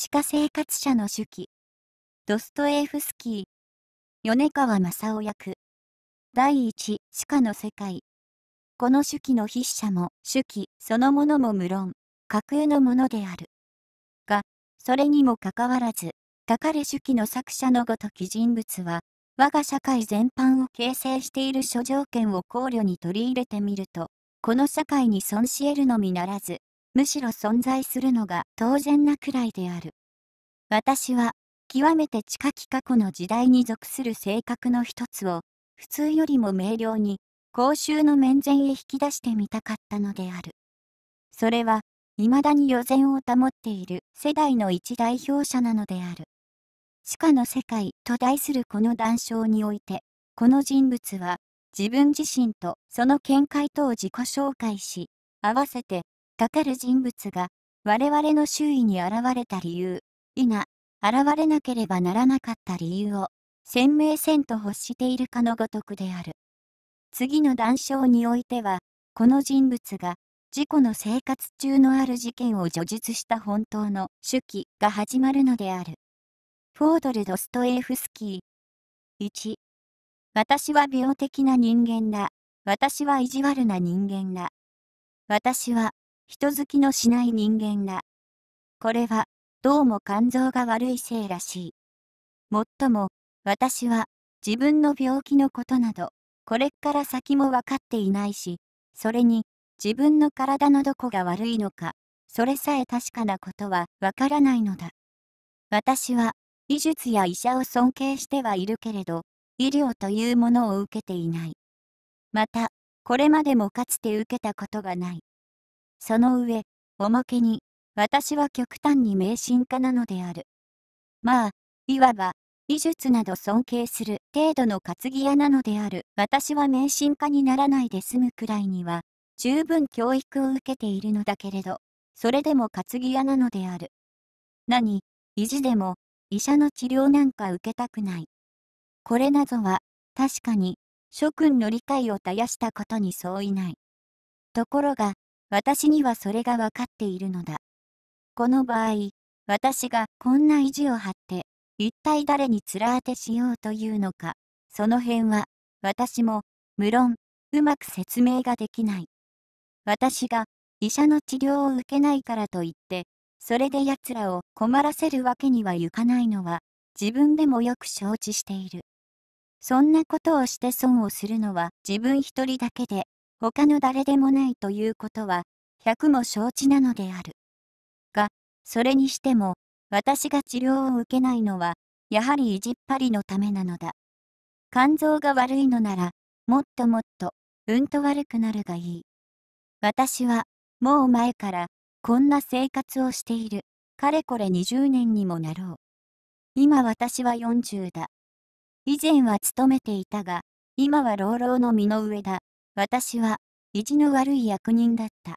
地下生活者の手記。ドストエフスキー。米川正夫役。第一、地下の世界。この手記の筆者も、手記そのものも無論、架空のものである。が、それにもかかわらず、書かれ手記の作者のごとき人物は、我が社会全般を形成している諸条件を考慮に取り入れてみると、この社会に損し得るのみならず、むしろ存在するのが当然なくらいである。私は、極めて近き過去の時代に属する性格の一つを、普通よりも明瞭に、公衆の面前へ引き出してみたかったのである。それは、未だに予前を保っている世代の一代表者なのである。地下の世界と題するこの談笑において、この人物は、自分自身とその見解とを自己紹介し、合わせてかかる人物が、我々の周囲に現れた理由、否、現れなければならなかった理由を、鮮明せんと欲しているかのごとくである。次の談笑においては、この人物が、自己の生活中のある事件を叙述した本当の手記が始まるのである。フォードル・ドストエフスキー。1。私は病的な人間だ。私は意地悪な人間だ。私は人好きのしない人間だ。これは、どうも肝臓が悪いせいらしい。もっとも、私は、自分の病気のことなど、これから先も分かっていないし、それに、自分の体のどこが悪いのか、それさえ確かなことは分からないのだ。私は、医術や医者を尊敬してはいるけれど、医療というものを受けていない。また、これまでもかつて受けたことがない。その上、おまけに、私は極端に迷信家なのである。まあ、いわば、美術など尊敬する程度の担ぎ屋なのである。私は迷信家にならないで済むくらいには、十分教育を受けているのだけれど、それでも担ぎ屋なのである。何、意地でも、医者の治療なんか受けたくない。これなどは、確かに、諸君の理解を絶やしたことに相違ない。ところが、私にはそれがわかっているのだ。この場合、私がこんな意地を張って、一体誰に面当てしようというのか、その辺は、私も、無論、うまく説明ができない。私が、医者の治療を受けないからといって、それで奴らを困らせるわけにはいかないのは、自分でもよく承知している。そんなことをして損をするのは自分一人だけで、他の誰でもないということは、百も承知なのである。が、それにしても、私が治療を受けないのは、やはり意地っ張りのためなのだ。肝臓が悪いのなら、もっともっと、うんと悪くなるがいい。私は、もう前から、こんな生活をしている、かれこれ20年にもなろう。今私は40だ。以前は勤めていたが、今は老老の身の上だ。私は意地の悪い役人だった。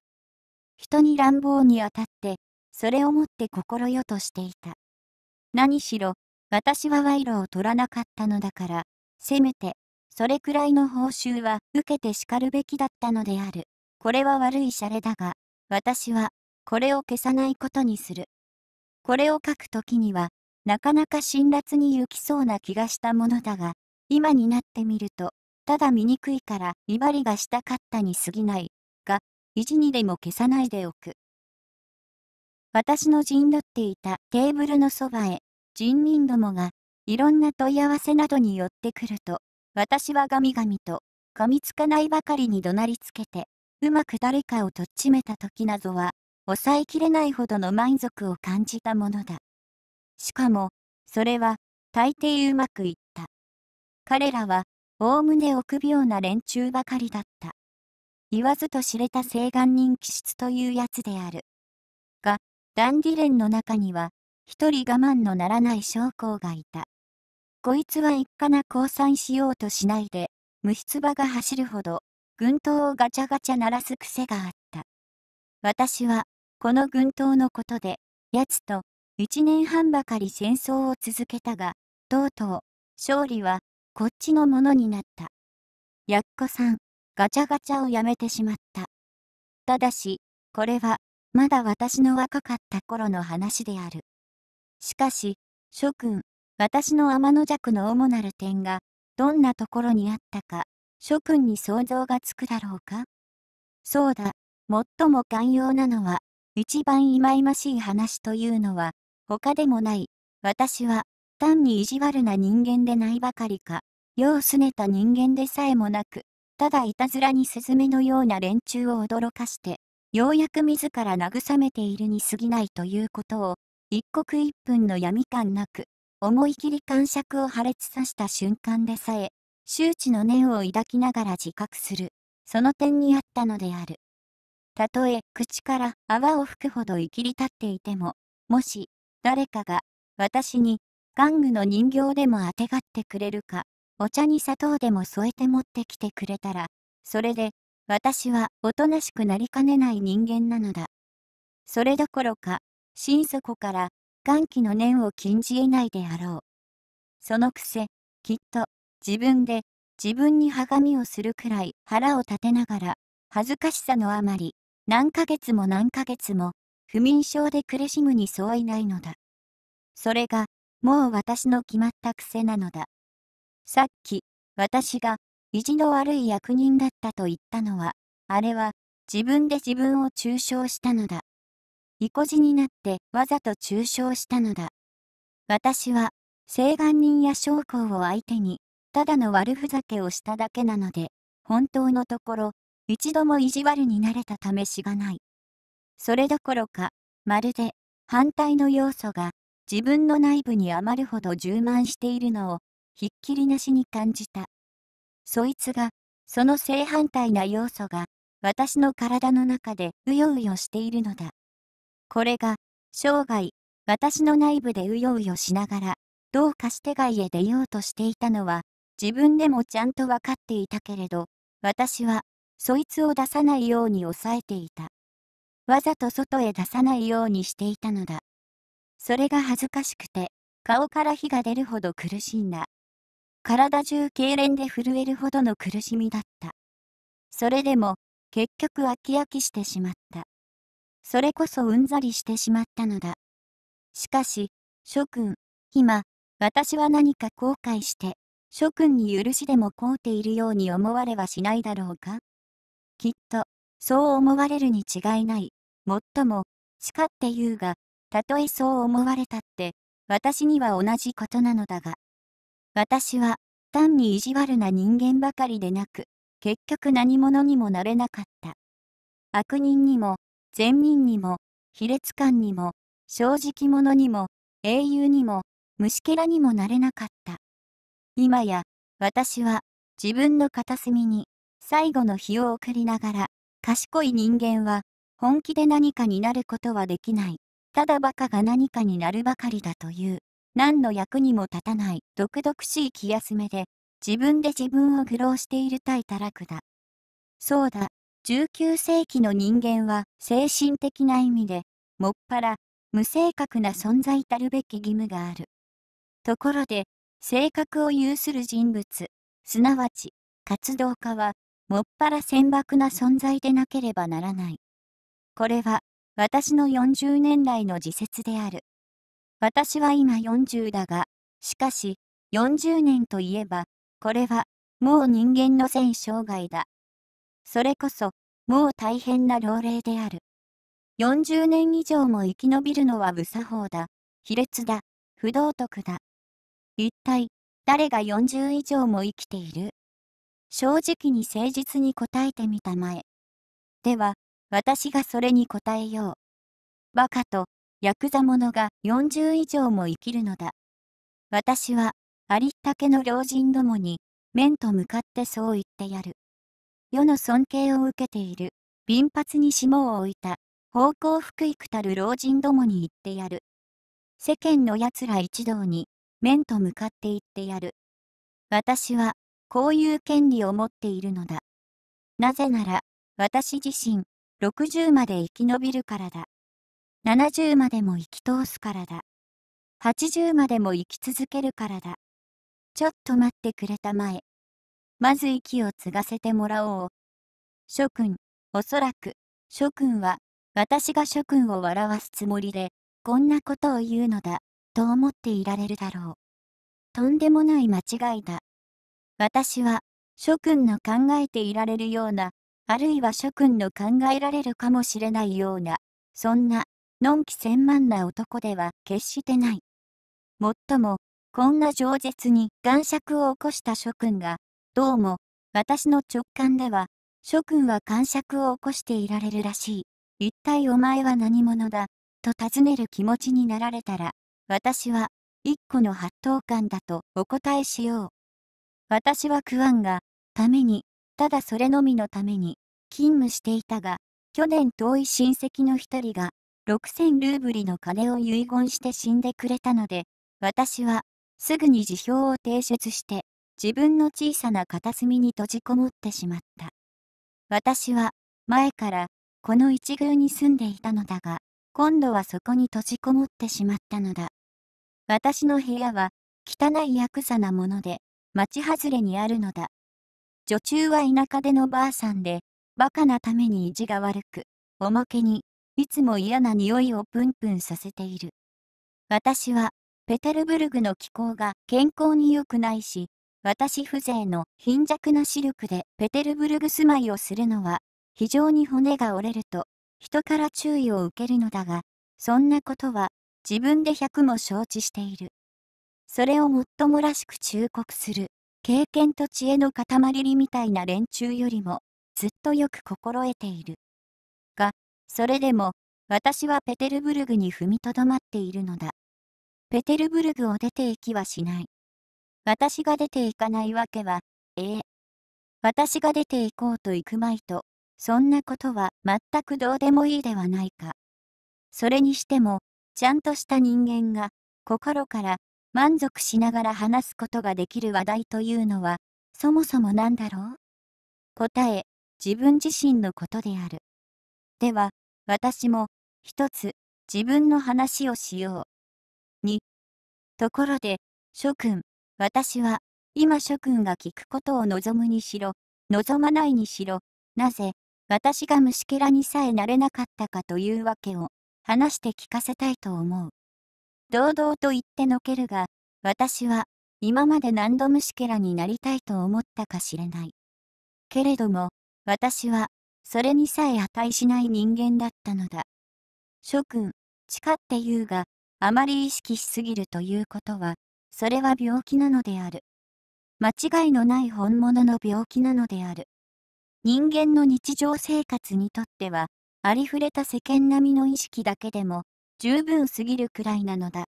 人に乱暴にあたって、それをもって心よとしていた。何しろ、私は賄賂を取らなかったのだから、せめて、それくらいの報酬は受けてしかるべきだったのである。これは悪いシャレだが、私は、これを消さないことにする。これを書くときには、なかなか辛辣に行きそうな気がしたものだが、今になってみると、ただ醜いから威張りがしたかったに過ぎない、が、意地にでも消さないでおく。私の陣取っていたテーブルのそばへ、人民どもが、いろんな問い合わせなどに寄ってくると、私はガミガミと、噛みつかないばかりに怒鳴りつけて、うまく誰かをとっちめた時などは、抑えきれないほどの満足を感じたものだ。しかも、それは、大抵うまくいった。彼らは、おおむね臆病な連中ばかりだった。言わずと知れた請願人気質というやつである。が、ダンディレンの中には、一人我慢のならない将校がいた。こいつは一家な降参しようとしないで、無筆場が走るほど、軍刀をガチャガチャ鳴らす癖があった。私は、この軍刀のことで、奴と、一年半ばかり戦争を続けたが、とうとう、勝利は、こっちのものになった。やっこさん、ガチャガチャをやめてしまった。ただし、これは、まだ私の若かった頃の話である。しかし、諸君、私の天の弱の主なる点が、どんなところにあったか、諸君に想像がつくだろうかそうだ、最も寛容なのは、一番忌々しい話というのは、他でもない、私は、単に意地悪な人間でないばかりか、世をすねた人間でさえもなく、ただいたずらにスズメのような連中を驚かして、ようやく自ら慰めているに過ぎないということを、一刻一分の闇感なく、思い切り感触を破裂させた瞬間でさえ、周知の念を抱きながら自覚する、その点にあったのである。たとえ口から泡を吹くほどいきり立っていても、もし、誰かが、私に、玩具の人形でもあてがってくれるか、お茶に砂糖でも添えて持ってきてくれたら、それで、私はおとなしくなりかねない人間なのだ。それどころか、心底から、歓喜の念を禁じ得ないであろう。そのくせ、きっと、自分で、自分に鏡をするくらい腹を立てながら、恥ずかしさのあまり、何ヶ月も何ヶ月も、不眠症で苦しむに相違ないのだ。それが、もう私の決まった癖なのだ。さっき、私が意地の悪い役人だったと言ったのは、あれは自分で自分を中傷したのだ。意固地になってわざと中傷したのだ。私は、請願人や将校を相手に、ただの悪ふざけをしただけなので、本当のところ、一度も意地悪になれた試しがない。それどころか、まるで反対の要素が自分の内部に余るほど充満しているのを、ひっきりなしに感じた。そいつが、その正反対な要素が、私の体の中でうようよしているのだ。これが、生涯、私の内部でうようよしながら、どうかして外へ出ようとしていたのは、自分でもちゃんと分かっていたけれど、私は、そいつを出さないように抑えていた。わざと外へ出さないようにしていたのだ。それが恥ずかしくて、顔から火が出るほど苦しんだ。体中痙攣で震えるほどの苦しみだった。それでも、結局飽き飽きしてしまった。それこそうんざりしてしまったのだ。しかし、諸君、今、私は何か後悔して、諸君に許しでも請うているように思われはしないだろうかきっと、そう思われるに違いない。もっとも、しかって言うが、たとえそう思われたって、私には同じことなのだが。私は、単に意地悪な人間ばかりでなく、結局何者にもなれなかった。悪人にも、善人にも、卑劣感にも、正直者にも、英雄にも、虫けらにもなれなかった。今や、私は、自分の片隅に、最後の日を送りながら、賢い人間は、本気で何かになることはできない。ただバカが何かになるばかりだという、何の役にも立たない毒々しい気休めで、自分で自分を愚弄している対堕落だ。そうだ、19世紀の人間は精神的な意味で、もっぱら、無性格な存在たるべき義務がある。ところで、性格を有する人物、すなわち、活動家は、もっぱら船舶な存在でなければならない。これは、私の40年来の自説である。私は今40だが、しかし、40年といえば、これは、もう人間の全生涯だ。それこそ、もう大変な老齢である。40年以上も生き延びるのは無作法だ、卑劣だ、不道徳だ。一体、誰が40以上も生きている正直に誠実に答えてみたまえ。では、私がそれに答えよう。バカとヤクザ者が40以上も生きるのだ。私はありったけの老人どもに面と向かってそう言ってやる。世の尊敬を受けている、貧髪に霜を置いた、方向福育たる老人どもに言ってやる。世間の奴ら一同に、面と向かって言ってやる。私は、こういう権利を持っているのだ。なぜなら、私自身、60まで生き延びるからだ。70までも生き通すからだ。80までも生き続けるからだ。ちょっと待ってくれたまえ。まず息を継がせてもらおう。諸君、おそらく、諸君は、私が諸君を笑わすつもりで、こんなことを言うのだ、と思っていられるだろう。とんでもない間違いだ。私は、諸君の考えていられるような、あるいは諸君の考えられるかもしれないような、そんな、のんき千万な男では決してない。もっとも、こんな饒舌に眼釈を起こした諸君が、どうも、私の直感では、諸君は感釈を起こしていられるらしい。一体お前は何者だと尋ねる気持ちになられたら、私は、一個の八頭感だとお答えしよう。私は食わんが、ために、ただそれのみのために、勤務していたが、去年遠い親戚の一人が、6000ルーブリの金を遺言して死んでくれたので、私は、すぐに辞表を提出して、自分の小さな片隅に閉じこもってしまった。私は、前から、この一宮に住んでいたのだが、今度はそこに閉じこもってしまったのだ。私の部屋は、汚いヤクザなもので、町外れにあるのだ。女中は田舎でのばあさんで、バカなために意地が悪く、おまけに、いつも嫌な匂いをプンプンさせている。私は、ペテルブルグの気候が健康に良くないし、私風情の貧弱な視力でペテルブルグ住まいをするのは、非常に骨が折れると、人から注意を受けるのだが、そんなことは、自分で100も承知している。それをもっともらしく忠告する、経験と知恵の塊みたいな連中よりも、ずっとよく心得ている。が、それでも、私はペテルブルグに踏みとどまっているのだ。ペテルブルグを出て行きはしない。私が出て行かないわけは、ええ。私が出て行こうと行くまいと、そんなことは全くどうでもいいではないか。それにしても、ちゃんとした人間が、心から満足しながら話すことができる話題というのは、そもそもなんだろう答え、自分自身のことである。では、私も、一つ、自分の話をしよう。2、ところで、諸君、私は、今諸君が聞くことを望むにしろ、望まないにしろ、なぜ、私が虫けらにさえなれなかったかというわけを、話して聞かせたいと思う。堂々と言ってのけるが、私は、今まで何度虫けらになりたいと思ったかしれない。けれども、私は、それにさえ値しない人間だったのだ。諸君、誓って言うが、あまり意識しすぎるということは、それは病気なのである。間違いのない本物の病気なのである。人間の日常生活にとっては、ありふれた世間並みの意識だけでも、十分すぎるくらいなのだ。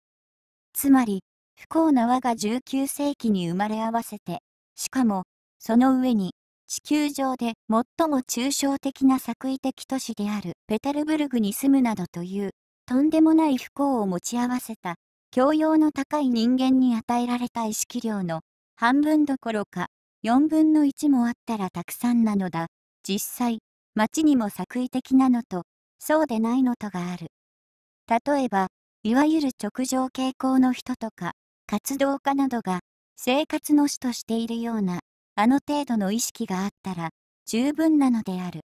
つまり、不幸な我が19世紀に生まれ合わせて、しかも、その上に、地球上で最も抽象的な作為的都市であるペテルブルグに住むなどというとんでもない不幸を持ち合わせた教養の高い人間に与えられた意識量の半分どころか4分の1もあったらたくさんなのだ実際町にも作為的なのとそうでないのとがある例えばいわゆる直情傾向の人とか活動家などが生活の主としているようなあの程度の意識があったら十分なのである。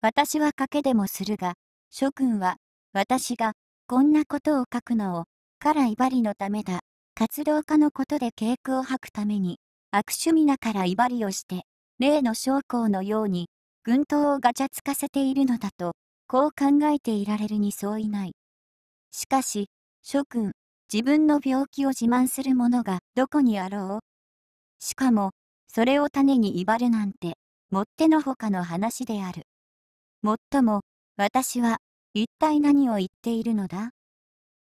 私は賭けでもするが、諸君は私がこんなことを書くのを、から威張りのためだ。活動家のことで稽古を吐くために、悪趣味なから威張りをして、例の将校のように、軍刀をガチャつかせているのだと、こう考えていられるに相違ない。しかし、諸君、自分の病気を自慢する者がどこにあろうしかも、それを種に威張るなんて、もってのほかの話である。もっとも、私は、一体何を言っているのだ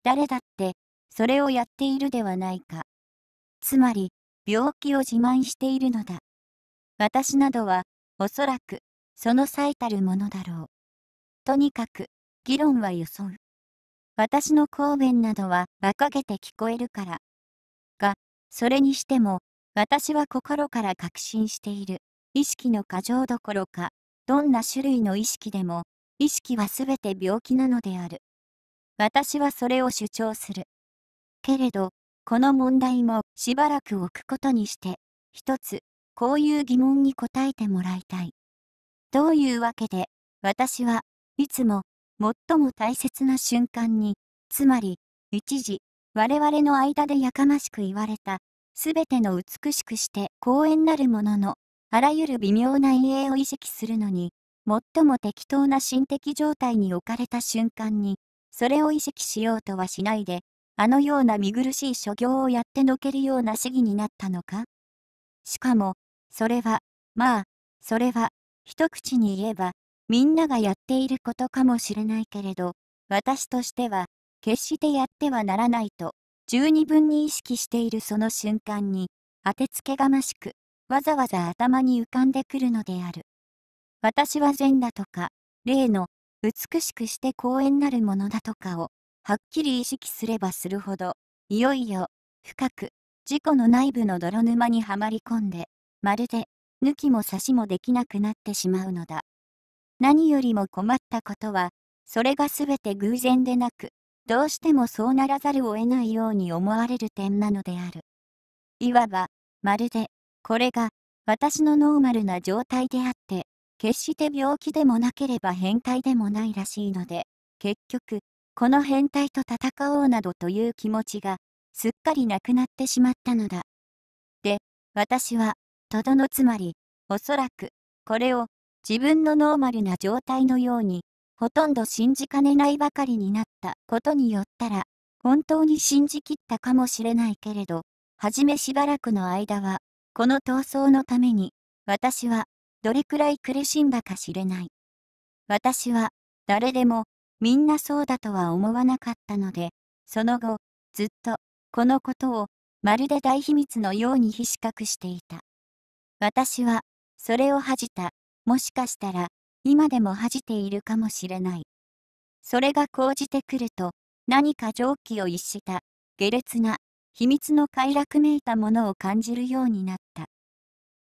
誰だって、それをやっているではないか。つまり、病気を自慢しているのだ。私などは、おそらく、その最たるものだろう。とにかく、議論はよそう。私の公弁などは馬鹿げて聞こえるから。が、それにしても、私は心から確信している。意識の過剰どころか、どんな種類の意識でも、意識はすべて病気なのである。私はそれを主張する。けれど、この問題もしばらく置くことにして、一つ、こういう疑問に答えてもらいたい。どういうわけで、私はいつも最も大切な瞬間に、つまり、一時、我々の間でやかましく言われたすべての美しくして公園なるものの、あらゆる微妙な陰影を意識するのに、最も適当な心的状態に置かれた瞬間に、それを意識しようとはしないで、あのような見苦しい所業をやってのけるような主義になったのかしかも、それは、まあ、それは、一口に言えば、みんながやっていることかもしれないけれど、私としては、決してやってはならないと十二分に意識しているその瞬間に、当てつけがましく、わざわざ頭に浮かんでくるのである。私は善だとか、例の、美しくして光栄なるものだとかを、はっきり意識すればするほど、いよいよ、深く、事故の内部の泥沼にはまり込んで、まるで、抜きも差しもできなくなってしまうのだ。何よりも困ったことは、それが全て偶然でなく、どうしてもそうならざるを得ないように思われる点なのである。いわば、まるで、これが、私のノーマルな状態であって、決して病気でもなければ変態でもないらしいので、結局、この変態と戦おうなどという気持ちが、すっかりなくなってしまったのだ。で、私は、とどのつまり、おそらく、これを、自分のノーマルな状態のように、ほとんど信じかねないばかりになったことによったら、本当に信じきったかもしれないけれど、はじめしばらくの間は、この闘争のために、私は、どれくらい苦しんだか知れない。私は、誰でも、みんなそうだとは思わなかったので、その後、ずっと、このことを、まるで大秘密のように非視覚していた。私は、それを恥じた、もしかしたら、今でも恥じているかもしれない。それが高じてくると、何か常軌を逸した、下劣な、秘密の快楽めいたものを感じるようになった。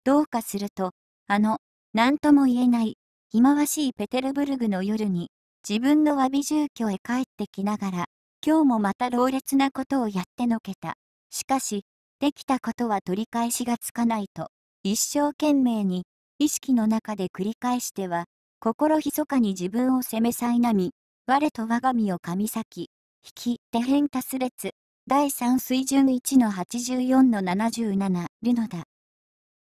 どうかすると、あの、何とも言えない、忌まわしいペテルブルグの夜に、自分の詫び住居へ帰ってきながら、今日もまた老烈なことをやってのけた。しかし、できたことは取り返しがつかないと、一生懸命に、意識の中で繰り返しては、心密かに自分を責めさいなみ、我と我が身を神先、引き、手変多す列、第3水準1の84の77、ルノだ。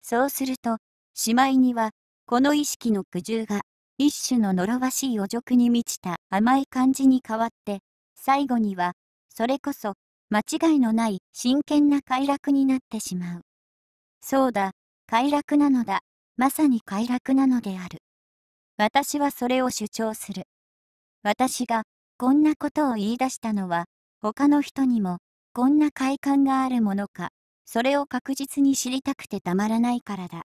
そうすると、しまいには、この意識の苦渋が、一種の呪わしい汚辱に満ちた甘い感じに変わって、最後には、それこそ、間違いのない真剣な快楽になってしまう。そうだ、快楽なのだ、まさに快楽なのである。私はそれを主張する。私がこんなことを言い出したのは、他の人にもこんな快感があるものか、それを確実に知りたくてたまらないからだ。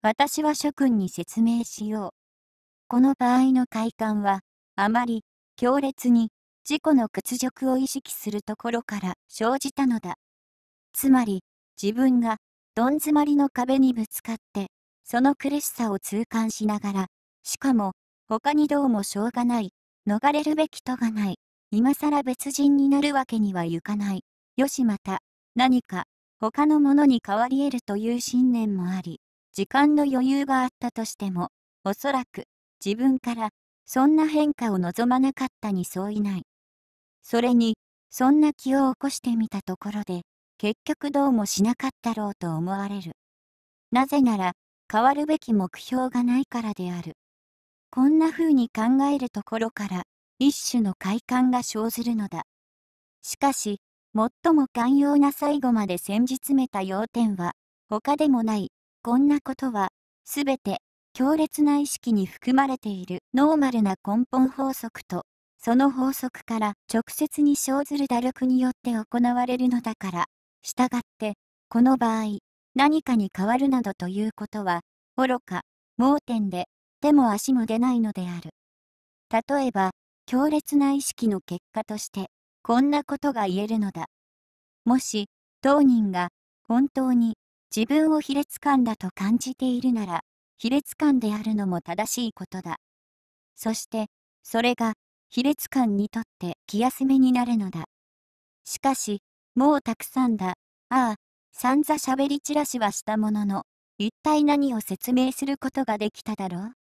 私は諸君に説明しよう。この場合の快感は、あまり強烈に自己の屈辱を意識するところから生じたのだ。つまり、自分がどん詰まりの壁にぶつかって、その苦しさを痛感しながら、しかも、他にどうもしょうがない、逃れるべきとがない、今更別人になるわけにはいかない、よしまた、何か、他のものに変わり得るという信念もあり、時間の余裕があったとしても、おそらく、自分から、そんな変化を望まなかったに相違ない。それに、そんな気を起こしてみたところで、結局どうもしなかったろうと思われる。なぜなら、変わるべき目標がないからである。こんな風に考えるところから一種の快感が生ずるのだ。しかし、最も寛容な最後まで戦じ詰めた要点は、他でもない、こんなことは、すべて、強烈な意識に含まれているノーマルな根本法則と、その法則から直接に生ずる打力によって行われるのだから、従って、この場合、何かに変わるなどということは、愚か、盲点で、でも足も出ないのである。例えば、強烈な意識の結果として、こんなことが言えるのだ。もし、当人が、本当に、自分を卑劣感だと感じているなら、卑劣感であるのも正しいことだ。そして、それが、卑劣感にとって気休めになるのだ。しかし、もうたくさんだ、ああ、さんざしゃべり散らしはしたものの、一体何を説明することができただろう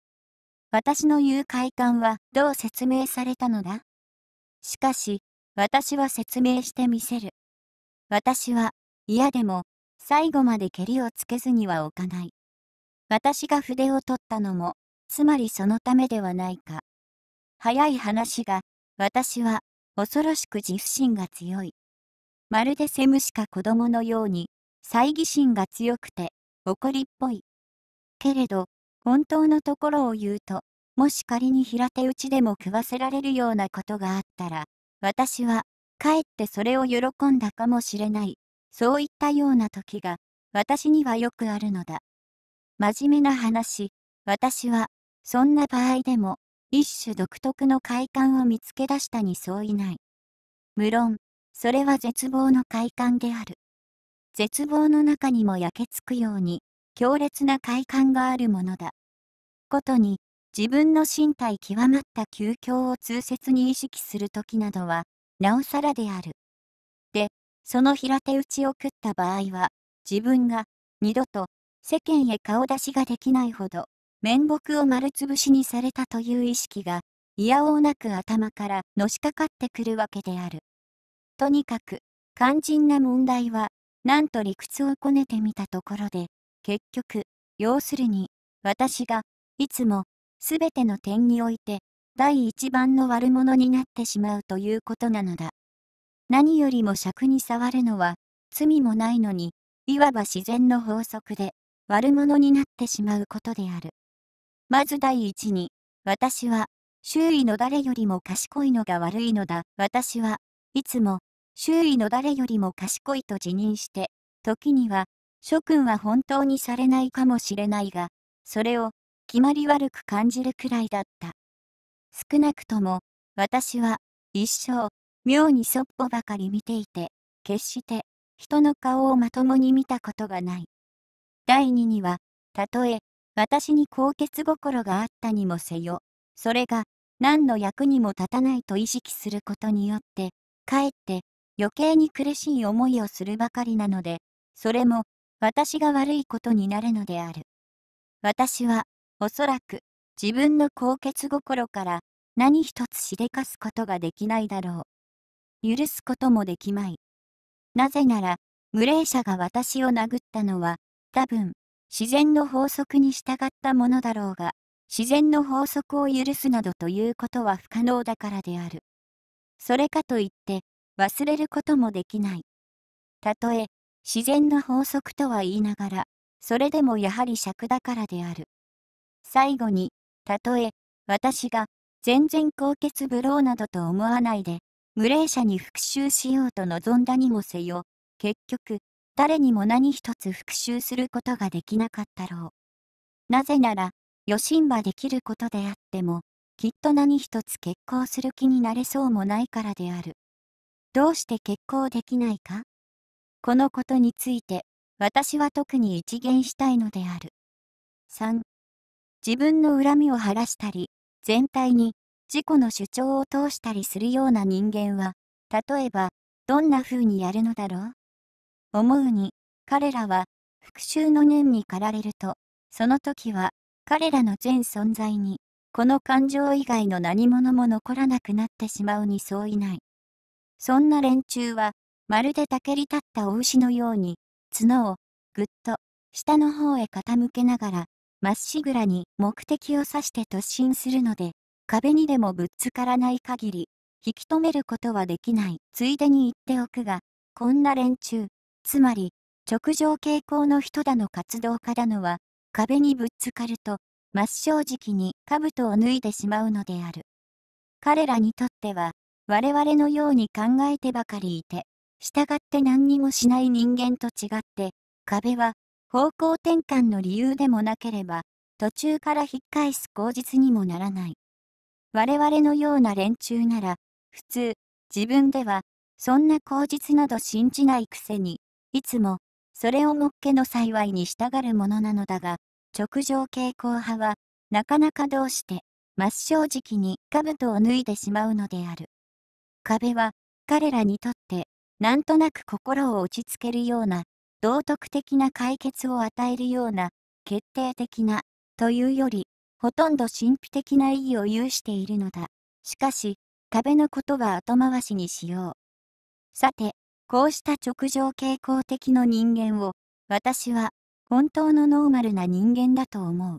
私の言う快感はどう説明されたのだしかし、私は説明してみせる。私は、嫌でも、最後まで蹴りをつけずには置かない。私が筆を取ったのも、つまりそのためではないか。早い話が、私は、恐ろしく自負心が強い。まるでセムしか子供のように、猜疑心が強くて、怒りっぽい。けれど、本当のところを言うと、もし仮に平手打ちでも食わせられるようなことがあったら、私は、かえってそれを喜んだかもしれない、そういったような時が、私にはよくあるのだ。真面目な話、私は、そんな場合でも、一種独特の快感を見つけ出したに相違ない。無論、それは絶望の快感である。絶望の中にも焼けつくように、強烈な快感があるものだ。ことに、自分の身体極まった究境を痛切に意識する時などは、なおさらである。で、その平手打ちを食った場合は、自分が、二度と、世間へ顔出しができないほど、面目を丸つぶしにされたという意識が、いやおうなく頭からのしかかってくるわけである。とにかく、肝心な問題は、なんと理屈をこねてみたところで、結局、要するに、私が、いつも、すべての点において、第一番の悪者になってしまうということなのだ。何よりも尺に触るのは、罪もないのに、いわば自然の法則で、悪者になってしまうことである。まず第一に、私は、周囲の誰よりも賢いのが悪いのだ。私は、いつも、周囲の誰よりも賢いと自認して、時には、諸君は本当にされないかもしれないが、それを決まり悪く感じるくらいだった。少なくとも、私は一生、妙にそっぽばかり見ていて、決して人の顔をまともに見たことがない。第二には、たとえ私に高血心があったにもせよ、それが何の役にも立たないと意識することによって、かえって余計に苦しい思いをするばかりなので、それも私が悪いことになるのである。私は、おそらく、自分の高潔心から何一つしでかすことができないだろう。許すこともできまい。なぜなら、無礼者が私を殴ったのは、多分、自然の法則に従ったものだろうが、自然の法則を許すなどということは不可能だからである。それかといって、忘れることもできない。たとえ、自然の法則とは言いながら、それでもやはり尺だからである。最後に、たとえ、私が、全然高血ブローなどと思わないで、無礼者に復讐しようと望んだにもせよ、結局、誰にも何一つ復讐することができなかったろう。なぜなら、余震はできることであっても、きっと何一つ結婚する気になれそうもないからである。どうして結婚できないかこのことについて、私は特に一言したいのである。3. 自分の恨みを晴らしたり、全体に自己の主張を通したりするような人間は、例えば、どんな風にやるのだろう思うに、彼らは、復讐の念に駆られると、その時は、彼らの全存在に、この感情以外の何物も残らなくなってしまうに相違ない。そんな連中は、まるでたけり立ったお牛のように、角を、ぐっと、下の方へ傾けながら、まっしぐらに目的を指して突進するので、壁にでもぶつからない限り、引き止めることはできない。ついでに言っておくが、こんな連中、つまり、直上傾向の人だの活動家だのは、壁にぶつかると、真っ正直に兜を脱いでしまうのである。彼らにとっては、我々のように考えてばかりいて、従って何にもしない人間と違って、壁は方向転換の理由でもなければ、途中から引っ返す口実にもならない。我々のような連中なら、普通、自分では、そんな口実など信じないくせに、いつも、それをもっけの幸いに従るものなのだが、直上傾向派は、なかなかどうして、真っ正直に兜を脱いでしまうのである。壁は、彼らにとっなんとなく心を落ち着けるような、道徳的な解決を与えるような、決定的な、というより、ほとんど神秘的な意義を有しているのだ。しかし、壁のことは後回しにしよう。さて、こうした直情傾向的の人間を、私は、本当のノーマルな人間だと思う。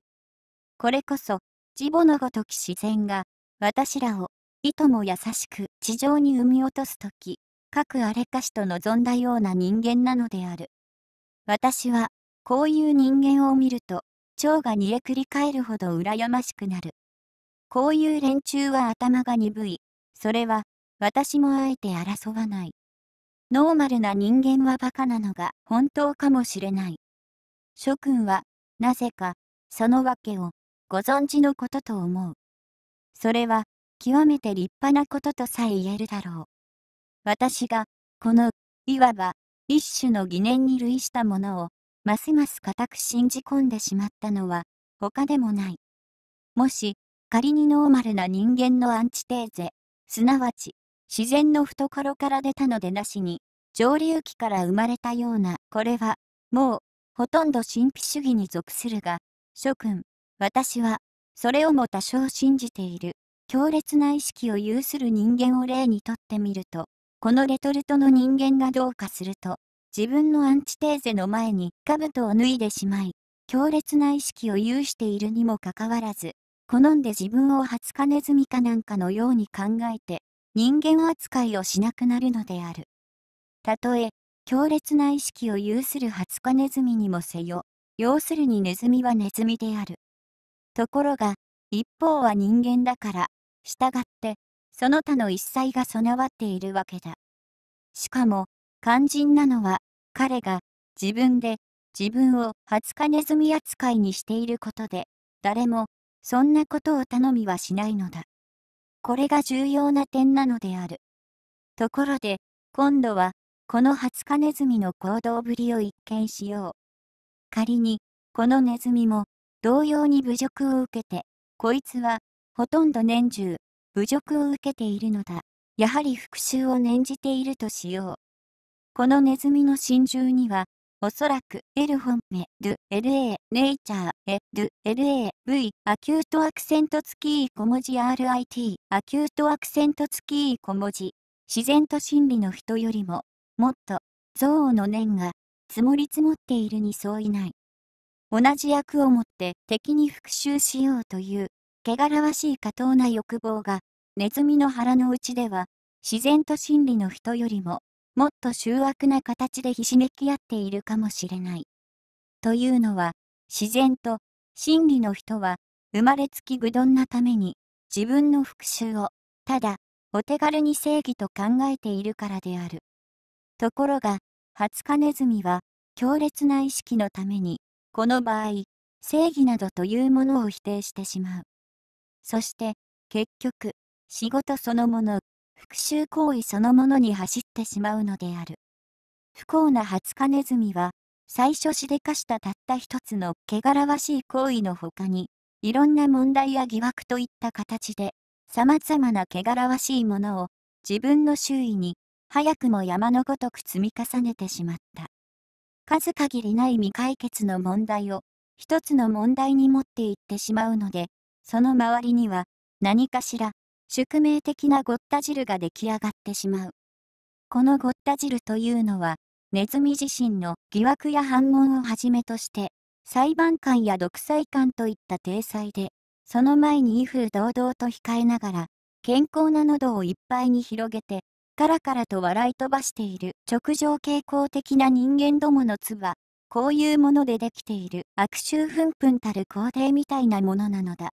これこそ、ジ母のごとき自然が、私らを、いとも優しく地上に産み落とすとき、各あれかしと望んだような人間なのである。私は、こういう人間を見ると、蝶が煮えくり返るほど羨ましくなる。こういう連中は頭が鈍い。それは、私もあえて争わない。ノーマルな人間はバカなのが本当かもしれない。諸君は、なぜか、その訳を、ご存知のことと思う。それは、極めて立派なこととさえ言えるだろう。私が、この、いわば、一種の疑念に類したものを、ますます固く信じ込んでしまったのは、他でもない。もし、仮にノーマルな人間のアンチテーゼ、すなわち、自然の懐から出たのでなしに、上流期から生まれたような、これは、もう、ほとんど神秘主義に属するが、諸君、私は、それをも多少信じている、強烈な意識を有する人間を例にとってみると、このレトルトの人間がどうかすると、自分のアンチテーゼの前に兜を脱いでしまい、強烈な意識を有しているにもかかわらず、好んで自分をハツカネズミかなんかのように考えて、人間扱いをしなくなるのである。たとえ、強烈な意識を有するハツカネズミにもせよ、要するにネズミはネズミである。ところが、一方は人間だから、従って、その他の一切が備わっているわけだ。しかも、肝心なのは、彼が自分で自分を20日ネズミ扱いにしていることで、誰もそんなことを頼みはしないのだ。これが重要な点なのである。ところで、今度は、この20日ネズミの行動ぶりを一見しよう。仮に、このネズミも、同様に侮辱を受けて、こいつは、ほとんど年中、侮辱を受けているのだ。やはり復讐を念じているとしよう。このネズミの真珠には、おそらく、エルホンメ、ドゥ、LA、ネイチャー、エ、ドゥ、LA、V、アキュートアクセント付き小文字 RIT、アキュートアクセント付き小文字、自然と真理の人よりも、もっと、憎悪の念が、積もり積もっているに相違ない。同じ役を持って敵に復讐しようという、汚らわしい過当な欲望が、ネズミの腹の内では、自然と真理の人よりも、もっと醜悪な形でひしめき合っているかもしれない。というのは、自然と真理の人は、生まれつき愚鈍なために、自分の復讐を、ただ、お手軽に正義と考えているからである。ところが、ハツカネズミは、強烈な意識のために、この場合、正義などというものを否定してしまう。そして、結局、仕事そのもの、復讐行為そのものに走ってしまうのである。不幸な初ツカネズミは、最初しでかしたたった一つの汚らわしい行為の他に、いろんな問題や疑惑といった形で、様々な汚らわしいものを自分の周囲に早くも山のごとく積み重ねてしまった。数限りない未解決の問題を一つの問題に持っていってしまうので、その周りには何かしら宿命的なごった汁が出来上がってしまう。このごった汁というのは、ネズミ自身の疑惑や反問をはじめとして、裁判官や独裁官といった体裁で、その前に威風堂々と控えながら、健康な喉をいっぱいに広げて、カラカラと笑い飛ばしている直情傾向的な人間どもの唾、こういうものでできている悪臭ふんふんたる皇帝みたいなものなのだ。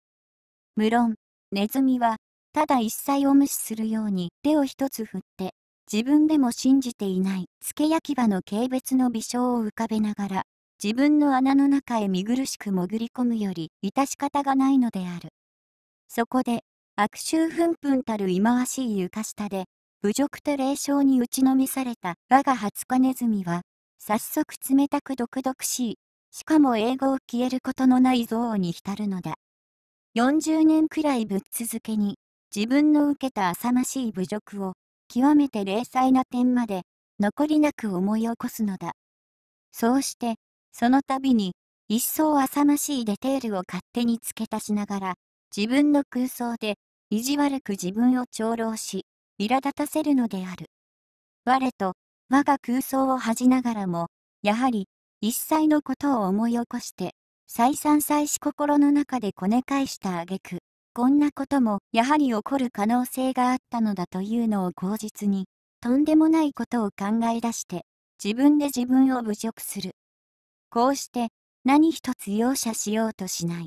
無論、ネズミはただ一切を無視するように手を一つ振って、自分でも信じていないつけ焼き場の軽蔑の微笑を浮かべながら、自分の穴の中へ見苦しく潜り込むより致し方がないのである。そこで、悪臭ふんふんたる忌まわしい床下で、侮辱と霊障に打ちのみされた我が初カネズミは、早速冷たく毒々しい、しかも英語を消えることのない憎悪に浸るのだ。40年くらいぶっ続けに自分の受けた浅ましい侮辱を、極めて冷細な点まで、残りなく思い起こすのだ。そうして、その度に、一層浅ましいデテールを勝手に付け足しながら、自分の空想で、意地悪く自分を長老し、苛立たせるのである。我と、我が空想を恥じながらも、やはり、一切のことを思い起こして、再三再四心の中でこね返した挙句、こんなこともやはり起こる可能性があったのだというのを口実に、とんでもないことを考え出して、自分で自分を侮辱する。こうして、何一つ容赦しようとしない。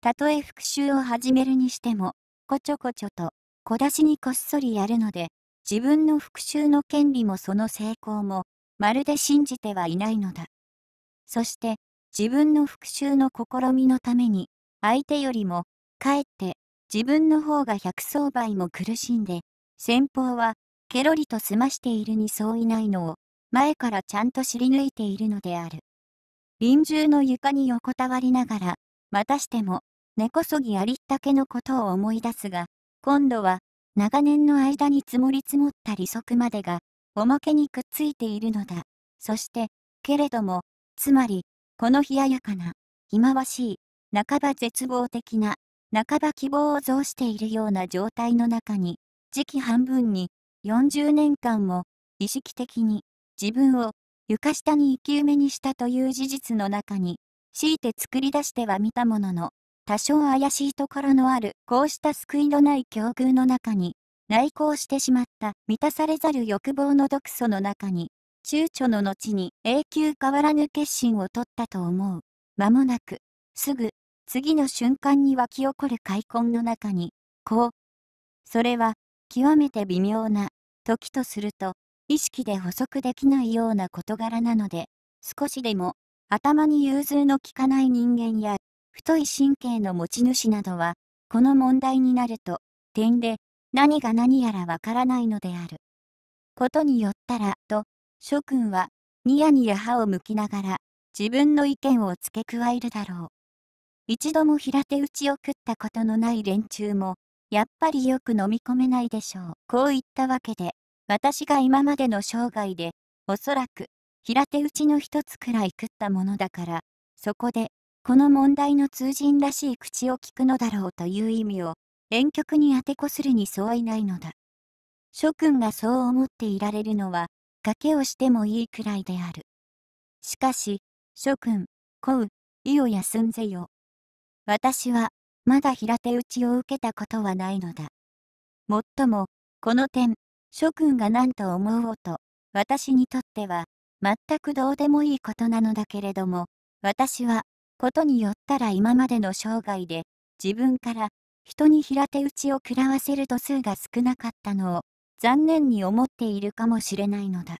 たとえ復讐を始めるにしても、こちょこちょと、小出しにこっそりやるので、自分の復讐の権利もその成功も、まるで信じてはいないのだ。そして、自分の復讐の試みのために、相手よりもかえって自分の方が百相倍も苦しんで、先方はケロリと済ましているに相違ないのを前からちゃんと知り抜いているのである。臨終の床に横たわりながら、またしても根こそぎありったけのことを思い出すが、今度は長年の間に積もり積もった利息までがおまけにくっついているのだ。そして、けれども、つまり、この冷ややかな、忌まわしい、半ば絶望的な、半ば希望を増しているような状態の中に、時期半分に40年間も意識的に自分を床下に生き埋めにしたという事実の中に、強いて作り出してはみたものの、多少怪しいところのあるこうした救いのない境遇の中に、内向してしまった満たされざる欲望の毒素の中に、躊躇の後に永久変わらぬ決心を取ったと思う。間もなく、すぐ、次の瞬間に湧き起こる開墾の中に、こう。それは、極めて微妙な、時とすると、意識で補足できないような事柄なので、少しでも、頭に融通の利かない人間や、太い神経の持ち主などは、この問題になると、点で、何が何やらわからないのである。ことによったら、と、諸君は、ニヤニヤ歯をむきながら、自分の意見を付け加えるだろう。一度も平手打ちを食ったことのない連中も、やっぱりよく飲み込めないでしょう。こういったわけで、私が今までの生涯で、おそらく、平手打ちの一つくらい食ったものだから、そこで、この問題の通人らしい口を聞くのだろうという意味を、遠曲に当てこするに相違ないのだ。諸君がそう思っていられるのは、賭けをしてもいいくらいである。しかし、諸君、こう、意を休んぜよ。私は、まだ平手打ちを受けたことはないのだ。もっとも、この点、諸君が何と思おうと、私にとっては、全くどうでもいいことなのだけれども、私は、ことによったら今までの生涯で、自分から、人に平手打ちを食らわせる度数が少なかったのを、残念に思っているかもしれないのだ。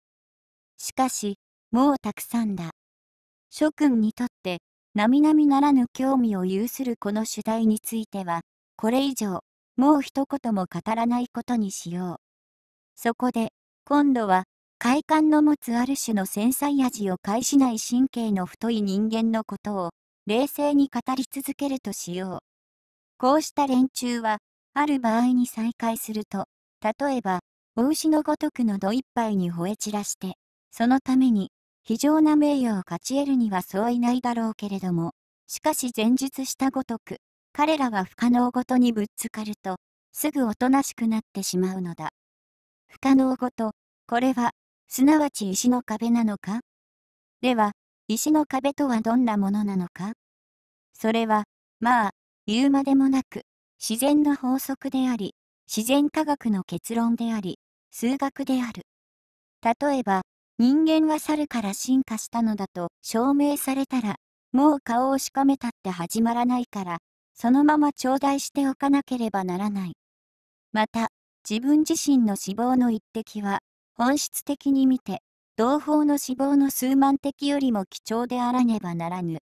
しかし、もうたくさんだ。諸君にとって、並々ならぬ興味を有するこの主題については、これ以上、もう一言も語らないことにしよう。そこで、今度は、快感の持つある種の繊細味を介しない神経の太い人間のことを、冷静に語り続けるとしよう。こうした連中は、ある場合に再会すると、例えば、お牛のごとくのどいっぱいに吠え散らして、そのために、非常な名誉を勝ち得るにはそういないだろうけれども、しかし前述したごとく、彼らは不可能ごとにぶつかると、すぐおとなしくなってしまうのだ。不可能ごと、これは、すなわち石の壁なのかでは、石の壁とはどんなものなのかそれは、まあ、言うまでもなく、自然の法則であり、自然科学の結論であり、数学である。例えば、人間は猿から進化したのだと証明されたら、もう顔をしかめたって始まらないから、そのまま頂戴しておかなければならない。また、自分自身の死亡の一滴は、本質的に見て、同胞の死亡の数万滴よりも貴重であらねばならぬ。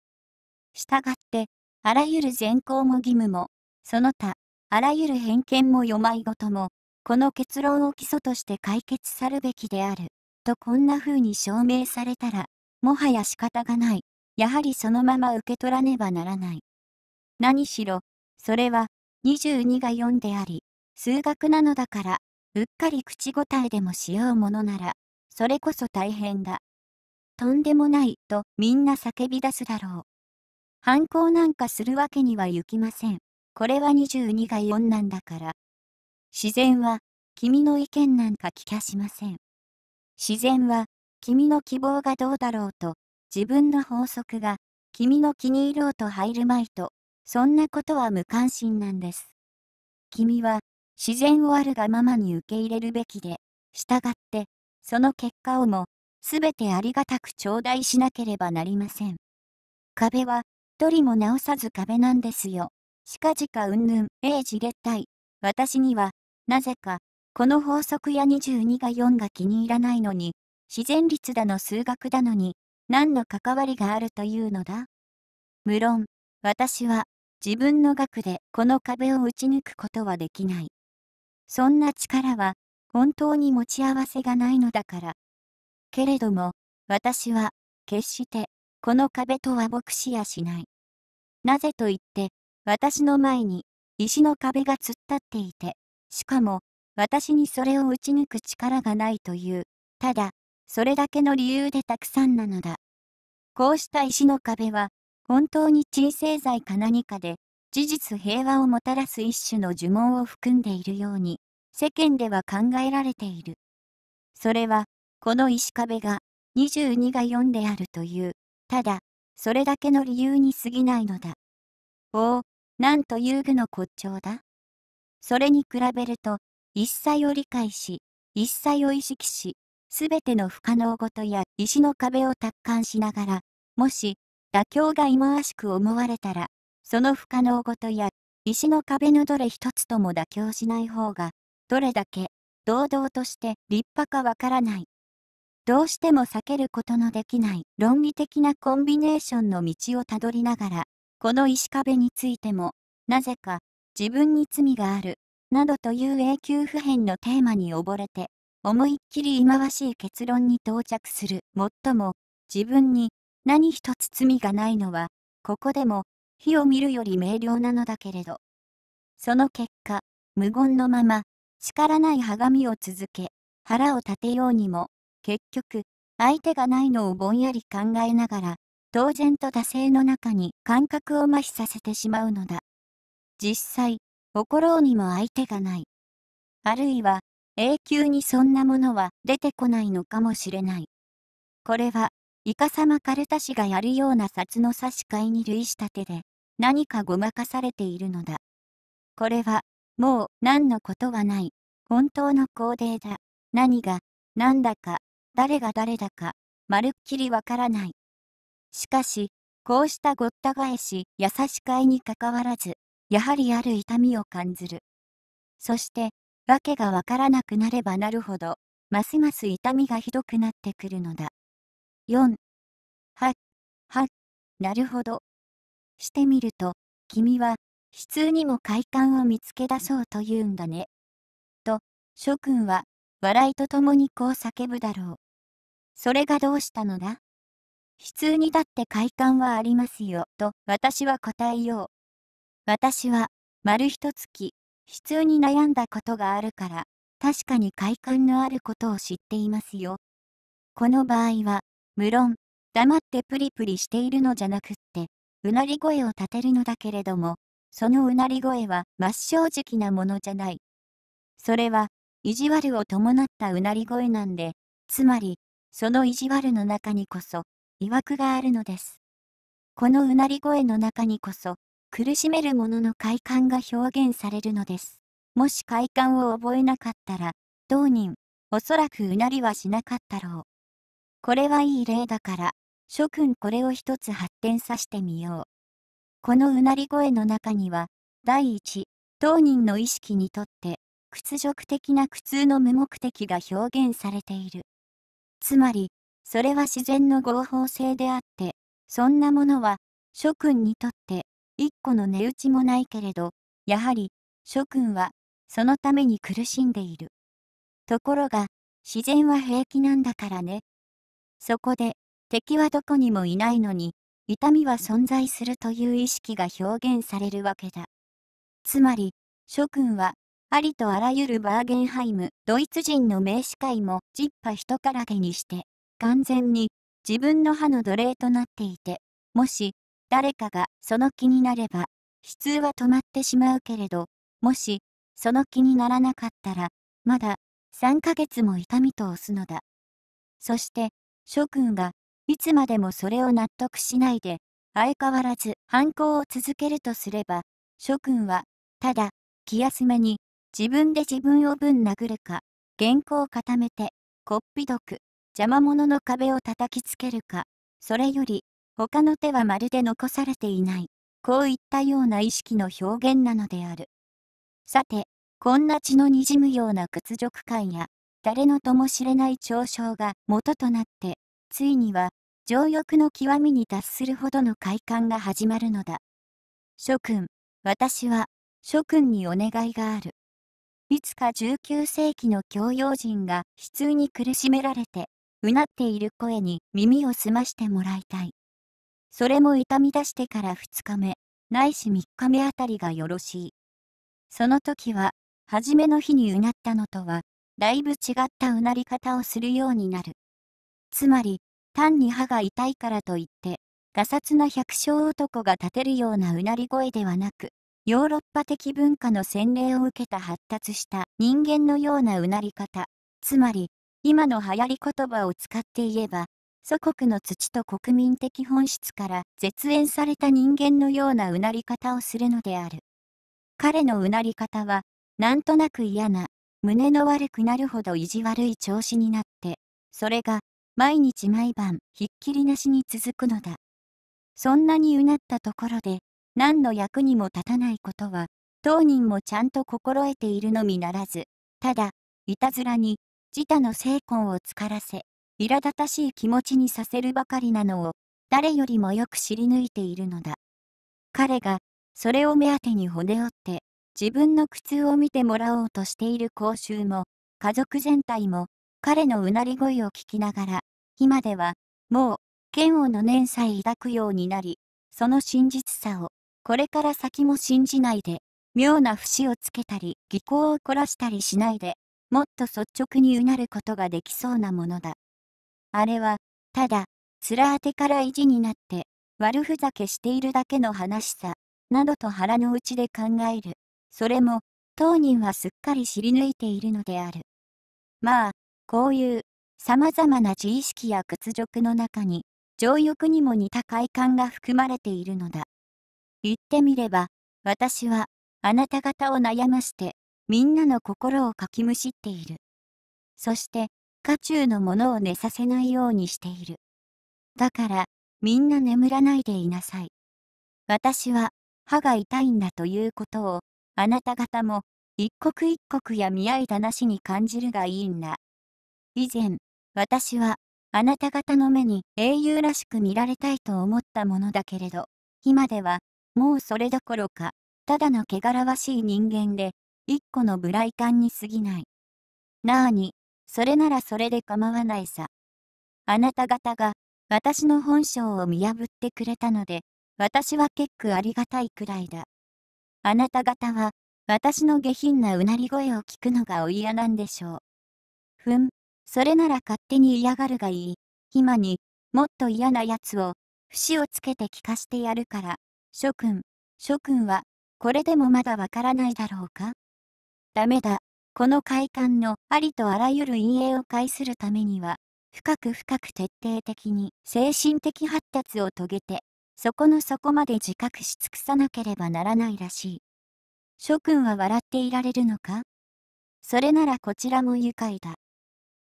したがって、あらゆる善行も義務も、その他、あらゆる偏見も世まいごとも、この結論を基礎として解決さるべきである。とこんな風に証明されたら、もはや仕方がない。やはりそのまま受け取らねばならない。何しろ、それは、22が4であり、数学なのだから、うっかり口答えでもしようものなら、それこそ大変だ。とんでもない、とみんな叫び出すだろう。反抗なんかするわけにはいきません。これは22が4なんだから。自然は、君の意見なんか聞きゃしません。自然は、君の希望がどうだろうと、自分の法則が、君の気に入ろうと入るまいと、そんなことは無関心なんです。君は、自然をあるがままに受け入れるべきで、従って、その結果をも、すべてありがたく頂戴しなければなりません。壁は、どりも直さず壁なんですよ。近々うんぬん、ええじげったい。私には、なぜか、この法則や22が4が気に入らないのに、自然率だの数学だのに、何の関わりがあるというのだ無論、私は自分の学でこの壁を打ち抜くことはできない。そんな力は本当に持ち合わせがないのだから。けれども、私は決してこの壁とは牧師やしない。なぜと言って、私の前に石の壁が突っ立っていて、しかも私にそれを打ち抜く力がないという、ただ、それだけの理由でたくさんなのだ。こうした石の壁は、本当に鎮静剤か何かで、事実平和をもたらす一種の呪文を含んでいるように、世間では考えられている。それは、この石壁が、22が4であるという、ただ、それだけの理由に過ぎないのだ。おお、なんと遊具の骨頂だ。それに比べると、一切を理解し、一切を意識し、すべての不可能事や石の壁を達観しながら、もし、妥協が忌まわしく思われたら、その不可能事や石の壁のどれ一つとも妥協しない方が、どれだけ堂々として立派かわからない。どうしても避けることのできない論理的なコンビネーションの道をたどりながら、この石壁についても、なぜか自分に罪があるなどという永久不変のテーマに溺れて、思いっきり忌まわしい結論に到着する。もっとも、自分に何一つ罪がないのは、ここでも、火を見るより明瞭なのだけれど。その結果、無言のまま、叱らない鏡を続け、腹を立てようにも、結局、相手がないのをぼんやり考えながら、当然と惰性の中に感覚を麻痺させてしまうのだ。実際、心にも相手がない。あるいは、永久にそんなものは出てこないのかもしれない。これは、イカサマカルタ氏がやるような札の差し替えに類した手で、何かごまかされているのだ。これは、もう何のことはない。本当の皇帝だ。何が、何だか、誰が誰だか、まるっきりわからない。しかし、こうしたごった返し、優しかいにかかわらず、やはりある痛みを感じる。そして、わけがわからなくなればなるほど、ますます痛みがひどくなってくるのだ。4、は、は、なるほど。してみると、君は、悲痛にも快感を見つけ出そうと言うんだね。と、諸君は、笑いとともにこう叫ぶだろう。それがどうしたのだ普通にだって快感はありますよ、と私は答えよう。私は、丸一月、普通に悩んだことがあるから、確かに快感のあることを知っていますよ。この場合は、無論、黙ってプリプリしているのじゃなくって、うなり声を立てるのだけれども、そのうなり声は真っ正直なものじゃない。それは、意地悪を伴ったうなり声なんで、つまり、その意地悪の中にこそ、曰くがあるのです。このうなり声の中にこそ、苦しめるものの快感が表現されるのです。もし快感を覚えなかったら、当人、おそらくうなりはしなかったろう。これはいい例だから、諸君これを一つ発展させてみよう。このうなり声の中には、第一、当人の意識にとって、屈辱的な苦痛の無目的が表現されている。つまり、それは自然の合法性であって、そんなものは、諸君にとって、一個の値打ちもないけれど、やはり諸君はそのために苦しんでいる。ところが、自然は平気なんだからね。そこで、敵はどこにもいないのに、痛みは存在するという意識が表現されるわけだ。つまり、諸君は、ありとあらゆるバーゲンハイム、ドイツ人の名司会も、ジッパ人からげにして、完全に、自分の歯の奴隷となっていて、もし、誰かがその気になれば、悲痛は止まってしまうけれど、もし、その気にならなかったら、まだ、3ヶ月も痛みと押すのだ。そして、諸君が、いつまでもそれを納得しないで、相変わらず犯行を続けるとすれば、諸君は、ただ、気休めに、自分で自分をぶん殴るか、原稿を固めて、こっぴどく、邪魔者の壁を叩きつけるか、それより、他の手はまるで残されていない。こういったような意識の表現なのである。さて、こんな血のにじむような屈辱感や、誰のとも知れない嘲笑が元となって、ついには、情欲の極みに達するほどの快感が始まるのだ。諸君、私は、諸君にお願いがある。いつか19世紀の教養人が悲痛に苦しめられて、うなっている声に耳を澄ましてもらいたい。それも痛み出してから2日目、ないし3日目あたりがよろしい。その時は、初めの日にうなったのとは、だいぶ違ったうなり方をするようになる。つまり、単に歯が痛いからといって、がさつな百姓男が立てるようなうなり声ではなく、ヨーロッパ的文化の洗礼を受けた発達した人間のようなうなり方、つまり、今の流行り言葉を使って言えば、祖国の土と国民的本質から絶縁された人間のようなうなり方をするのである。彼のうなり方は、なんとなく嫌な、胸の悪くなるほど意地悪い調子になって、それが、毎日毎晩、ひっきりなしに続くのだ。そんなにうなったところで、何の役にも立たないことは、当人もちゃんと心得ているのみならず、ただ、いたずらに、自他の精魂をつからせ、苛立たしい気持ちにさせるばかりなのを、誰よりもよく知り抜いているのだ。彼が、それを目当てに骨折って、自分の苦痛を見てもらおうとしている公衆も、家族全体も、彼のうなり声を聞きながら、今では、もう、嫌悪の念さえ抱くようになり、その真実さを、これから先も信じないで、妙な節をつけたり、技巧を凝らしたりしないで、もっと率直にうなることができそうなものだ。あれは、ただ、面当てから意地になって、悪ふざけしているだけの話さ、などと腹の内で考える。それも、当人はすっかり知り抜いているのである。まあ、こういう、様々な自意識や屈辱の中に、情欲にも似た快感が含まれているのだ。言ってみれば、私は、あなた方を悩まして、みんなの心をかきむしっている。そして、家中のものを寝させないようにしている。だから、みんな眠らないでいなさい。私は、歯が痛いんだということを、あなた方も、一刻一刻や見合いだなしに感じるがいいんだ。以前、私は、あなた方の目に英雄らしく見られたいと思ったものだけれど、今では、もうそれどころか、ただの汚らわしい人間で、一個の無頼感に過ぎない。なあに、それならそれで構わないさ。あなた方が、私の本性を見破ってくれたので、私は結構ありがたいくらいだ。あなた方は、私の下品なうなり声を聞くのがお嫌なんでしょう。ふん、それなら勝手に嫌がるがいい。今に、もっと嫌なやつを、節をつけて聞かしてやるから、諸君、諸君は、これでもまだわからないだろうかダメだ、この快感のありとあらゆる陰影を介するためには、深く深く徹底的に精神的発達を遂げて、そこの底まで自覚し尽くさなければならないらしい。諸君は笑っていられるのかそれならこちらも愉快だ。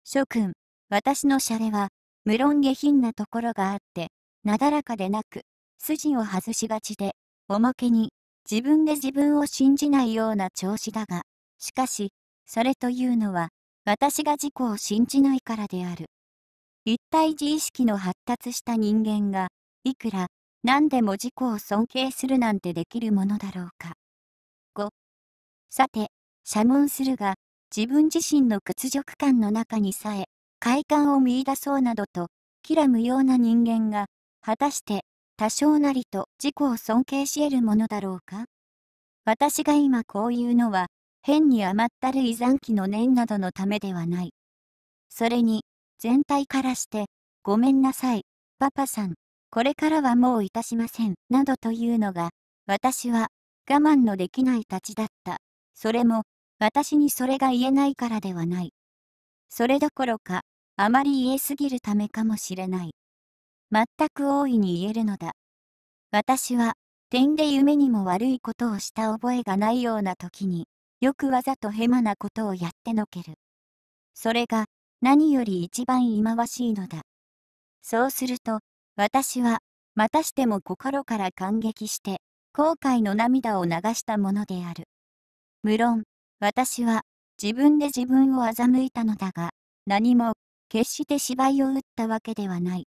諸君、私のシャレは、無論下品なところがあって、なだらかでなく、筋を外しがちで、おまけに、自分で自分を信じないような調子だが、しかし、それというのは、私が自己を信じないからである。一体自意識の発達した人間が、いくら何でも自己を尊敬するなんてできるものだろうか。5. さて、謝問するが、自分自身の屈辱感の中にさえ、快感を見出そうなどと、きら無用な人間が、果たして、多少なりと自己を尊敬し得るものだろうか私が今こう言うのは、変に余ったるい残機の念などのためではない。それに、全体からして、ごめんなさい、パパさん、これからはもういたしません、などというのが、私は、我慢のできないたちだった。それも、私にそれが言えないからではない。それどころか、あまり言えすぎるためかもしれない。全く大いに言えるのだ。私は、点で夢にも悪いことをした覚えがないような時に、よくわざとヘマなことをやってのける。それが何より一番忌まわしいのだ。そうすると、私は、またしても心から感激して、後悔の涙を流したものである。無論、私は、自分で自分を欺いたのだが、何も、決して芝居を打ったわけではない。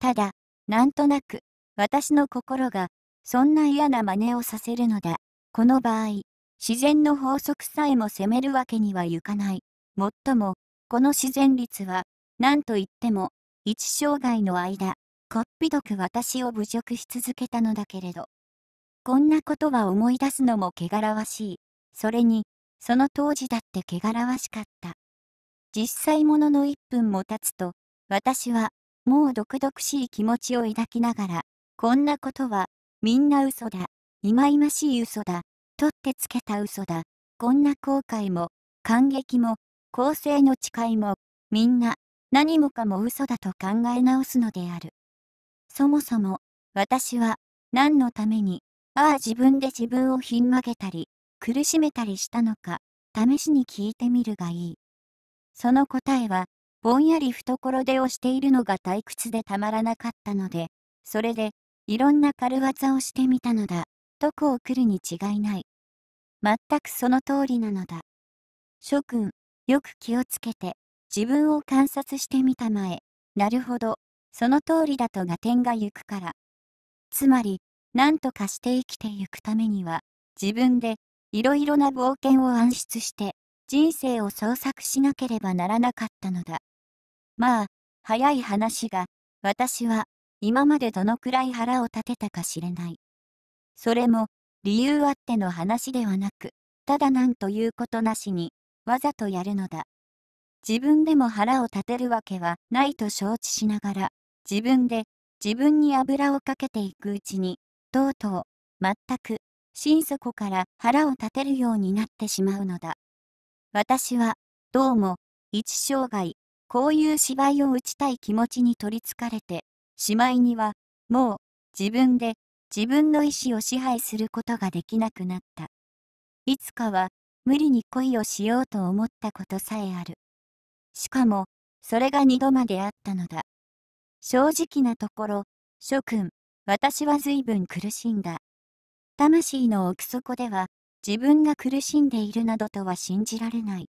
ただ、なんとなく、私の心が、そんな嫌な真似をさせるのだ。この場合、自然の法則さえも責めるわけにはいかない。もっとも、この自然律は、何と言っても、一生涯の間、こっぴどく私を侮辱し続けたのだけれど。こんなことは思い出すのも汚らわしい。それに、その当時だって汚らわしかった。実際ものの1分も経つと、私は、もう毒々しい気持ちを抱きながら、こんなことは、みんな嘘だ、忌々しい嘘だ、取ってつけた嘘だ。こんな後悔も、感激も、公正の誓いも、みんな、何もかも嘘だと考え直すのである。そもそも、私は、何のために、ああ自分で自分をひん曲げたり、苦しめたりしたのか、試しに聞いてみるがいい。その答えは、ぼんやり懐でをしているのが退屈でたまらなかったので、それで、いろんな軽業をしてみたのだ、とこう来るに違いない。全くその通りなのだ。諸君、よく気をつけて、自分を観察してみたまえ。なるほど、その通りだと合点がゆくから。つまり、何とかして生きてゆくためには、自分で、いろいろな冒険を暗出して、人生を創作しなければならなかったのだ。まあ、早い話が、私は、今までどのくらい腹を立てたか知れない。それも、理由あっての話ではなく、ただなんということなしに、わざとやるのだ。自分でも腹を立てるわけはないと承知しながら、自分で自分に油をかけていくうちに、とうとう、全く、心底から腹を立てるようになってしまうのだ。私は、どうも、一生涯、こういう芝居を打ちたい気持ちに取りつかれて、しまいには、もう、自分で自分の意志を支配することができなくなった。いつかは無理に恋をしようと思ったことさえある。しかも、それが二度まであったのだ。正直なところ、諸君、私は随分苦しんだ。魂の奥底では、自分が苦しんでいるなどとは信じられない。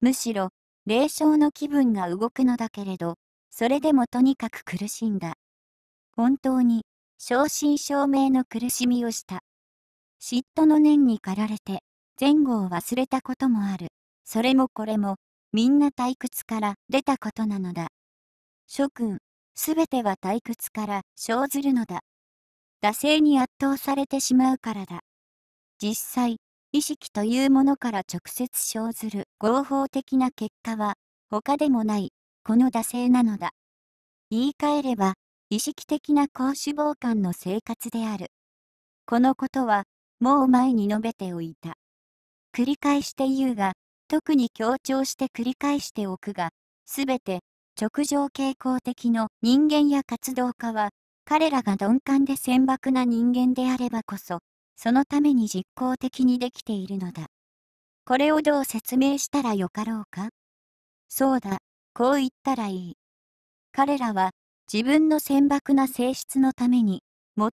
むしろ、霊障の気分が動くのだけれど、それでもとにかく苦しんだ。本当に、正真正銘の苦しみをした。嫉妬の念に駆られて、前後を忘れたこともある。それもこれも、みんな退屈から出たことなのだ。諸君、すべては退屈から生ずるのだ。惰性に圧倒されてしまうからだ。実際、意識というものから直接生ずる合法的な結果は、他でもない、この惰性なのだ。言い換えれば、意識的な高脂肪肝の生活である。このことは、もう前に述べておいた。繰り返して言うが、特に強調して繰り返しておくが、すべて、直情傾向的の人間や活動家は、彼らが鈍感で浅薄な人間であればこそ、そのために実行的にできているのだ。これをどう説明したらよかろうかそうだ、こう言ったらいい。彼らは自分の船舶な性質のために、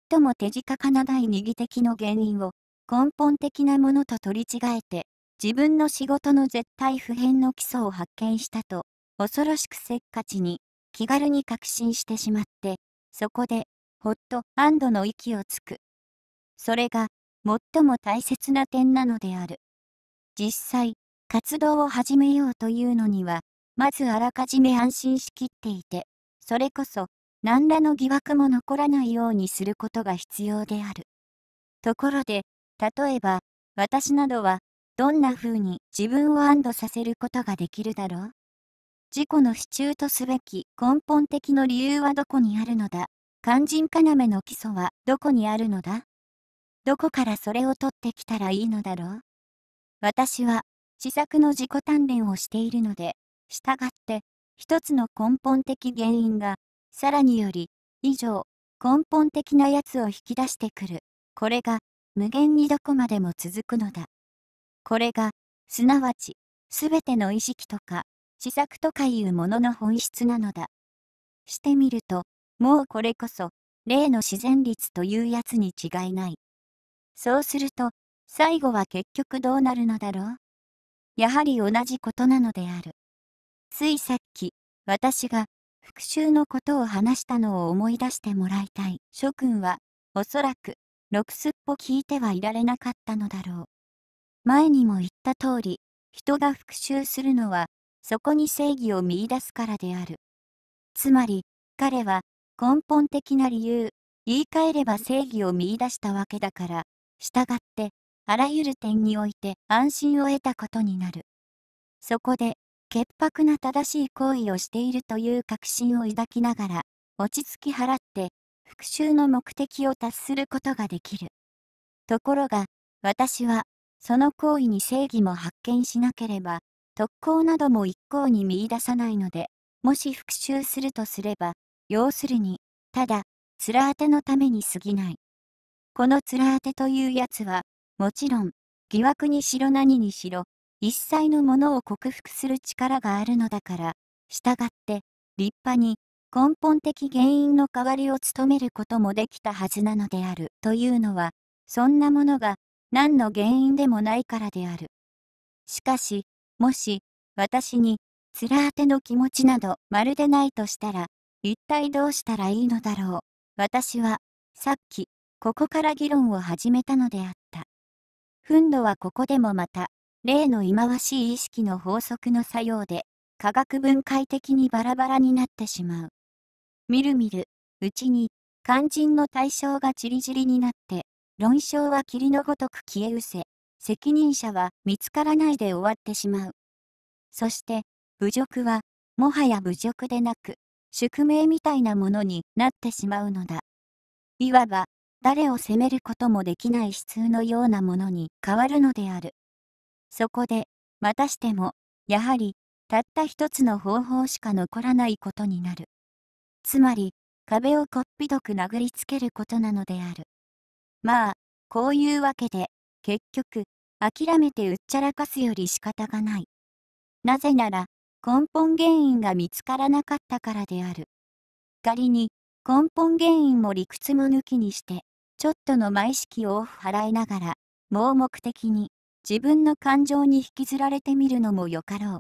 最も手近かな第二義的の原因を根本的なものと取り違えて、自分の仕事の絶対不変の基礎を発見したと、恐ろしくせっかちに、気軽に確信してしまって、そこで、ほっと安堵の息をつく。それが、最も大切な点なのである。実際、活動を始めようというのには、まずあらかじめ安心しきっていて、それこそ何らの疑惑も残らないようにすることが必要である。ところで、例えば、私などは、どんな風に自分を安堵させることができるだろう自己の支柱とすべき根本的の理由はどこにあるのだ肝心要の基礎はどこにあるのだどこからそれを取ってきたらいいのだろう私は、試作の自己鍛錬をしているので、従って、一つの根本的原因が、さらにより、以上、根本的なやつを引き出してくる。これが、無限にどこまでも続くのだ。これが、すなわち、すべての意識とか、思索とかいうものの本質なのだ。してみると、もうこれこそ、例の自然律というやつに違いない。そうすると、最後は結局どうなるのだろうやはり同じことなのである。ついさっき、私が復讐のことを話したのを思い出してもらいたい。諸君は、おそらく、ろくすっぽ聞いてはいられなかったのだろう。前にも言った通り、人が復讐するのは、そこに正義を見いだすからである。つまり、彼は、根本的な理由、言い換えれば正義を見いだしたわけだから、従って、あらゆる点において安心を得たことになる。そこで、潔白な正しい行為をしているという確信を抱きながら、落ち着き払って、復讐の目的を達することができる。ところが、私は、その行為に正義も発見しなければ、特攻なども一向に見出さないので、もし復讐するとすれば、要するに、ただ、面当てのために過ぎない。この面当てというやつは、もちろん、疑惑にしろ何にしろ、一切のものを克服する力があるのだから、従って立派に根本的原因の代わりを務めることもできたはずなのであるというのは、そんなものが何の原因でもないからである。しかし、もし私に面当ての気持ちなどまるでないとしたら、一体どうしたらいいのだろう。私は、さっき、ここから議論を始めたのであった。憤怒はここでもまた、例の忌まわしい意識の法則の作用で、化学分解的にバラバラになってしまう。みるみる、うちに、肝心の対象がちりぢりになって、論証は霧のごとく消え失せ、責任者は見つからないで終わってしまう。そして、侮辱は、もはや侮辱でなく、宿命みたいなものになってしまうのだ。いわば、誰を責めることもできない悲痛のようなものに変わるのである。そこで、またしても、やはり、たった一つの方法しか残らないことになる。つまり、壁をこっぴどく殴りつけることなのである。まあ、こういうわけで、結局、諦めてうっちゃらかすより仕方がない。なぜなら、根本原因が見つからなかったからである。仮に、根本原因も理屈も抜きにして、ちょっとの意式を払いながら、盲目的に、自分の感情に引きずられてみるのもよかろう。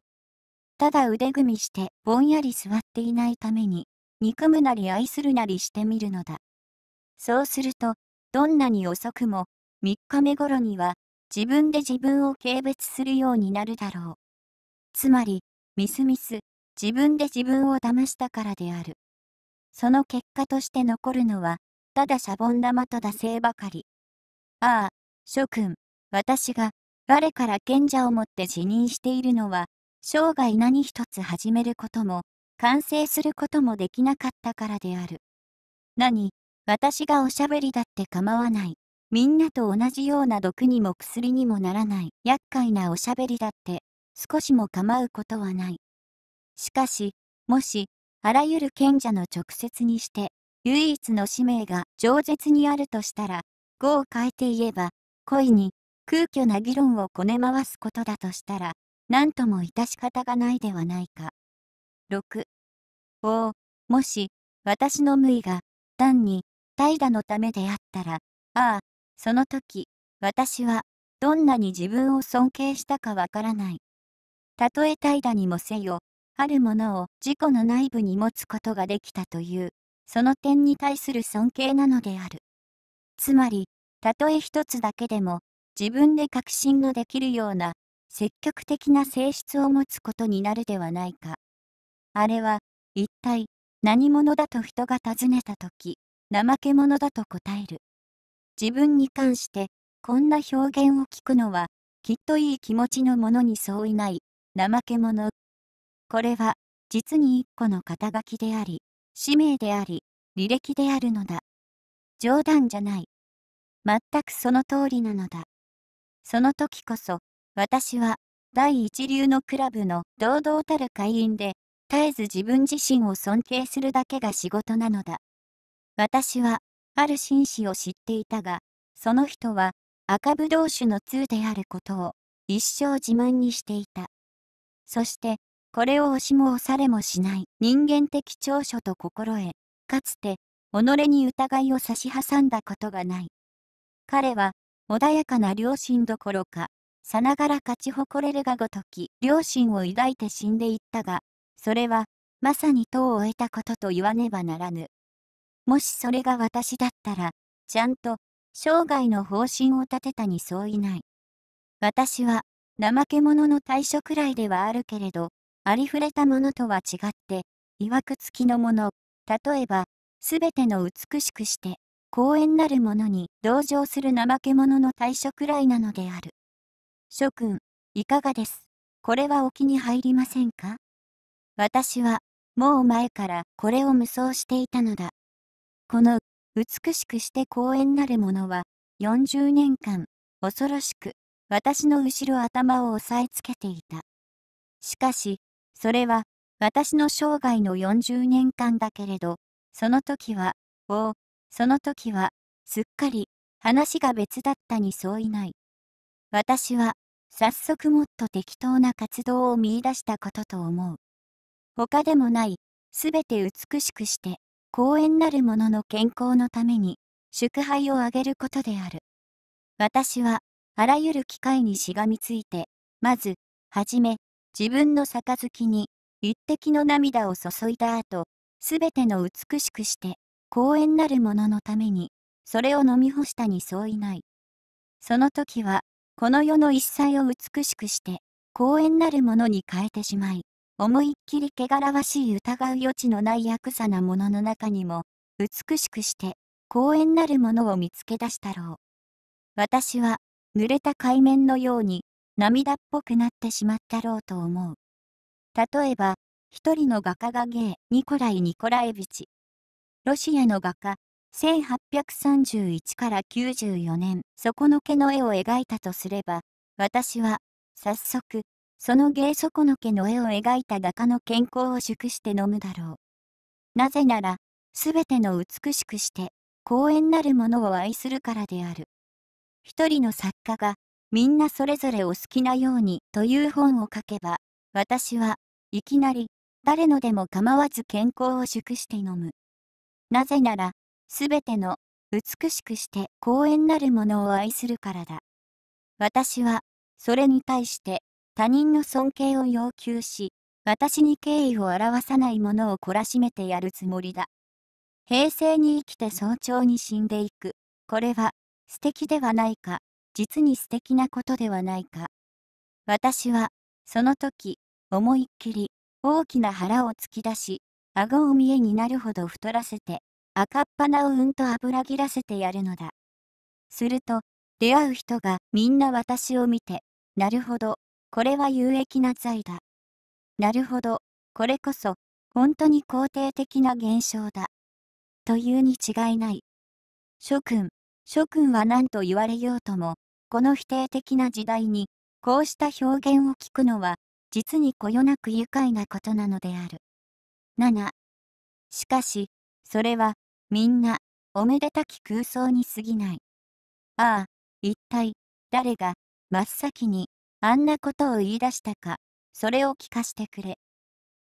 ただ腕組みしてぼんやり座っていないために、憎むなり愛するなりしてみるのだ。そうすると、どんなに遅くも、3日目頃には、自分で自分を軽蔑するようになるだろう。つまり、みすみす、自分で自分を騙したからである。その結果として残るのは、ただシャボン玉と惰性ばかり。ああ、諸君、私が、我から賢者をもって辞任しているのは、生涯何一つ始めることも、完成することもできなかったからである。何、私がおしゃべりだって構わない。みんなと同じような毒にも薬にもならない厄介なおしゃべりだって、少しも構うことはない。しかし、もし、あらゆる賢者の直接にして、唯一の使命が饒舌にあるとしたら、語を変えて言えば、恋に、空虚な議論をこね回すことだとしたら、何とも致し方がないではないか。6、おもし、私の無意が、単に、怠惰のためであったら、ああ、その時、私は、どんなに自分を尊敬したかわからない。たとえ怠惰にもせよ、あるものを自己の内部に持つことができたという、その点に対する尊敬なのである。つまり、たとえ一つだけでも、自分で確信ができるような積極的な性質を持つことになるではないか。あれは一体何者だと人が尋ねた時怠け者だと答える。自分に関してこんな表現を聞くのはきっといい気持ちのものに相違ない怠け者。これは実に一個の肩書きであり使命であり履歴であるのだ。冗談じゃない。全くその通りなのだ。その時こそ、私は、第一流のクラブの堂々たる会員で、絶えず自分自身を尊敬するだけが仕事なのだ。私は、ある紳士を知っていたが、その人は、赤ぶどう酒の通であることを、一生自慢にしていた。そして、これを押しも押されもしない人間的長所と心得、かつて、己に疑いを差し挟んだことがない。彼は、穏やかな両親どころか、さながら勝ち誇れるがごとき、両親を抱いて死んでいったが、それは、まさに党を得たことと言わねばならぬ。もしそれが私だったら、ちゃんと、生涯の方針を立てたに相違ない。私は、怠け者の対処くらいではあるけれど、ありふれたものとは違って、いわくつきのもの、例えば、すべての美しくして、公園なる者に同情する怠け者の対処くらいなのである。諸君、いかがですこれはお気に入りませんか私は、もう前からこれを無双していたのだ。この、美しくして公園なる者は、40年間、恐ろしく、私の後ろ頭を押さえつけていた。しかし、それは、私の生涯の40年間だけれど、その時は、おお、その時は、すっかり、話が別だったに相違ない。私は、早速もっと適当な活動を見いだしたことと思う。他でもない、すべて美しくして、公園なる者の健康のために、祝杯をあげることである。私は、あらゆる機会にしがみついて、まず、はじめ、自分の杯に、一滴の涙を注いだ後、すべての美しくして、公園なるもののために、それを飲み干したに相違ない。その時は、この世の一切を美しくして、公園なるものに変えてしまい、思いっきり汚らわしい疑う余地のないヤクザなものの中にも、美しくして、公園なるものを見つけ出したろう。私は、濡れた海面のように、涙っぽくなってしまったろうと思う。例えば、一人の画家がゲイ、ニコライ・ニコラエビチロシアの画家、1831から94年、底の毛の絵を描いたとすれば、私は、早速、その芸底の毛の絵を描いた画家の健康を熟して飲むだろう。なぜなら、すべての美しくして、公園なるものを愛するからである。一人の作家が、みんなそれぞれお好きなようにという本を書けば、私はいきなり誰のでも構わず健康を熟して飲む。なぜなら、すべての美しくして公園なるものを愛するからだ。私は、それに対して他人の尊敬を要求し、私に敬意を表さないものを懲らしめてやるつもりだ。平成に生きて早朝に死んでいく。これは、素敵ではないか。実に素敵なことではないか。私は、その時、思いっきり、大きな腹を突き出し、顎を見えになるほど太らせて、赤っ鼻をうんと油切らせてやるのだ。すると、出会う人がみんな私を見て、なるほど、これは有益な罪だ。なるほど、これこそ、本当に肯定的な現象だ。というに違いない。諸君、諸君は何と言われようとも、この否定的な時代に、こうした表現を聞くのは、実にこよなく愉快なことなのである。7しかしそれはみんなおめでたき空想に過ぎないああ一体誰が真っ先にあんなことを言い出したかそれを聞かしてくれ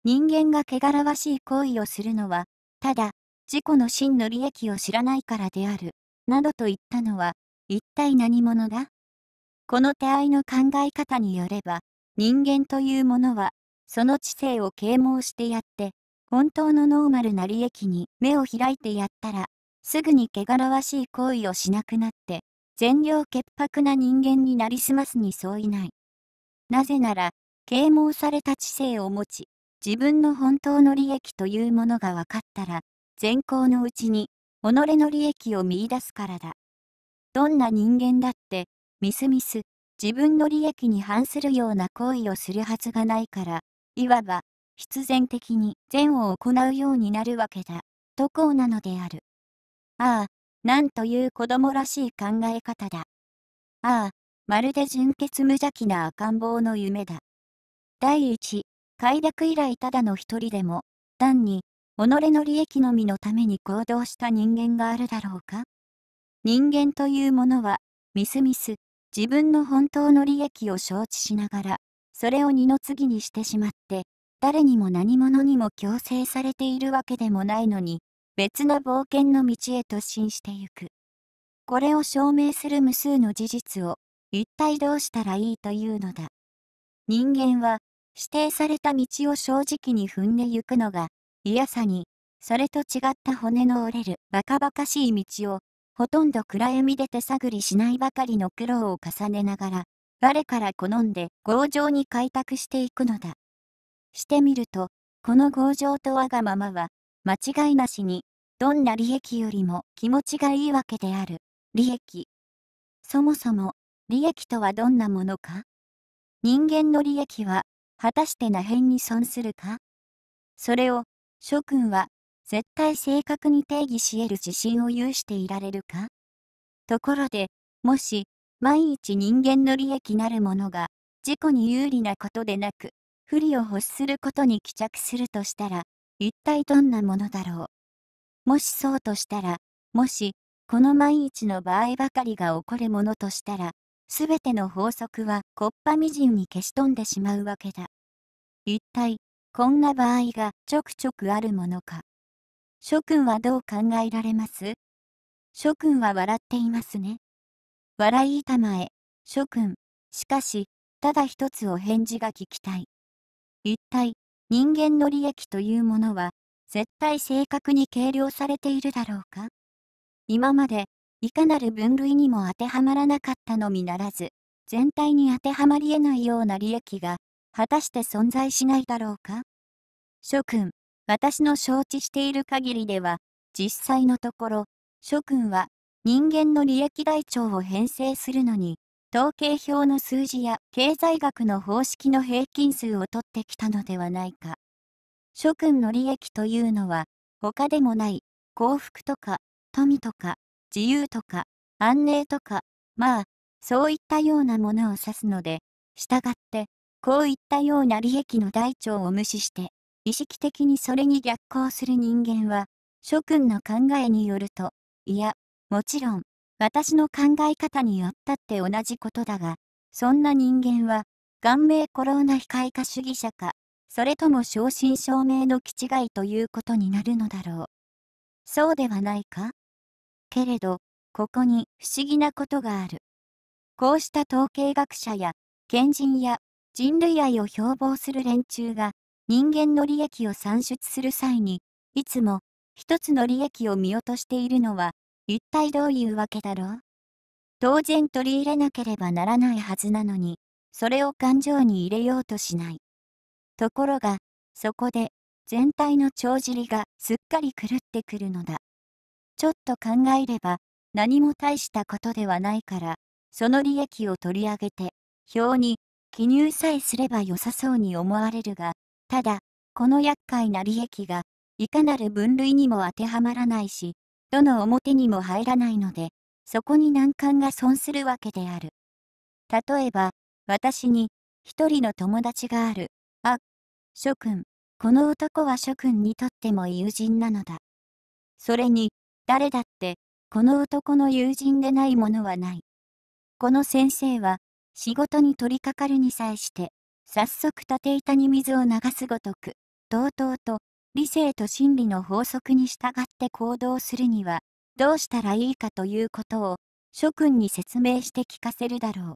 人間が汚らわしい行為をするのはただ自己の真の利益を知らないからであるなどと言ったのは一体何者だこの手合いの考え方によれば人間というものはその知性を啓蒙してやって本当のノーマルな利益に目を開いてやったら、すぐに汚らわしい行為をしなくなって、善良潔白な人間になりすますに相違ない。なぜなら、啓蒙された知性を持ち、自分の本当の利益というものが分かったら、善行のうちに、己の利益を見出すからだ。どんな人間だって、みすみす、自分の利益に反するような行為をするはずがないから、いわば、必然的に善を行うようになるわけだ、とこうなのである。ああ、なんという子供らしい考え方だ。ああ、まるで純潔無邪気な赤ん坊の夢だ。第一、快楽以来ただの一人でも、単に、己の利益のみのために行動した人間があるだろうか人間というものは、みすみす、自分の本当の利益を承知しながら、それを二の次にしてしまって、誰にも何者にも強制されているわけでもないのに、別な冒険の道へ突進してゆく。これを証明する無数の事実を、一体どうしたらいいというのだ。人間は、指定された道を正直に踏んでゆくのが、嫌さに、それと違った骨の折れるバカバカしい道を、ほとんど暗闇で手探りしないばかりの苦労を重ねながら、我から好んで強情に開拓していくのだ。してみると、この強情とわがままは、間違いなしに、どんな利益よりも気持ちがいいわけである。利益。そもそも、利益とはどんなものか人間の利益は、果たしてへんに損するかそれを、諸君は、絶対正確に定義し得る自信を有していられるかところで、もし、万一人間の利益なるものが、事故に有利なことでなく、不利を欲することに帰着するとしたら、一体どんなものだろう。もしそうとしたら、もし、この毎日の場合ばかりが起こるものとしたら、全ての法則はコっパみじんに消し飛んでしまうわけだ。一体、こんな場合がちょくちょくあるものか。諸君はどう考えられます諸君は笑っていますね。笑い板前、諸君。しかし、ただ一つお返事が聞きたい。一体、人間の利益というものは、絶対正確に計量されているだろうか今まで、いかなる分類にも当てはまらなかったのみならず、全体に当てはまりえないような利益が、果たして存在しないだろうか諸君、私の承知している限りでは、実際のところ、諸君は人間の利益台帳を編成するのに、統計表の数字や経済学の方式の平均数を取ってきたのではないか。諸君の利益というのは、他でもない、幸福とか、富とか、自由とか、安寧とか、まあ、そういったようなものを指すので、従って、こういったような利益の台帳を無視して、意識的にそれに逆行する人間は、諸君の考えによると、いや、もちろん、私の考え方によったって同じことだが、そんな人間は、顔面コロナ非開化主義者か、それとも正真正銘の気違いということになるのだろう。そうではないかけれど、ここに不思議なことがある。こうした統計学者や、賢人や、人類愛を標榜する連中が、人間の利益を算出する際に、いつも、一つの利益を見落としているのは、一体どういうわけだろう当然取り入れなければならないはずなのに、それを感情に入れようとしない。ところが、そこで、全体の帳尻がすっかり狂ってくるのだ。ちょっと考えれば、何も大したことではないから、その利益を取り上げて、表に記入さえすれば良さそうに思われるが、ただ、この厄介な利益が、いかなる分類にも当てはまらないし、どの表にも入らないので、そこに難関が損するわけである。例えば、私に、一人の友達がある。あ、諸君、この男は諸君にとっても友人なのだ。それに、誰だって、この男の友人でないものはない。この先生は、仕事に取り掛かるに際して、早速縦板に水を流すごとく、とうとうと、理性と心理の法則に従って行動するには、どうしたらいいかということを、諸君に説明して聞かせるだろ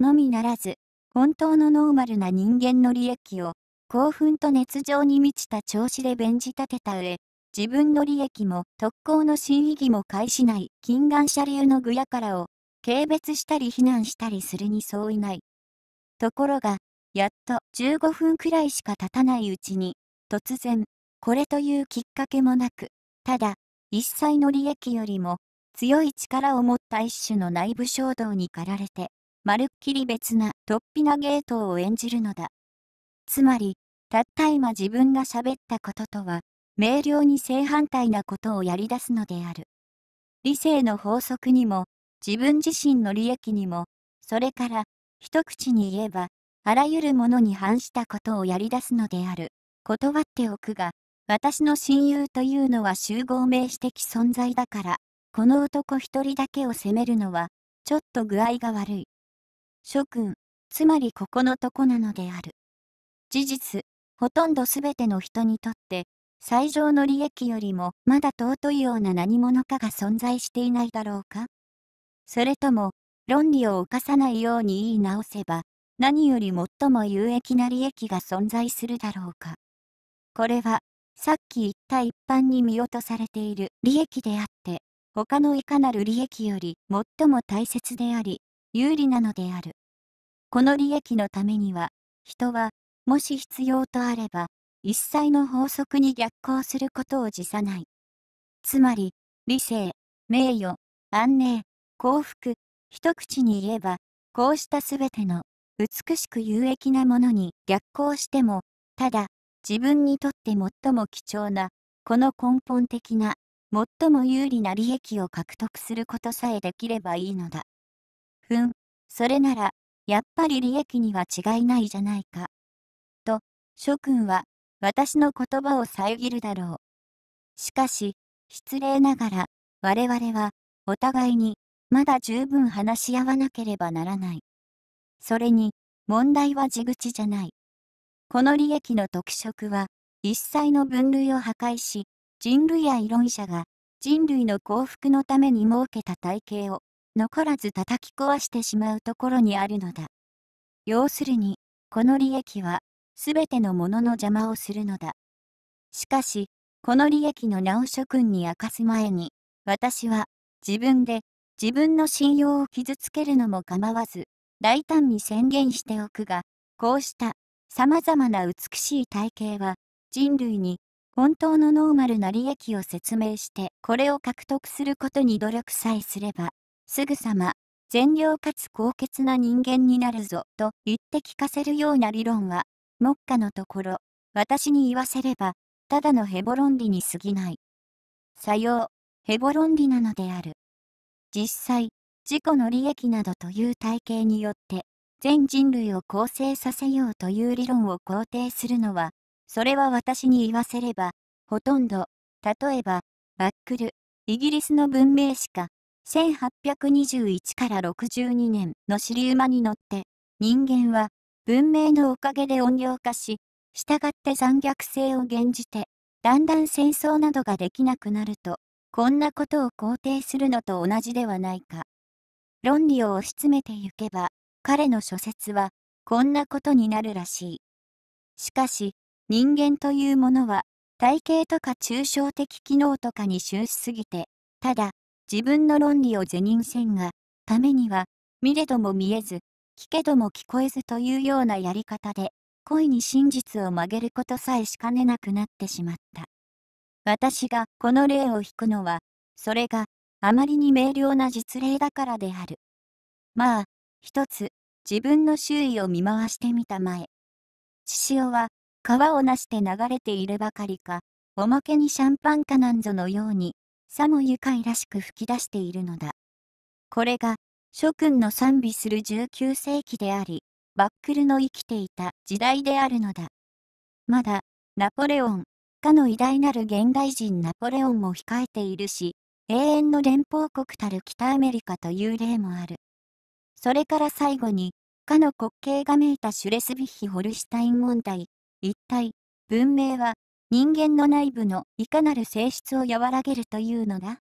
う。のみならず、本当のノーマルな人間の利益を、興奮と熱情に満ちた調子で弁じ立てた上、自分の利益も特攻の真意義も介しない金眼者流の具やからを、軽蔑したり非難したりするに相違ない。ところが、やっと15分くらいしか経たないうちに、突然、これというきっかけもなく、ただ、一切の利益よりも、強い力を持った一種の内部衝動に駆られて、まるっきり別な突飛なゲートを演じるのだ。つまり、たった今自分が喋ったこととは、明瞭に正反対なことをやり出すのである。理性の法則にも、自分自身の利益にも、それから、一口に言えば、あらゆるものに反したことをやり出すのである。断っておくが、私の親友というのは集合名詞的存在だから、この男一人だけを責めるのは、ちょっと具合が悪い。諸君、つまりここのとこなのである。事実、ほとんどすべての人にとって、最上の利益よりもまだ尊いような何者かが存在していないだろうかそれとも、論理を犯さないように言い直せば、何より最も有益な利益が存在するだろうかこれは、さっき言った一般に見落とされている利益であって、他のいかなる利益より最も大切であり、有利なのである。この利益のためには、人は、もし必要とあれば、一切の法則に逆行することを辞さない。つまり、理性、名誉、安寧、幸福、一口に言えば、こうしたすべての美しく有益なものに逆行しても、ただ自分にとって最も貴重な、この根本的な、最も有利な利益を獲得することさえできればいいのだ。ふん、それなら、やっぱり利益には違いないじゃないか。と、諸君は、私の言葉を遮るだろう。しかし、失礼ながら、我々は、お互いに、まだ十分話し合わなければならない。それに、問題は地口じゃない。この利益の特色は、一切の分類を破壊し、人類や異論者が人類の幸福のために設けた体系を残らず叩き壊してしまうところにあるのだ。要するに、この利益は全てのものの邪魔をするのだ。しかし、この利益の名を諸君に明かす前に、私は自分で自分の信用を傷つけるのも構わず、大胆に宣言しておくが、こうした様々な美しい体型は、人類に本当のノーマルな利益を説明して、これを獲得することに努力さえすれば、すぐさま、善良かつ高潔な人間になるぞ、と言って聞かせるような理論は、目下のところ、私に言わせれば、ただのヘボ論理に過ぎない。さよう、ヘボ論理なのである。実際、自己の利益などという体系によって、全人類を構成させようという理論を肯定するのは、それは私に言わせれば、ほとんど、例えば、バックル、イギリスの文明史家、1821から62年の尻馬に乗って、人間は文明のおかげで音量化し、従って残虐性を減じて、だんだん戦争などができなくなると、こんなことを肯定するのと同じではないか。論理を推し詰めてゆけば、彼の諸説はこんなことになるらしい。しかし、人間というものは、体型とか抽象的機能とかに終始すぎて、ただ、自分の論理を是認せんが、ためには、見れども見えず、聞けども聞こえずというようなやり方で、恋に真実を曲げることさえしかねなくなってしまった。私がこの例を引くのは、それがあまりに明瞭な実例だからである。まあ、一つ、自分の周囲を見回してみたまえ。父親は、川をなして流れているばかりか、おまけにシャンパンかなんぞのように、さも愉快らしく吹き出しているのだ。これが、諸君の賛美する19世紀であり、バックルの生きていた時代であるのだ。まだ、ナポレオン、かの偉大なる現代人ナポレオンも控えているし、永遠の連邦国たる北アメリカという例もある。それから最後に、かの滑稽がめいたシュレスビッヒ・ホルシュタイン問題。一体、文明は、人間の内部のいかなる性質を和らげるというのだ。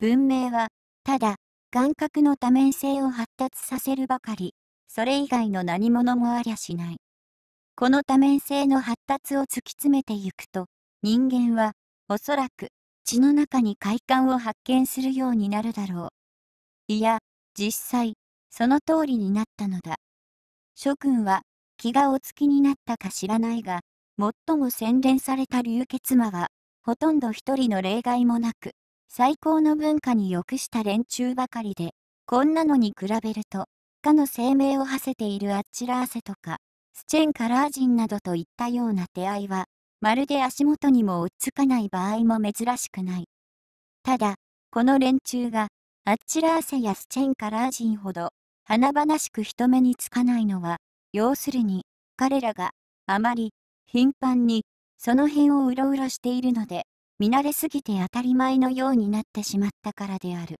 文明は、ただ、感覚の多面性を発達させるばかり、それ以外の何者もありゃしない。この多面性の発達を突き詰めてゆくと、人間は、おそらく、血の中に快感を発見するようになるだろう。いや、実際、その通りになったのだ。諸君は気がおつきになったか知らないが、最も洗練された流血魔は、ほとんど一人の例外もなく、最高の文化に欲した連中ばかりで、こんなのに比べると、かの生命を馳せているアッチラーセとか、スチェンカラー人などといったような出会いは、まるで足元にも追っつかない場合も珍しくない。ただ、この連中が、アッチラーセやスチェンカラー人ほど、華々しく人目につかないのは、要するに、彼らがあまり頻繁にその辺をうろうろしているので、見慣れすぎて当たり前のようになってしまったからである。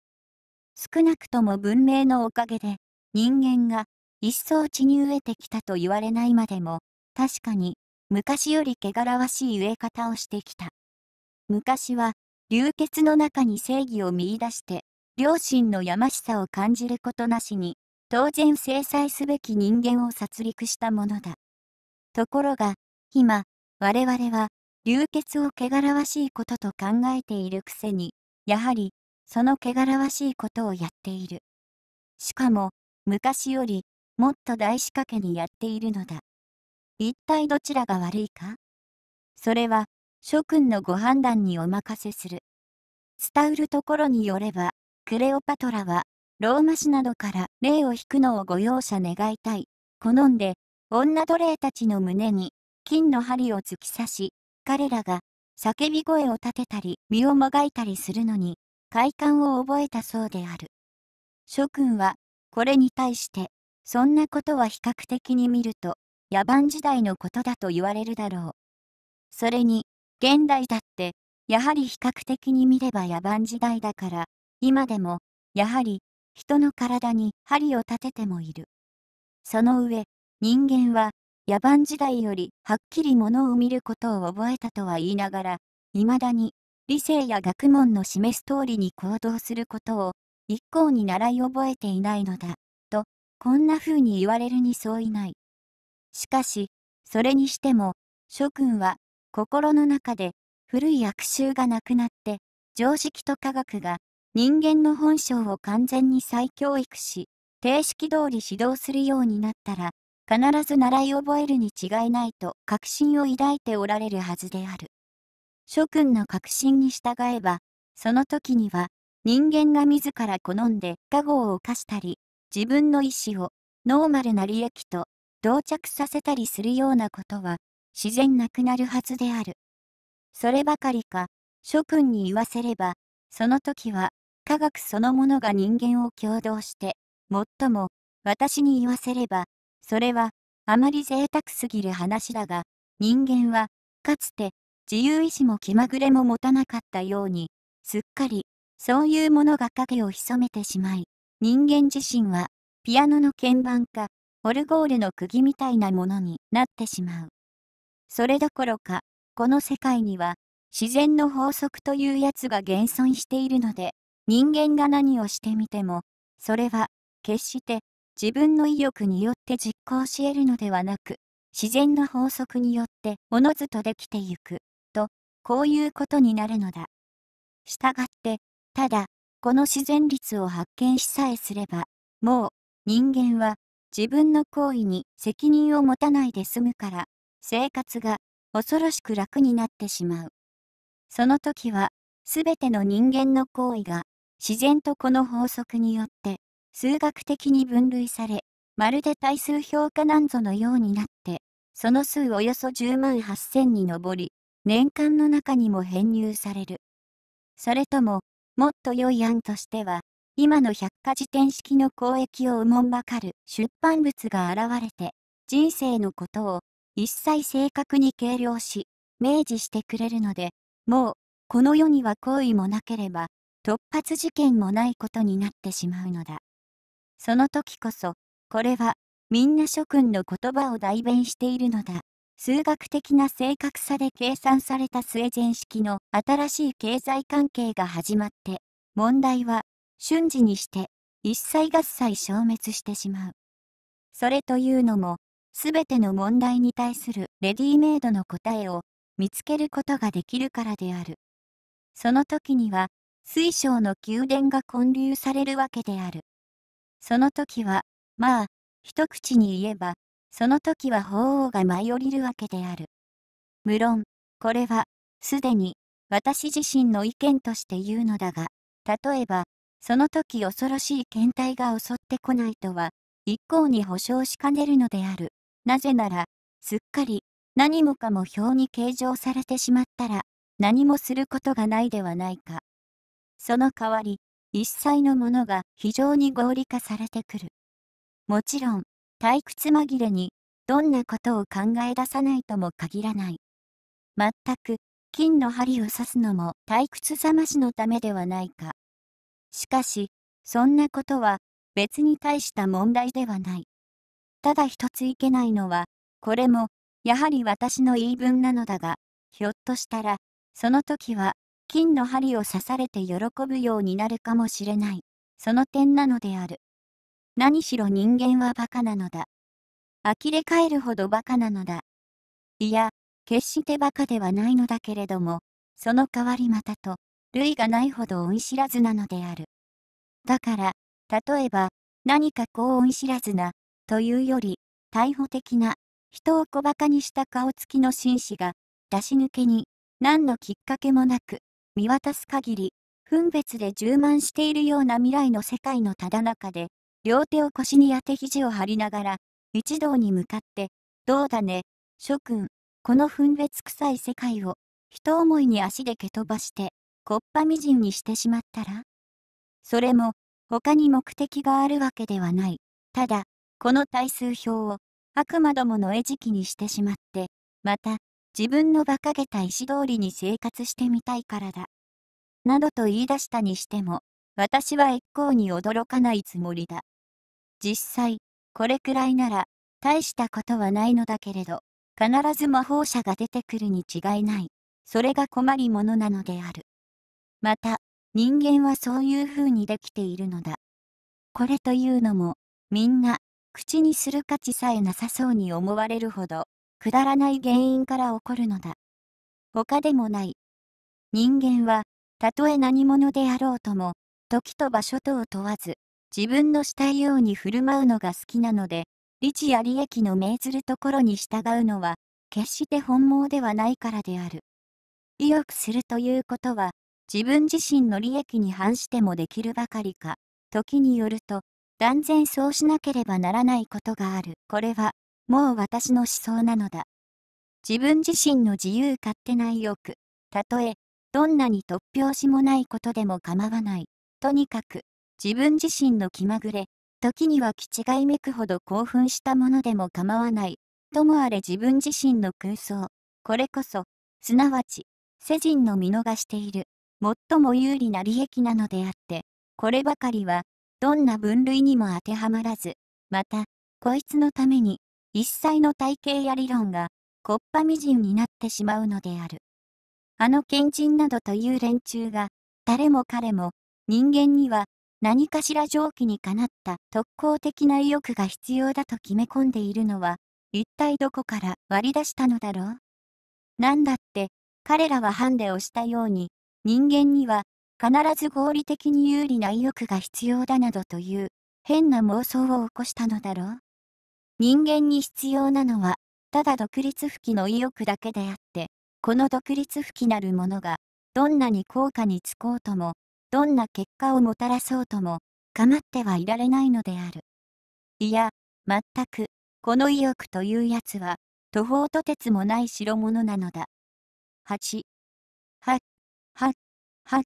少なくとも文明のおかげで、人間が一層血に飢えてきたと言われないまでも、確かに昔より汚らわしい植え方をしてきた。昔は流血の中に正義を見いだして、両親のやましさを感じることなしに、当然制裁すべき人間を殺戮したものだ。ところが、今、我々は、流血を汚らわしいことと考えているくせに、やはり、その汚らわしいことをやっている。しかも、昔より、もっと大仕掛けにやっているのだ。一体どちらが悪いかそれは、諸君のご判断にお任せする。伝うるところによれば、クレオパトラはローマ市などから霊を引くのをご容赦願いたい。好んで、女奴隷たちの胸に、金の針を突き刺し、彼らが、叫び声を立てたり、身をもがいたりするのに、快感を覚えたそうである。諸君は、これに対して、そんなことは比較的に見ると、野蛮時代のことだと言われるだろう。それに、現代だって、やはり比較的に見れば野蛮時代だから、今でも、やはり、人の体に針を立ててもいる。その上、人間は野蛮時代よりはっきりものを見ることを覚えたとは言いながら、未だに理性や学問の示す通りに行動することを一向に習い覚えていないのだ、と、こんな風に言われるに相違ない。しかし、それにしても、諸君は心の中で古い悪臭がなくなって、常識と科学が人間の本性を完全に再教育し、定式通り指導するようになったら、必ず習い覚えるに違いないと確信を抱いておられるはずである。諸君の確信に従えば、その時には、人間が自ら好んで加護を犯したり、自分の意思をノーマルな利益と同着させたりするようなことは、自然なくなるはずである。そればかりか、諸君に言わせれば、その時は科学そのものが人間を共同して、もっとも、私に言わせれば、それは、あまり贅沢すぎる話だが、人間は、かつて、自由意志も気まぐれも持たなかったように、すっかり、そういうものが影を潜めてしまい、人間自身は、ピアノの鍵盤か、オルゴールの釘みたいなものになってしまう。それどころか、この世界には、自然の法則というやつが現存しているので、人間が何をしてみても、それは、決して自分の意欲によって実行し得るのではなく、自然の法則によっておのずとできてゆく、と、こういうことになるのだ。したがって、ただ、この自然律を発見しさえすれば、もう、人間は、自分の行為に責任を持たないで済むから、生活が恐ろしく楽になってしまう。その時は、すべての人間の行為が自然とこの法則によって数学的に分類され、まるで対数評価難ぞのようになって、その数およそ10万8000に上り、年間の中にも編入される。それとも、もっと良い案としては、今の百科事典式の交易をうもんばかる出版物が現れて、人生のことを一切正確に計量し、明示してくれるので、もう、この世には好意もなければ、突発事件もないことになってしまうのだ。その時こそ、これは、みんな諸君の言葉を代弁しているのだ。数学的な正確さで計算されたスエン式の新しい経済関係が始まって、問題は、瞬時にして、一切合切消滅してしまう。それというのも、すべての問題に対するレディーメイドの答えを見つけることができるからである。その時には、水晶の宮殿が建立されるわけである。その時は、まあ、一口に言えば、その時は法王が舞い降りるわけである。無論、これは、すでに、私自身の意見として言うのだが、例えば、その時恐ろしい検体が襲ってこないとは、一向に保証しかねるのである。なぜなら、すっかり、何もかも表に計上されてしまったら、何もすることがないではないか。その代わり、一切のものが非常に合理化されてくる。もちろん、退屈紛れに、どんなことを考え出さないとも限らない。全く、金の針を刺すのも退屈さましのためではないか。しかし、そんなことは別に大した問題ではない。ただ一ついけないのは、これも、やはり私の言い分なのだが、ひょっとしたら、その時は金の針を刺されて喜ぶようになるかもしれない。その点なのである。何しろ人間はバカなのだ。呆れ返るほどバカなのだ。いや、決してバカではないのだけれども、その代わりまたと、類がないほど恩知らずなのである。だから、例えば、何かこう恩知らずな、というより、逮捕的な、人を小馬鹿にした顔つきの紳士が、出し抜けに、何のきっかけもなく、見渡す限り、分別で充満しているような未来の世界のただ中で、両手を腰に当て肘を張りながら、一同に向かって、どうだね、諸君、この分別臭い世界を、と思いに足で蹴飛ばして、こっぱみじんにしてしまったらそれも、他に目的があるわけではない。ただ、この対数表を、悪魔どもの餌食にしてしまって、また、自分の馬鹿げた意思通りに生活してみたいからだ。などと言い出したにしても、私は一向に驚かないつもりだ。実際、これくらいなら、大したことはないのだけれど、必ず魔法者が出てくるに違いない。それが困りものなのである。また、人間はそういう風にできているのだ。これというのも、みんな、口にする価値さえなさそうに思われるほど、くだらない原因から起こるのだ。他でもない。人間は、たとえ何者であろうとも、時と場所とを問わず、自分のしたいように振る舞うのが好きなので、理智や利益の命ずるところに従うのは、決して本望ではないからである。意欲するということは、自分自身の利益に反してもできるばかりか、時によると、断然そうしなければならないことがある。これは、もう私の思想なのだ。自分自身の自由勝手な意欲、たとえ、どんなに突拍子もないことでも構わない。とにかく、自分自身の気まぐれ、時には気違いめくほど興奮したものでも構わない。ともあれ自分自身の空想。これこそ、すなわち、世人の見逃している、最も有利な利益なのであって、こればかりは、どんな分類にも当てはまらず、また、こいつのために、一切の体系や理論が、こっぱみじんになってしまうのである。あの賢人などという連中が、誰も彼も、人間には、何かしら上気にかなった特効的な意欲が必要だと決め込んでいるのは、一体どこから割り出したのだろうなんだって、彼らはハンデをしたように、人間には、必ず合理的に有利な意欲が必要だなどという、変な妄想を起こしたのだろう人間に必要なのは、ただ独立不起の意欲だけであって、この独立不起なるものが、どんなに効果につこうとも、どんな結果をもたらそうとも、構ってはいられないのである。いや、全く、この意欲というやつは、途方とてつもない代物なのだ。8、は、は、は。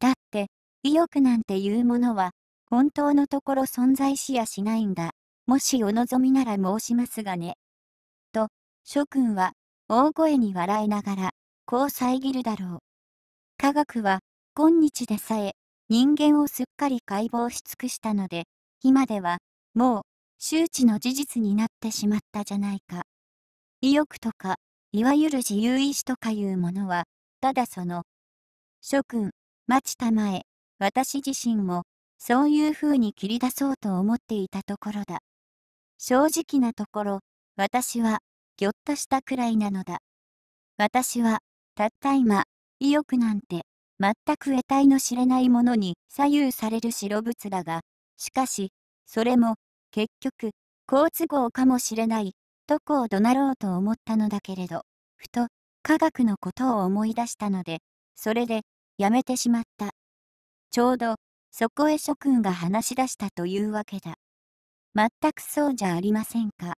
だって、意欲なんていうものは、本当のところ存在しやしないんだ。もしお望みなら申しますがね。と、諸君は、大声に笑いながら、こう遮るだろう。科学は、今日でさえ、人間をすっかり解剖し尽くしたので、今では、もう、周知の事実になってしまったじゃないか。意欲とか、いわゆる自由意志とかいうものは、ただその、諸君、待ちたまえ、私自身も、そういうふうに切り出そうと思っていたところだ。正直なところ、私は、ぎょっとしたくらいなのだ。私は、たった今、意欲なんて、全く得体の知れないものに左右される白物だが、しかし、それも、結局、好都合かもしれない、とこを怒鳴ろうと思ったのだけれど、ふと、科学のことを思い出したので、それで、やめてしまった。ちょうど、そこへ諸君が話し出したというわけだ。全くそうじゃありませんか。